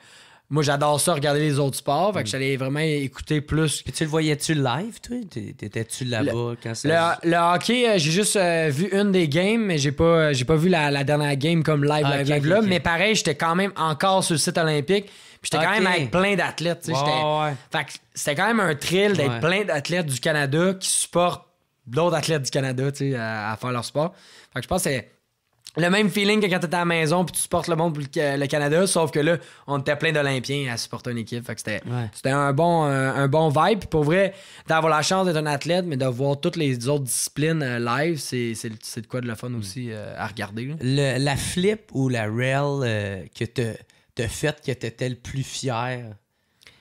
Moi, j'adore ça, regarder les autres sports. Fait que mm. j'allais vraiment écouter plus. Puis tu le voyais-tu live, toi? T'étais-tu là-bas quand ça... Le, hockey, euh, j'ai juste euh, vu une des games, mais j'ai pas, j'ai pas vu la, dernière game comme live, ah, live, là. Mais pareil, j'étais quand même encore sur le site olympique j'étais quand même avec plein d'athlètes. sais ouais. Fait que c'était quand même un thrill d'être plein d'athlètes du Canada qui supportent d'autres athlètes du Canada à, à faire leur sport. Fait que je pense que c'est le même feeling que quand t'étais à la maison puis tu supportes le monde le Canada, sauf que là, on était plein d'Olympiens à supporter une équipe. Fait que c'était, un, bon, euh, un, bon vibe. Puis pour vrai, d'avoir la chance d'être un athlète, mais de voir toutes les autres disciplines euh, live, c'est, de quoi de le fun mm. aussi euh, à regarder. la flip ou la rail que te de fait que était le plus fier,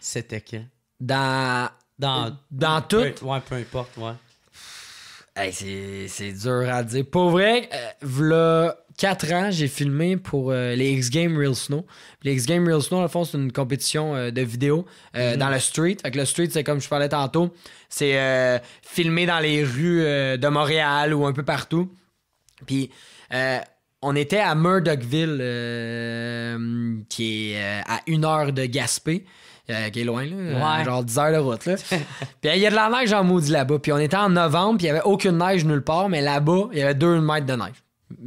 c'était quand? Dans. Dans, euh, dans tout? Peu, ouais, peu importe, ouais. c'est dur à dire. Pour vrai, y euh, v'là 4 ans, j'ai filmé pour euh, les X game Real Snow. les X game Real Snow, en fond, c'est une compétition de vidéo mm-hmm. dans la street. Fait que le street, c'est comme je parlais tantôt, c'est filmé dans les rues de Montréal ou un peu partout. Puis on était à Murdochville, euh, qui est euh, à une heure de Gaspé, euh, qui est loin, genre 10 heures de route. Là. puis il y a de la neige en maudit là-bas. Puis on était en novembre, puis il n'y avait aucune neige nulle part, mais là-bas, il y avait 2 mètres de neige.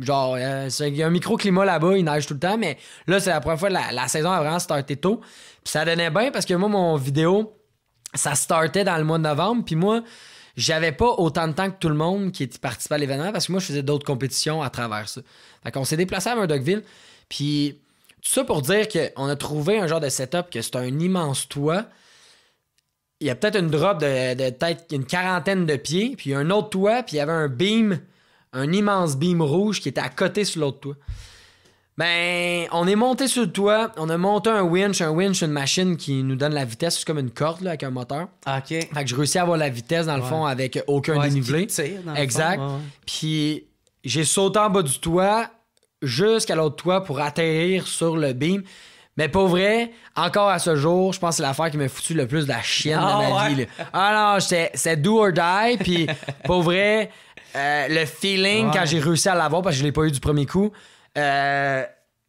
Genre, il y a un microclimat là-bas, il neige tout le temps, mais là, c'est la première fois que la, saison a vraiment starté tôt. Puis ça donnait bien parce que moi, mon vidéo, ça startait dans le mois de novembre, puis moi, j'avais pas autant de temps que tout le monde qui participait à l'événement parce que moi, je faisais d'autres compétitions à travers ça. Fait qu'on s'est déplacé à Murdochville. Puis tout ça pour dire qu'on a trouvé un genre de setup que c'est un immense toit. Il y a peut-être une drop de, peut-être une quarantaine de pieds, puis un autre toit, puis il y avait un beam, un immense beam rouge qui était à côté sur l'autre toit. Ben, on est monté sur le toit, on a monté un winch, un winch, une machine qui nous donne la vitesse, c'est comme une corde avec un moteur. Ah, OK. Fait que je réussis à avoir la vitesse dans le fond avec aucun dénivelé. exact. Puis j'ai sauté en bas du toit jusqu'à l'autre toit pour atterrir sur le beam. Mais pour vrai, encore à ce jour, je pense que c'est l'affaire qui m'a foutu le plus de la chienne de ah, ma vie. Ah non, c'est do or die. Puis pour vrai, euh, le feeling quand j'ai réussi à l'avoir, parce que je l'ai pas eu du premier coup, euh,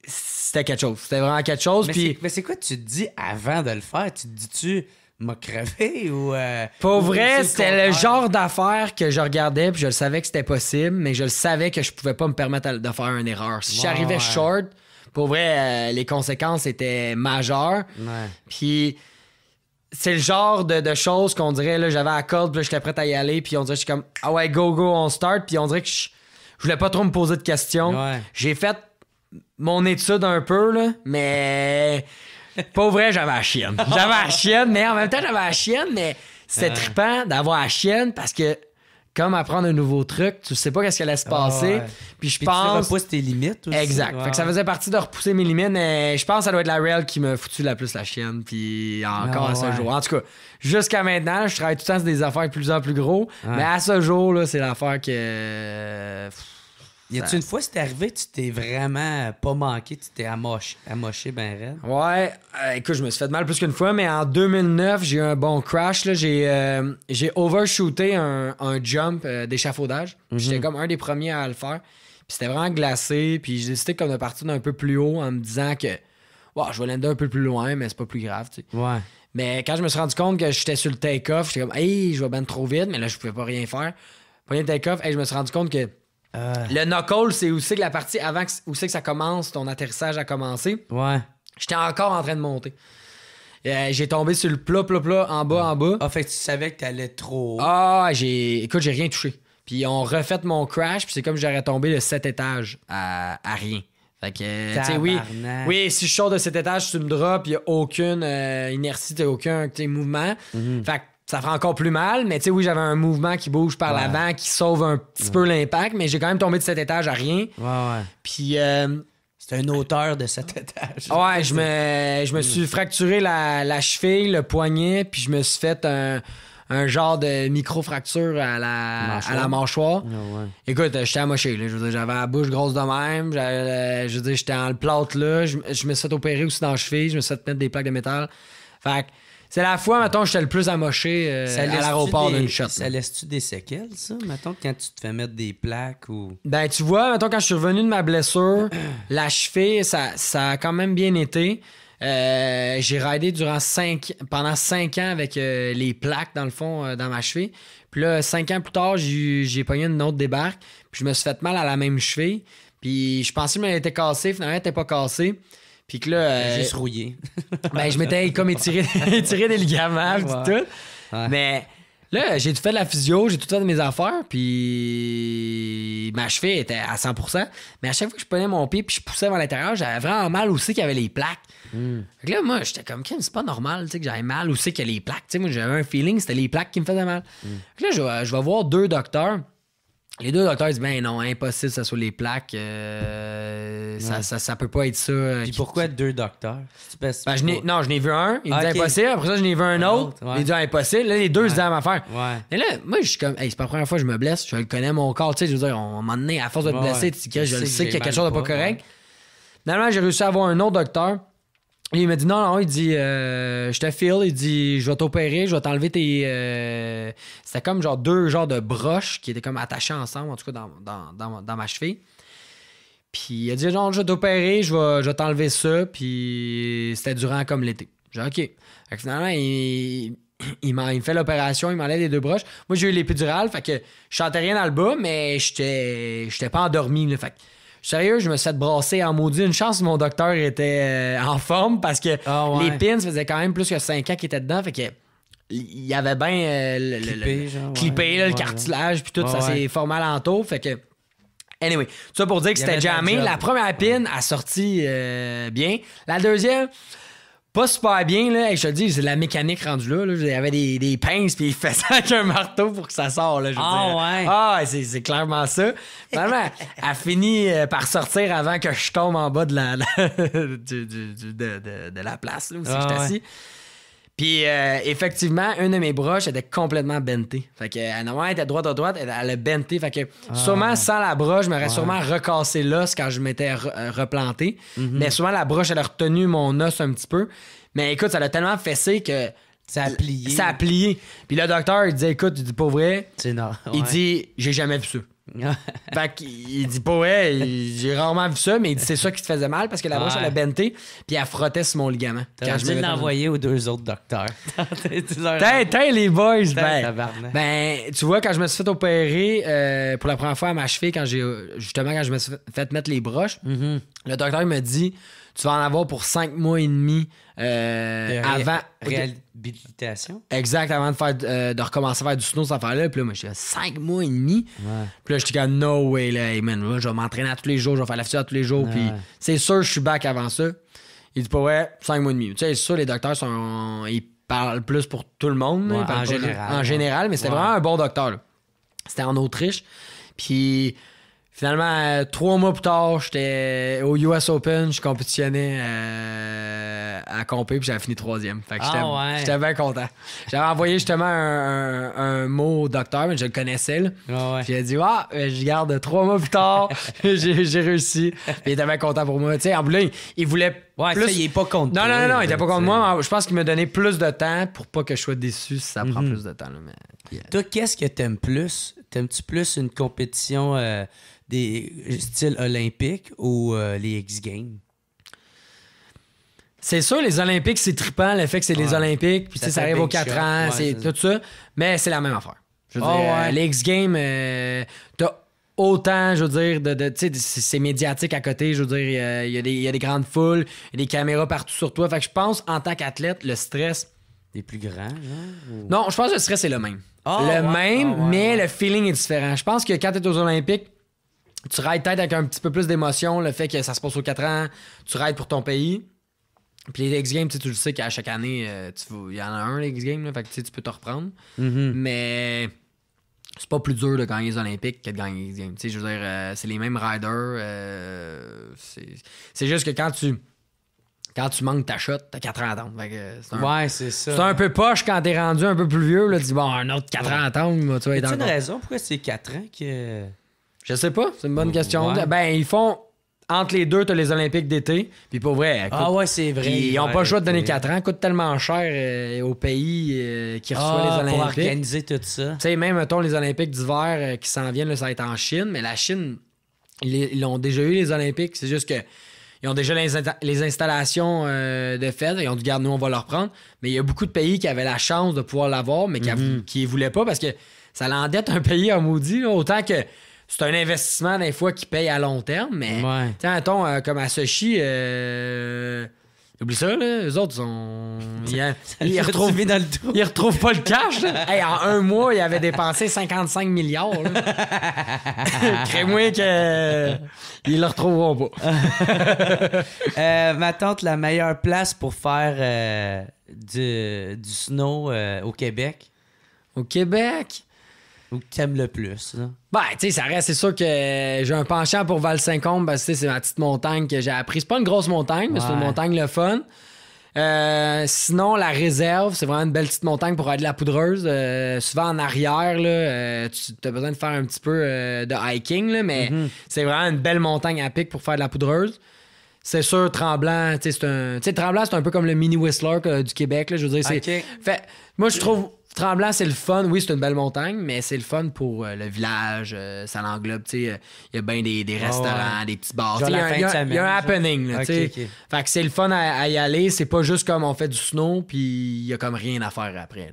c'était quelque chose. C'était vraiment quelque chose. Mais c'est quoi tu te dis avant de le faire? Tu dis-tu m'a crevé ou. Euh, pour vrai, c'était le genre d'affaire que je regardais, puis je le savais que c'était possible, mais je le savais que je pouvais pas me permettre de faire une erreur. Si j'arrivais short, pour vrai, euh, les conséquences étaient majeures. Puis c'est le genre de, choses qu'on dirait, là, j'avais à corde, puis je j'étais prêt à y aller, puis on dirait, je suis comme, ah ouais, go, go, on start, puis on dirait que je, voulais pas trop me poser de questions. J'ai fait mon étude un peu, là, mais pas vrai, j'avais la chienne. J'avais la chienne, mais en même temps, j'avais la chienne, mais c'était tripant d'avoir la chienne parce que comme apprendre un nouveau truc, tu sais pas qu'est-ce qui allait se passer. Puis je pense. Tu repousses tes limites aussi. Exact. ça faisait partie de repousser mes limites, mais je pense que ça doit être la réelle qui m'a foutu la plus la chienne. Puis encore ah à ce jour. En tout cas, jusqu'à maintenant, je travaille tout le temps sur des affaires de plus en plus gros. Mais à ce jour, là, c'est l'affaire que ya tu une fois, c'est arrivé, tu t'es vraiment euh, pas manqué, tu t'es amoché, amoché ben raide? Ouais, euh, écoute, je me suis fait de mal plus qu'une fois, mais en 2009, j'ai eu un bon crash. Euh, j'ai overshooté un, jump d'échafaudage. Mm-hmm. J'étais comme un des premiers à le faire. Puis c'était vraiment glacé, puis j'ai décidé comme de partir d'un peu plus haut en me disant que wow, je vais l'ender un peu plus loin, mais c'est pas plus grave, Ouais. Mais quand je me suis rendu compte que j'étais sur le take-off, j'étais comme, hey, je vais ben trop vite, mais là, je pouvais pas rien faire. le take-off, hey, je me suis rendu compte que euh. Le knuckle, c'est aussi que la partie avant que, que ça commence, ton atterrissage a commencé. Ouais. J'étais encore en train de monter. Euh, j'ai tombé sur le plat, plat, plat, en bas, en bas. Ah, fait tu savais que t'allais trop Ah, j'ai. Écoute, j'ai rien touché. Puis on refait mon crash, puis c'est comme j'aurais tombé de 7 étages à, rien. Fait que, tu sais, oui, oui, si je sors de cet étage, tu me drops, il n'y a aucune euh, inertie, tu aucun mouvement. Mhm. Fait que ça fera encore plus mal. Mais tu sais, oui, j'avais un mouvement qui bouge par l'avant, qui sauve un petit peu l'impact, mais j'ai quand même tombé de cet étage à rien. Ouais, ouais. Puis. c'était euh, c'est un auteur de cet étage. Ouais, je me, je me suis fracturé la, cheville, le poignet, puis je me suis fait un genre de micro-fracture à la mâchoire. la mâchoire. Ah, Écoute, j'étais amoché. Je j'avais la bouche grosse de même. Euh, je veux j'étais en le là. Je, me suis opéré aussi dans la cheville. Je me suis fait mettre des plaques de métal. Fait que, c'est la fois, mettons, j'étais le plus amoché euh, à l'aéroport d'une shot. Ça laisse-tu des séquelles, ça, mettons, quand tu te fais mettre des plaques ou. Ben, tu vois, mettons, quand je suis revenu de ma blessure, la cheville, ça, ça a quand même bien été. Euh, j'ai ridé durant pendant cinq ans avec euh, les plaques, dans le fond, dans ma cheville. Puis là, cinq ans plus tard, j'ai pogné une autre débarque. Puis je me suis fait mal à la même cheville. Puis je pensais que je était cassée. Finalement, elle n'était pas cassée. Puis que là. Euh, juste rouillé. ben, je m'étais comme étiré, étiré des ligaments, tout. Mais. Là, j'ai tout fait de la physio, j'ai tout fait de mes affaires, puis ma cheville était à 100%. Mais à chaque fois que je prenais mon pied puis je poussais vers l'intérieur, j'avais vraiment mal aussi qu'il y avait les plaques. Hmm. Fait là, moi, j'étais comme, c'est pas normal que j'avais mal aussi qu'il y avait les plaques. sais moi, j'avais un feeling, c'était les plaques qui me faisaient mal. Hmm. là, je vais voir deux docteurs. Les deux docteurs disent ben non, impossible, ça soit les plaques. Euh, ça, ça, ça, peut pas être ça. Euh, Puis pourquoi deux docteurs ben, je Non, je n'ai vu un, il dit ah, impossible. Après ça, je n'ai vu un, autre, il dit ah, impossible. Là, les deux, se ouais. à faire. Mais là, moi, je suis comme, c'est pas la première fois que je me blesse, je connais mon corps. Tu sais, je veux dire, on m'a donné, à force de te blesser, tu sais, je, je sais qu'il y a quelque chose de pas, correct. Finalement, j'ai réussi à avoir un autre docteur il m'a dit non, non, il dit euh, je te file, il dit je vais t'opérer, je vais t'enlever tes. Euh, c'était comme genre deux genres de broches qui étaient comme attachées ensemble, en tout cas dans, ma cheville. Puis il a dit non, je vais t'opérer, je vais, je t'enlever ça, puis c'était durant comme l'été. J'ai OK. Fait que finalement, il, il, me fait l'opération, il m'enlève les deux broches. Moi, j'ai eu l'épidural, fait que je chantais rien dans le bas, mais j'étais, j'étais pas endormi. fait Sérieux, je me suis fait brasser en maudit. Une chance, mon docteur était euh, en forme parce que ah les pins faisait quand même plus que 5 ans qu'il était dedans. Fait que il y avait bien euh, le, clippé, le, cartilage, puis tout, ça s'est formé à Fait que. Anyway, ça pour dire que c'était jamais La première pin a sorti euh, bien. La deuxième, pas super bien, là. je te dis, c'est la mécanique rendue là. Il y avait des, des pinces, puis il fait ça avec un marteau pour que ça sorte, ah, ah, ouais. Ah, c'est, c'est clairement ça. Finalement, elle finit euh, par sortir avant que je tombe en bas de la, du, de, de, la place, où je j'étais ah, assis. Puis euh, effectivement, une de mes broches était complètement bentée. Fait que elle était droite à droite, elle, a benté. Fait que ah, sûrement sans la broche, je m'aurais sûrement recassé l'os quand je m'étais euh, replanté. Mhm. Mais souvent la broche, elle a retenu mon os un petit peu. Mais écoute, ça l'a tellement fessé que ça a plié. Ça a Puis le docteur, il dit écoute, tu dis pas vrai. C'est Il dit j'ai jamais vu ça. fait qu'il dit pas, ouais, j'ai rarement vu ça, mais il dit c'est ça qui te faisait mal parce que la broche, elle a benté, puis elle frottait sur mon ligament. je de l'envoyer aux deux autres docteurs. T'es les boys, ben. ben, tu vois, quand je me suis fait opérer euh, pour la première fois à ma cheville, quand j'ai, justement, quand je me suis fait mettre les broches, mm-hmm. le docteur me dit tu vas en avoir pour cinq mois et demi euh, avant. Réhabilitation. Exact, avant de, faire, euh, de recommencer à faire du snow, cette affaire-là. Puis là, moi, j'étais 5 mois et demi. Puis là, j'étais comme, no way, là, hey, man, moi, je vais m'entraîner à tous les jours, je vais faire la fissure à tous les jours. Puis c'est sûr, je suis back avant ça. Il dit, pas ouais, 5 mois et demi. Tu sais, c'est sûr, les docteurs sont. Ils parlent plus pour tout le monde. en général. en général, mais c'était vraiment un bon docteur. C'était en Autriche. Puis Finalement, euh, trois mois plus tard, j'étais au US Open, je compétitionnais à, euh, à compé, puis j'avais fini troisième. Fait que ah, j'étais j'étais bien content. J'avais envoyé justement un, un, mot au docteur, mais je le connaissais. Là. Ah, puis il a dit Ah, euh, je garde trois mois plus tard, j'ai réussi. il était bien content pour moi. en plus, il, voulait plus... il est pas contre Non, non, non, non il était pas contre moi. Je pense qu'il m'a donné plus de temps pour pas que je sois déçu si ça prend mhm. plus de temps. mais... Toi, qu'est-ce que t'aimes plus? aimes tu plus une compétition des styles olympiques ou euh, les X Games. C'est sûr, les Olympiques, c'est trippant, le fait que c'est les Olympiques, puis ça, arrive aux 4 ans, c'est tout ça. Mais c'est la même affaire. Ah, les X-Games, euh, t'as autant, je veux dire, de, c'est médiatique à côté. Je veux dire, il y, a des grandes foules, des caméras partout sur toi. Fait que je pense, en tant qu'athlète, le stress. est plus grand. Non, je pense que le stress est le même. Ah, le même, ah, mais le feeling est différent. Je pense que quand t'es aux Olympiques, tu raides peut-être avec un petit peu plus d'émotion le fait que ça se passe aux 4 ans, tu rides pour ton pays. Puis les X-Games, tu le sais qu'à chaque année, euh, il y en a un, les X-Games, fait que tu peux te reprendre. Mm-hmm. Mais c'est pas plus dur de gagner les Olympiques que de gagner les X-Games. Je veux dire, euh, c'est les mêmes riders. Euh, c'est juste que quand tu quand tu manques ta shot, t'as 4 ans à ouais, c'est ça. C'est un peu poche quand t'es rendu un peu plus vieux. Là, tu dis, bon, un autre 4 ans à attendre, tu vas être une raison pourquoi c'est 4 ans que. Je sais pas, c'est une bonne question. Ben, ils font. Entre les deux, t'as les Olympiques d'été. Puis pour vrai. ah ouais, c'est vrai. ils ont pas le choix de donner 4 ans. Coûte tellement cher euh, au pays euh, qui reçoit ah, les Olympiques. Pour organiser tout ça. Tu sais, même, mettons, les Olympiques d'hiver euh, qui s'en viennent, ça va être en Chine. Mais la Chine, ils l'ont déjà eu, les Olympiques. C'est juste que. Ils ont déjà les, installations de Fed Ils ont dit, garde, nous, on va leur prendre. Mais il y a beaucoup de pays qui avaient la chance de pouvoir l'avoir, mais qui ne mm-hmm. voulaient pas parce que ça l'endette un pays à maudit. autant que c'est un investissement des fois qui paye à long terme, mais ouais. Euh, comme à Sochi, euh, oublie ça, là, eux autres, ils, ils retrouvent... dans retrouvent pas le cash. hey, en un mois, ils avaient dépensé 55 milliards. Crée-moi qu'ils le retrouveront pas. Euh, ma tante, la meilleure place pour faire du, du, snow au Québec? Au Québec? ou t'aimes le plus? bah tu sais, ça reste, c'est sûr que j'ai un penchant pour val saint combe parce que c'est ma petite montagne que j'ai appris. C'est pas une grosse montagne, mais c'est une montagne le fun. Euh, sinon, la réserve, c'est vraiment une belle petite montagne pour aller de la poudreuse. Euh, souvent en arrière, là, euh, tu as besoin de faire un petit peu de hiking, mais mhm. c'est vraiment une belle montagne à pic pour faire de la poudreuse. C'est sûr, Tremblant, c'est un. Tremblant, c'est un peu comme le mini Whistler du Québec. Là, je veux dire, moi, je trouve Tremblant, c'est le fun. Oui, c'est une belle montagne, mais c'est le fun pour euh, le village. Euh, ça l'englobe. Euh, il y a bien des, restaurants, des petits bars. Il y, a un happening. tu sais. Fait que c'est le fun à, y aller. C'est pas juste comme on fait du snow, puis il y a comme rien à faire après.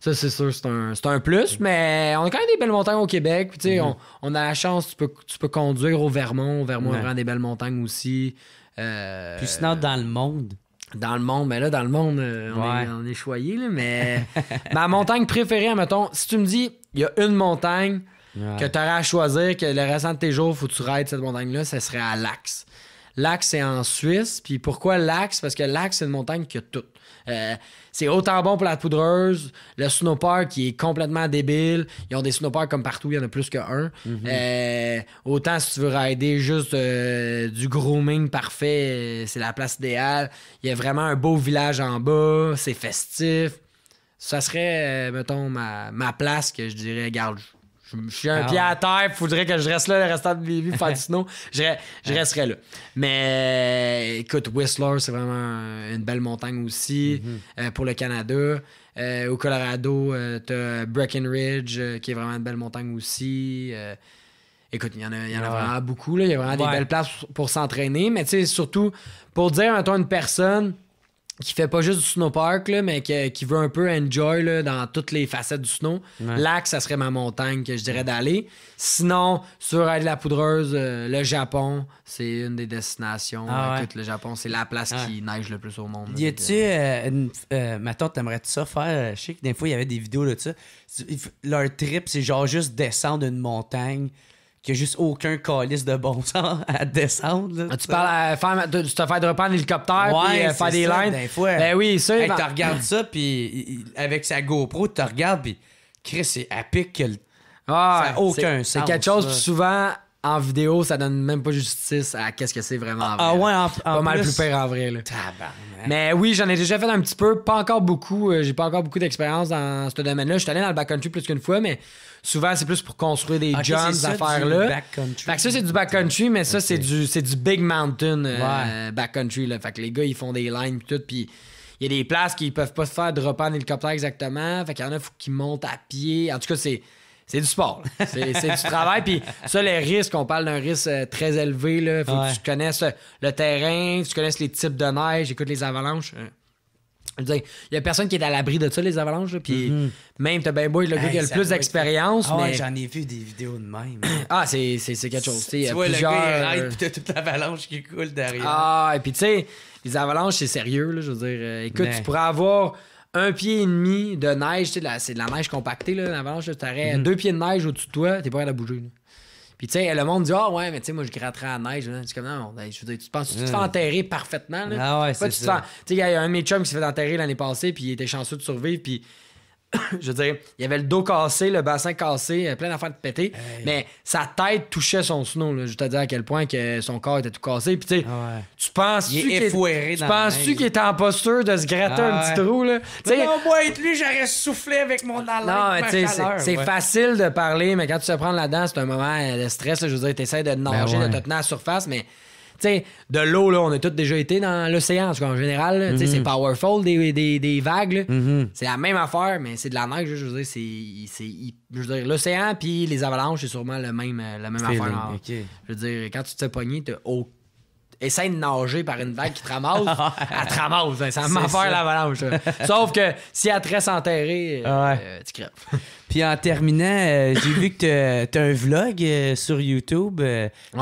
ça, c'est sûr, c'est un, plus, mais on a quand même des belles montagnes au Québec. Mhm. on, a la chance, tu peux, tu peux conduire au Vermont. Au Vermont, on des belles montagnes aussi. Puis sinon, dans le monde, dans le monde, mais là, dans le monde, euh, on, est, on, choyé, mais ma montagne préférée, mettons, si tu me dis, il y a une montagne que tu aurais à choisir, que le restant de tes jours, faut que tu raides cette montagne-là, ce serait à l'Axe. L'Axe, c'est en Suisse. Puis pourquoi l'Axe? Parce que l'Axe, c'est une montagne qui a tout. Euh, c'est autant bon pour la poudreuse. Le snowpark, qui est complètement débile. Ils ont des snowparks comme partout, il y en a plus qu'un. Mhm. Euh, autant si tu veux rider juste euh, du grooming parfait, euh, c'est la place idéale. Il y a vraiment un beau village en bas, c'est festif. Ça serait, mettons, ma, ma, place que je dirais, garde, je, suis un ah. pied à terre, faudrait que je reste là le restant de mes vies pour du snow. Je, resterai là. Mais euh, écoute, Whistler, c'est vraiment une belle montagne aussi mm-hmm. euh, pour le Canada. Euh, au Colorado, t'as Breckenridge, qui est vraiment une belle montagne aussi. écoute, il y en a, vraiment beaucoup. Il y a vraiment des belles places pour s'entraîner. Mais tu sais, surtout pour dire, à une personne qui fait pas juste du snowpark, là, mais qui, veut un peu enjoy là, dans toutes les facettes du snow, Là, ça serait ma montagne que je dirais d'aller. Sinon, sur Aide la Poudreuse, euh, le Japon, c'est une des destinations. Ah Écoute, le Japon, c'est la place qui neige le plus au monde. Y a-tu, euh, ma tante, euh, t'aimerais-tu ça faire? Euh, je sais que des fois, il y avait des vidéos là, de ça. Leur trip, c'est genre juste descendre une montagne il n'y a juste aucun calice de bon sens à descendre. tu parles à faire, te fais dropper en hélicoptère puis euh, faire des lines. ben oui, ça. Tu regardes ça, puis avec sa GoPro, tu regardes, puis Chris, c'est à ah, aucun sens. C'est quelque chose, qui souvent, en vidéo, ça donne même pas justice à qu'est-ce que c'est vraiment ah en vrai. Ah ouais, en, pas mal plus pire en vrai. Là. Mais oui, j'en ai déjà fait un petit peu, pas encore beaucoup. Euh, j'ai pas encore beaucoup d'expérience dans ce domaine-là. Je suis allé dans le backcountry plus qu'une fois, mais Souvent, c'est plus pour construire des jumps, affaires-là. Fait que ça, c'est du backcountry, mais ça, c'est du, du big mountain euh, backcountry. Là. Fait que les gars, ils font des lines et tout, puis il y a des places qui peuvent pas se faire dropper en hélicoptère exactement. Fait qu'il y en a qui montent à pied. En tout cas, c'est. C'est du sport. C'est du travail. Puis ça, les risques, on parle d'un risque euh, très élevé. Il faut que tu connaisses le terrain, tu connaisses les types de neige, écoute les avalanches. Hein il y a personne qui est à l'abri de ça, les avalanches. Là, puis mhm. même, t'as bien le gars qui a le plus d'expérience. Ah mais... j'en ai vu des vidéos de même. ah, c'est quelque chose. Tu vois, le gars, il euh, puis t'as toute l'avalanche qui coule derrière. Ah, et puis tu sais, les avalanches, c'est sérieux. Là, je veux dire, euh, écoute, tu pourrais avoir un pied et demi de neige. C'est de la neige compactée, là, l'avalanche. Tu aurais mhm. deux pieds de neige au-dessus de toi, t'es pas à la bouger. Puis, tu sais, le monde dit, ah ouais, mais tu sais, moi, je gratterai à la neige. C'est comme, non, je dire, tu penses, tu te fais hmm. enterrer parfaitement. Là. Ah ouais, c'est ça. Tu sais, il y a un mec chum qui s'est fait enterrer l'année passée, puis il était chanceux de survivre, puis je veux dire, il y avait le dos cassé, le bassin cassé, plein d'affaires de péter. Mais sa tête touchait son snow. Je te dire à quel point que son corps était tout cassé. Puis ah ouais. tu penses tu qu'il penses tu qu'il était en posture de se gratter un ah petit trou là. Non, moi être lui, j'aurais soufflé avec mon haleine. c'est facile de parler, mais quand tu te prends là-dedans, c'est un moment euh, de stress. je veux dire, t'essaies de ben nager, de te tenir à la surface, mais sais, de l'eau, là, on a tous déjà été dans l'océan, en, tout général. C'est mhm. powerful des, vagues. Mhm. C'est la même affaire, mais c'est de la neige. Je veux dire, c'est, je veux dire l'océan puis les avalanches, c'est sûrement le même, euh, la même affaire. Je veux dire, quand tu te fais pogner, t'as aucun essaie de nager par une vague qui te ramasse, elle te ramasse. Hein, ça m'a la l'avalanche. Sauf que si elle te reste enterrée, euh, ah euh, tu crèves. Puis en terminant, euh, j'ai vu que tu as, un vlog sur YouTube.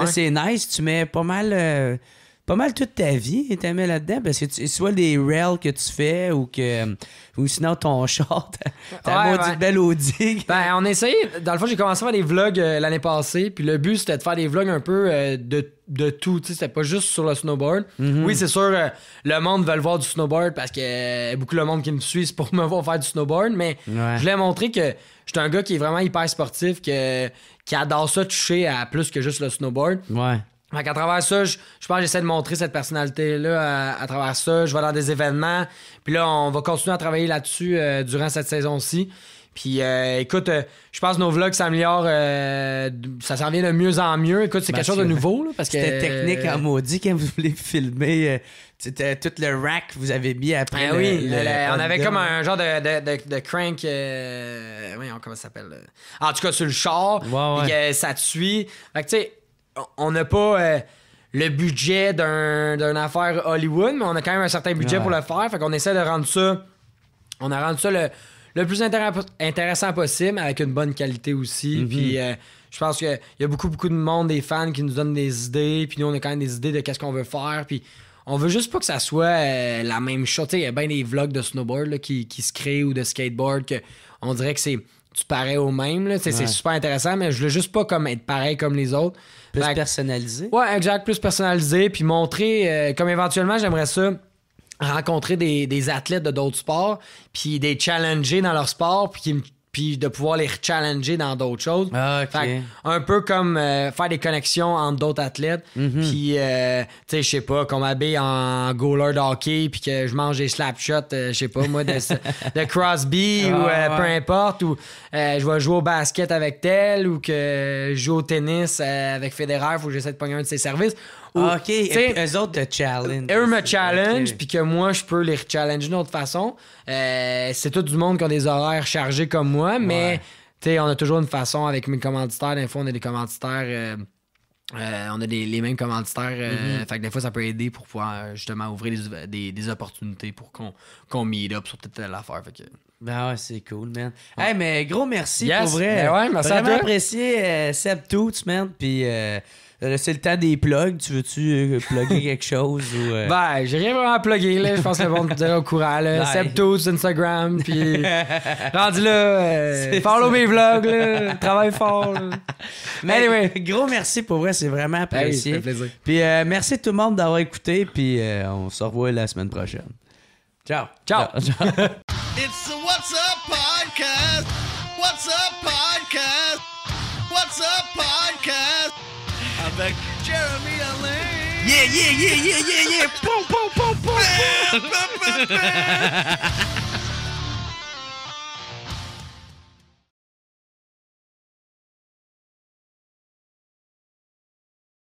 c'est nice. Tu mets pas mal pas mal toute ta vie est mis là-dedans parce que tu, soit des rails que tu fais ou que ou sinon ton short, t'as maudite belle Audi ben on essayait dans le fond j'ai commencé à faire des vlogs euh, l'année passée puis le but c'était de faire des vlogs un peu euh, de, tout tu sais c'était pas juste sur le snowboard mhm. oui c'est sûr euh, le monde veut le voir du snowboard parce que beaucoup de monde qui me suit c'est pour me voir faire du snowboard mais je voulais montrer que j'étais un gars qui est vraiment hyper sportif que qui adore ça toucher à plus que juste le snowboard ouais à travers ça, je, pense que j'essaie de montrer cette personnalité-là à, travers ça. Je vais dans des événements. Puis là, on va continuer à travailler là-dessus euh, durant cette saison-ci. Puis euh, écoute, euh, je pense que nos vlogs s'améliorent, ça s'en vient de mieux en mieux. Écoute, c'est quelque chose de nouveau. parce que C'était technique à maudit quand vous voulez filmer c'était tout le rack que vous avez mis après. Ah oui, on avait comme un genre de, crank. oui, comment ça s'appelle En tout cas, sur le char. ça te suit. Fait que tu sais on n'a pas euh, le budget d'un, d'une affaire Hollywood, mais on a quand même un certain budget pour le faire. Fait qu'on essaie de rendre ça. On a rendu ça le, plus intéressant possible, avec une bonne qualité aussi. Mm-hmm. Puis euh, je pense qu'il y a beaucoup, beaucoup de monde, des fans qui nous donnent des idées. Puis nous, on a quand même des idées de qu'est-ce qu'on veut faire. Puis on veut juste pas que ça soit euh, la même chose. Il y a bien des vlogs de snowboard qui, se créent ou de skateboard que on dirait que c'est tu parais au même. C'est super intéressant, mais je veux juste pas comme être pareil comme les autres. Plus personnalisé. Ouais, exact, plus personnalisé. Puis montrer, euh, comme éventuellement, j'aimerais ça rencontrer des, des athlètes de d'autres sports, puis des challenger dans leur sport, puis qui me puis de pouvoir les challenger dans d'autres choses. Ah, un peu comme euh, faire des connexions entre d'autres athlètes. Mhm. Puis, euh, tu sais, je sais pas, comme habille en goaler d'hockey, hockey, puis que je mange des slapshots, euh, je sais pas, moi, de, Crosby ah, ou peu importe, ou je vais jouer au basket avec tel, ou que je joue au tennis avec Federer, faut que j'essaie de pogner un de ses services. Ah, OK, eux autres te challenge. Eux me challenge, puis que moi, je peux les challenger d'une autre façon. Euh, c'est tout du monde qui a des horaires chargés comme moi, mais on a toujours une façon avec mes commanditaires. Des fois, on a des commanditaires. Euh, euh, on a les mêmes commanditaires. Mm-hmm. des fois, ça peut aider pour pouvoir justement ouvrir des, opportunités pour qu'on qu'on meet up sur peut-être telle affaire. Fait Ben ouais, c'est cool, man. mais gros merci pour vrai. Ben ouais, apprécié, euh, Seb Toots, man. Euh, c'est le temps des plugs. Tu veux-tu euh, plugger quelque chose? Ou, Bah Ben, j'ai rien vraiment à plugger. Là. Je pense que vont monde dire au courant. Là. Septos, Instagram. Puis rendu là, follow mes vlogs. Là. Travaille fort. anyway. Gros merci pour vrai. C'est vraiment apprécié. plaisir. Puis merci tout le monde d'avoir écouté. Puis on se revoit la semaine prochaine. Ciao. Ciao. Ciao. What's Up Podcast. avec Jeremy Allen. Yeah, yeah, yeah, yeah, yeah, yeah. boom, boom, boom, boom, boom.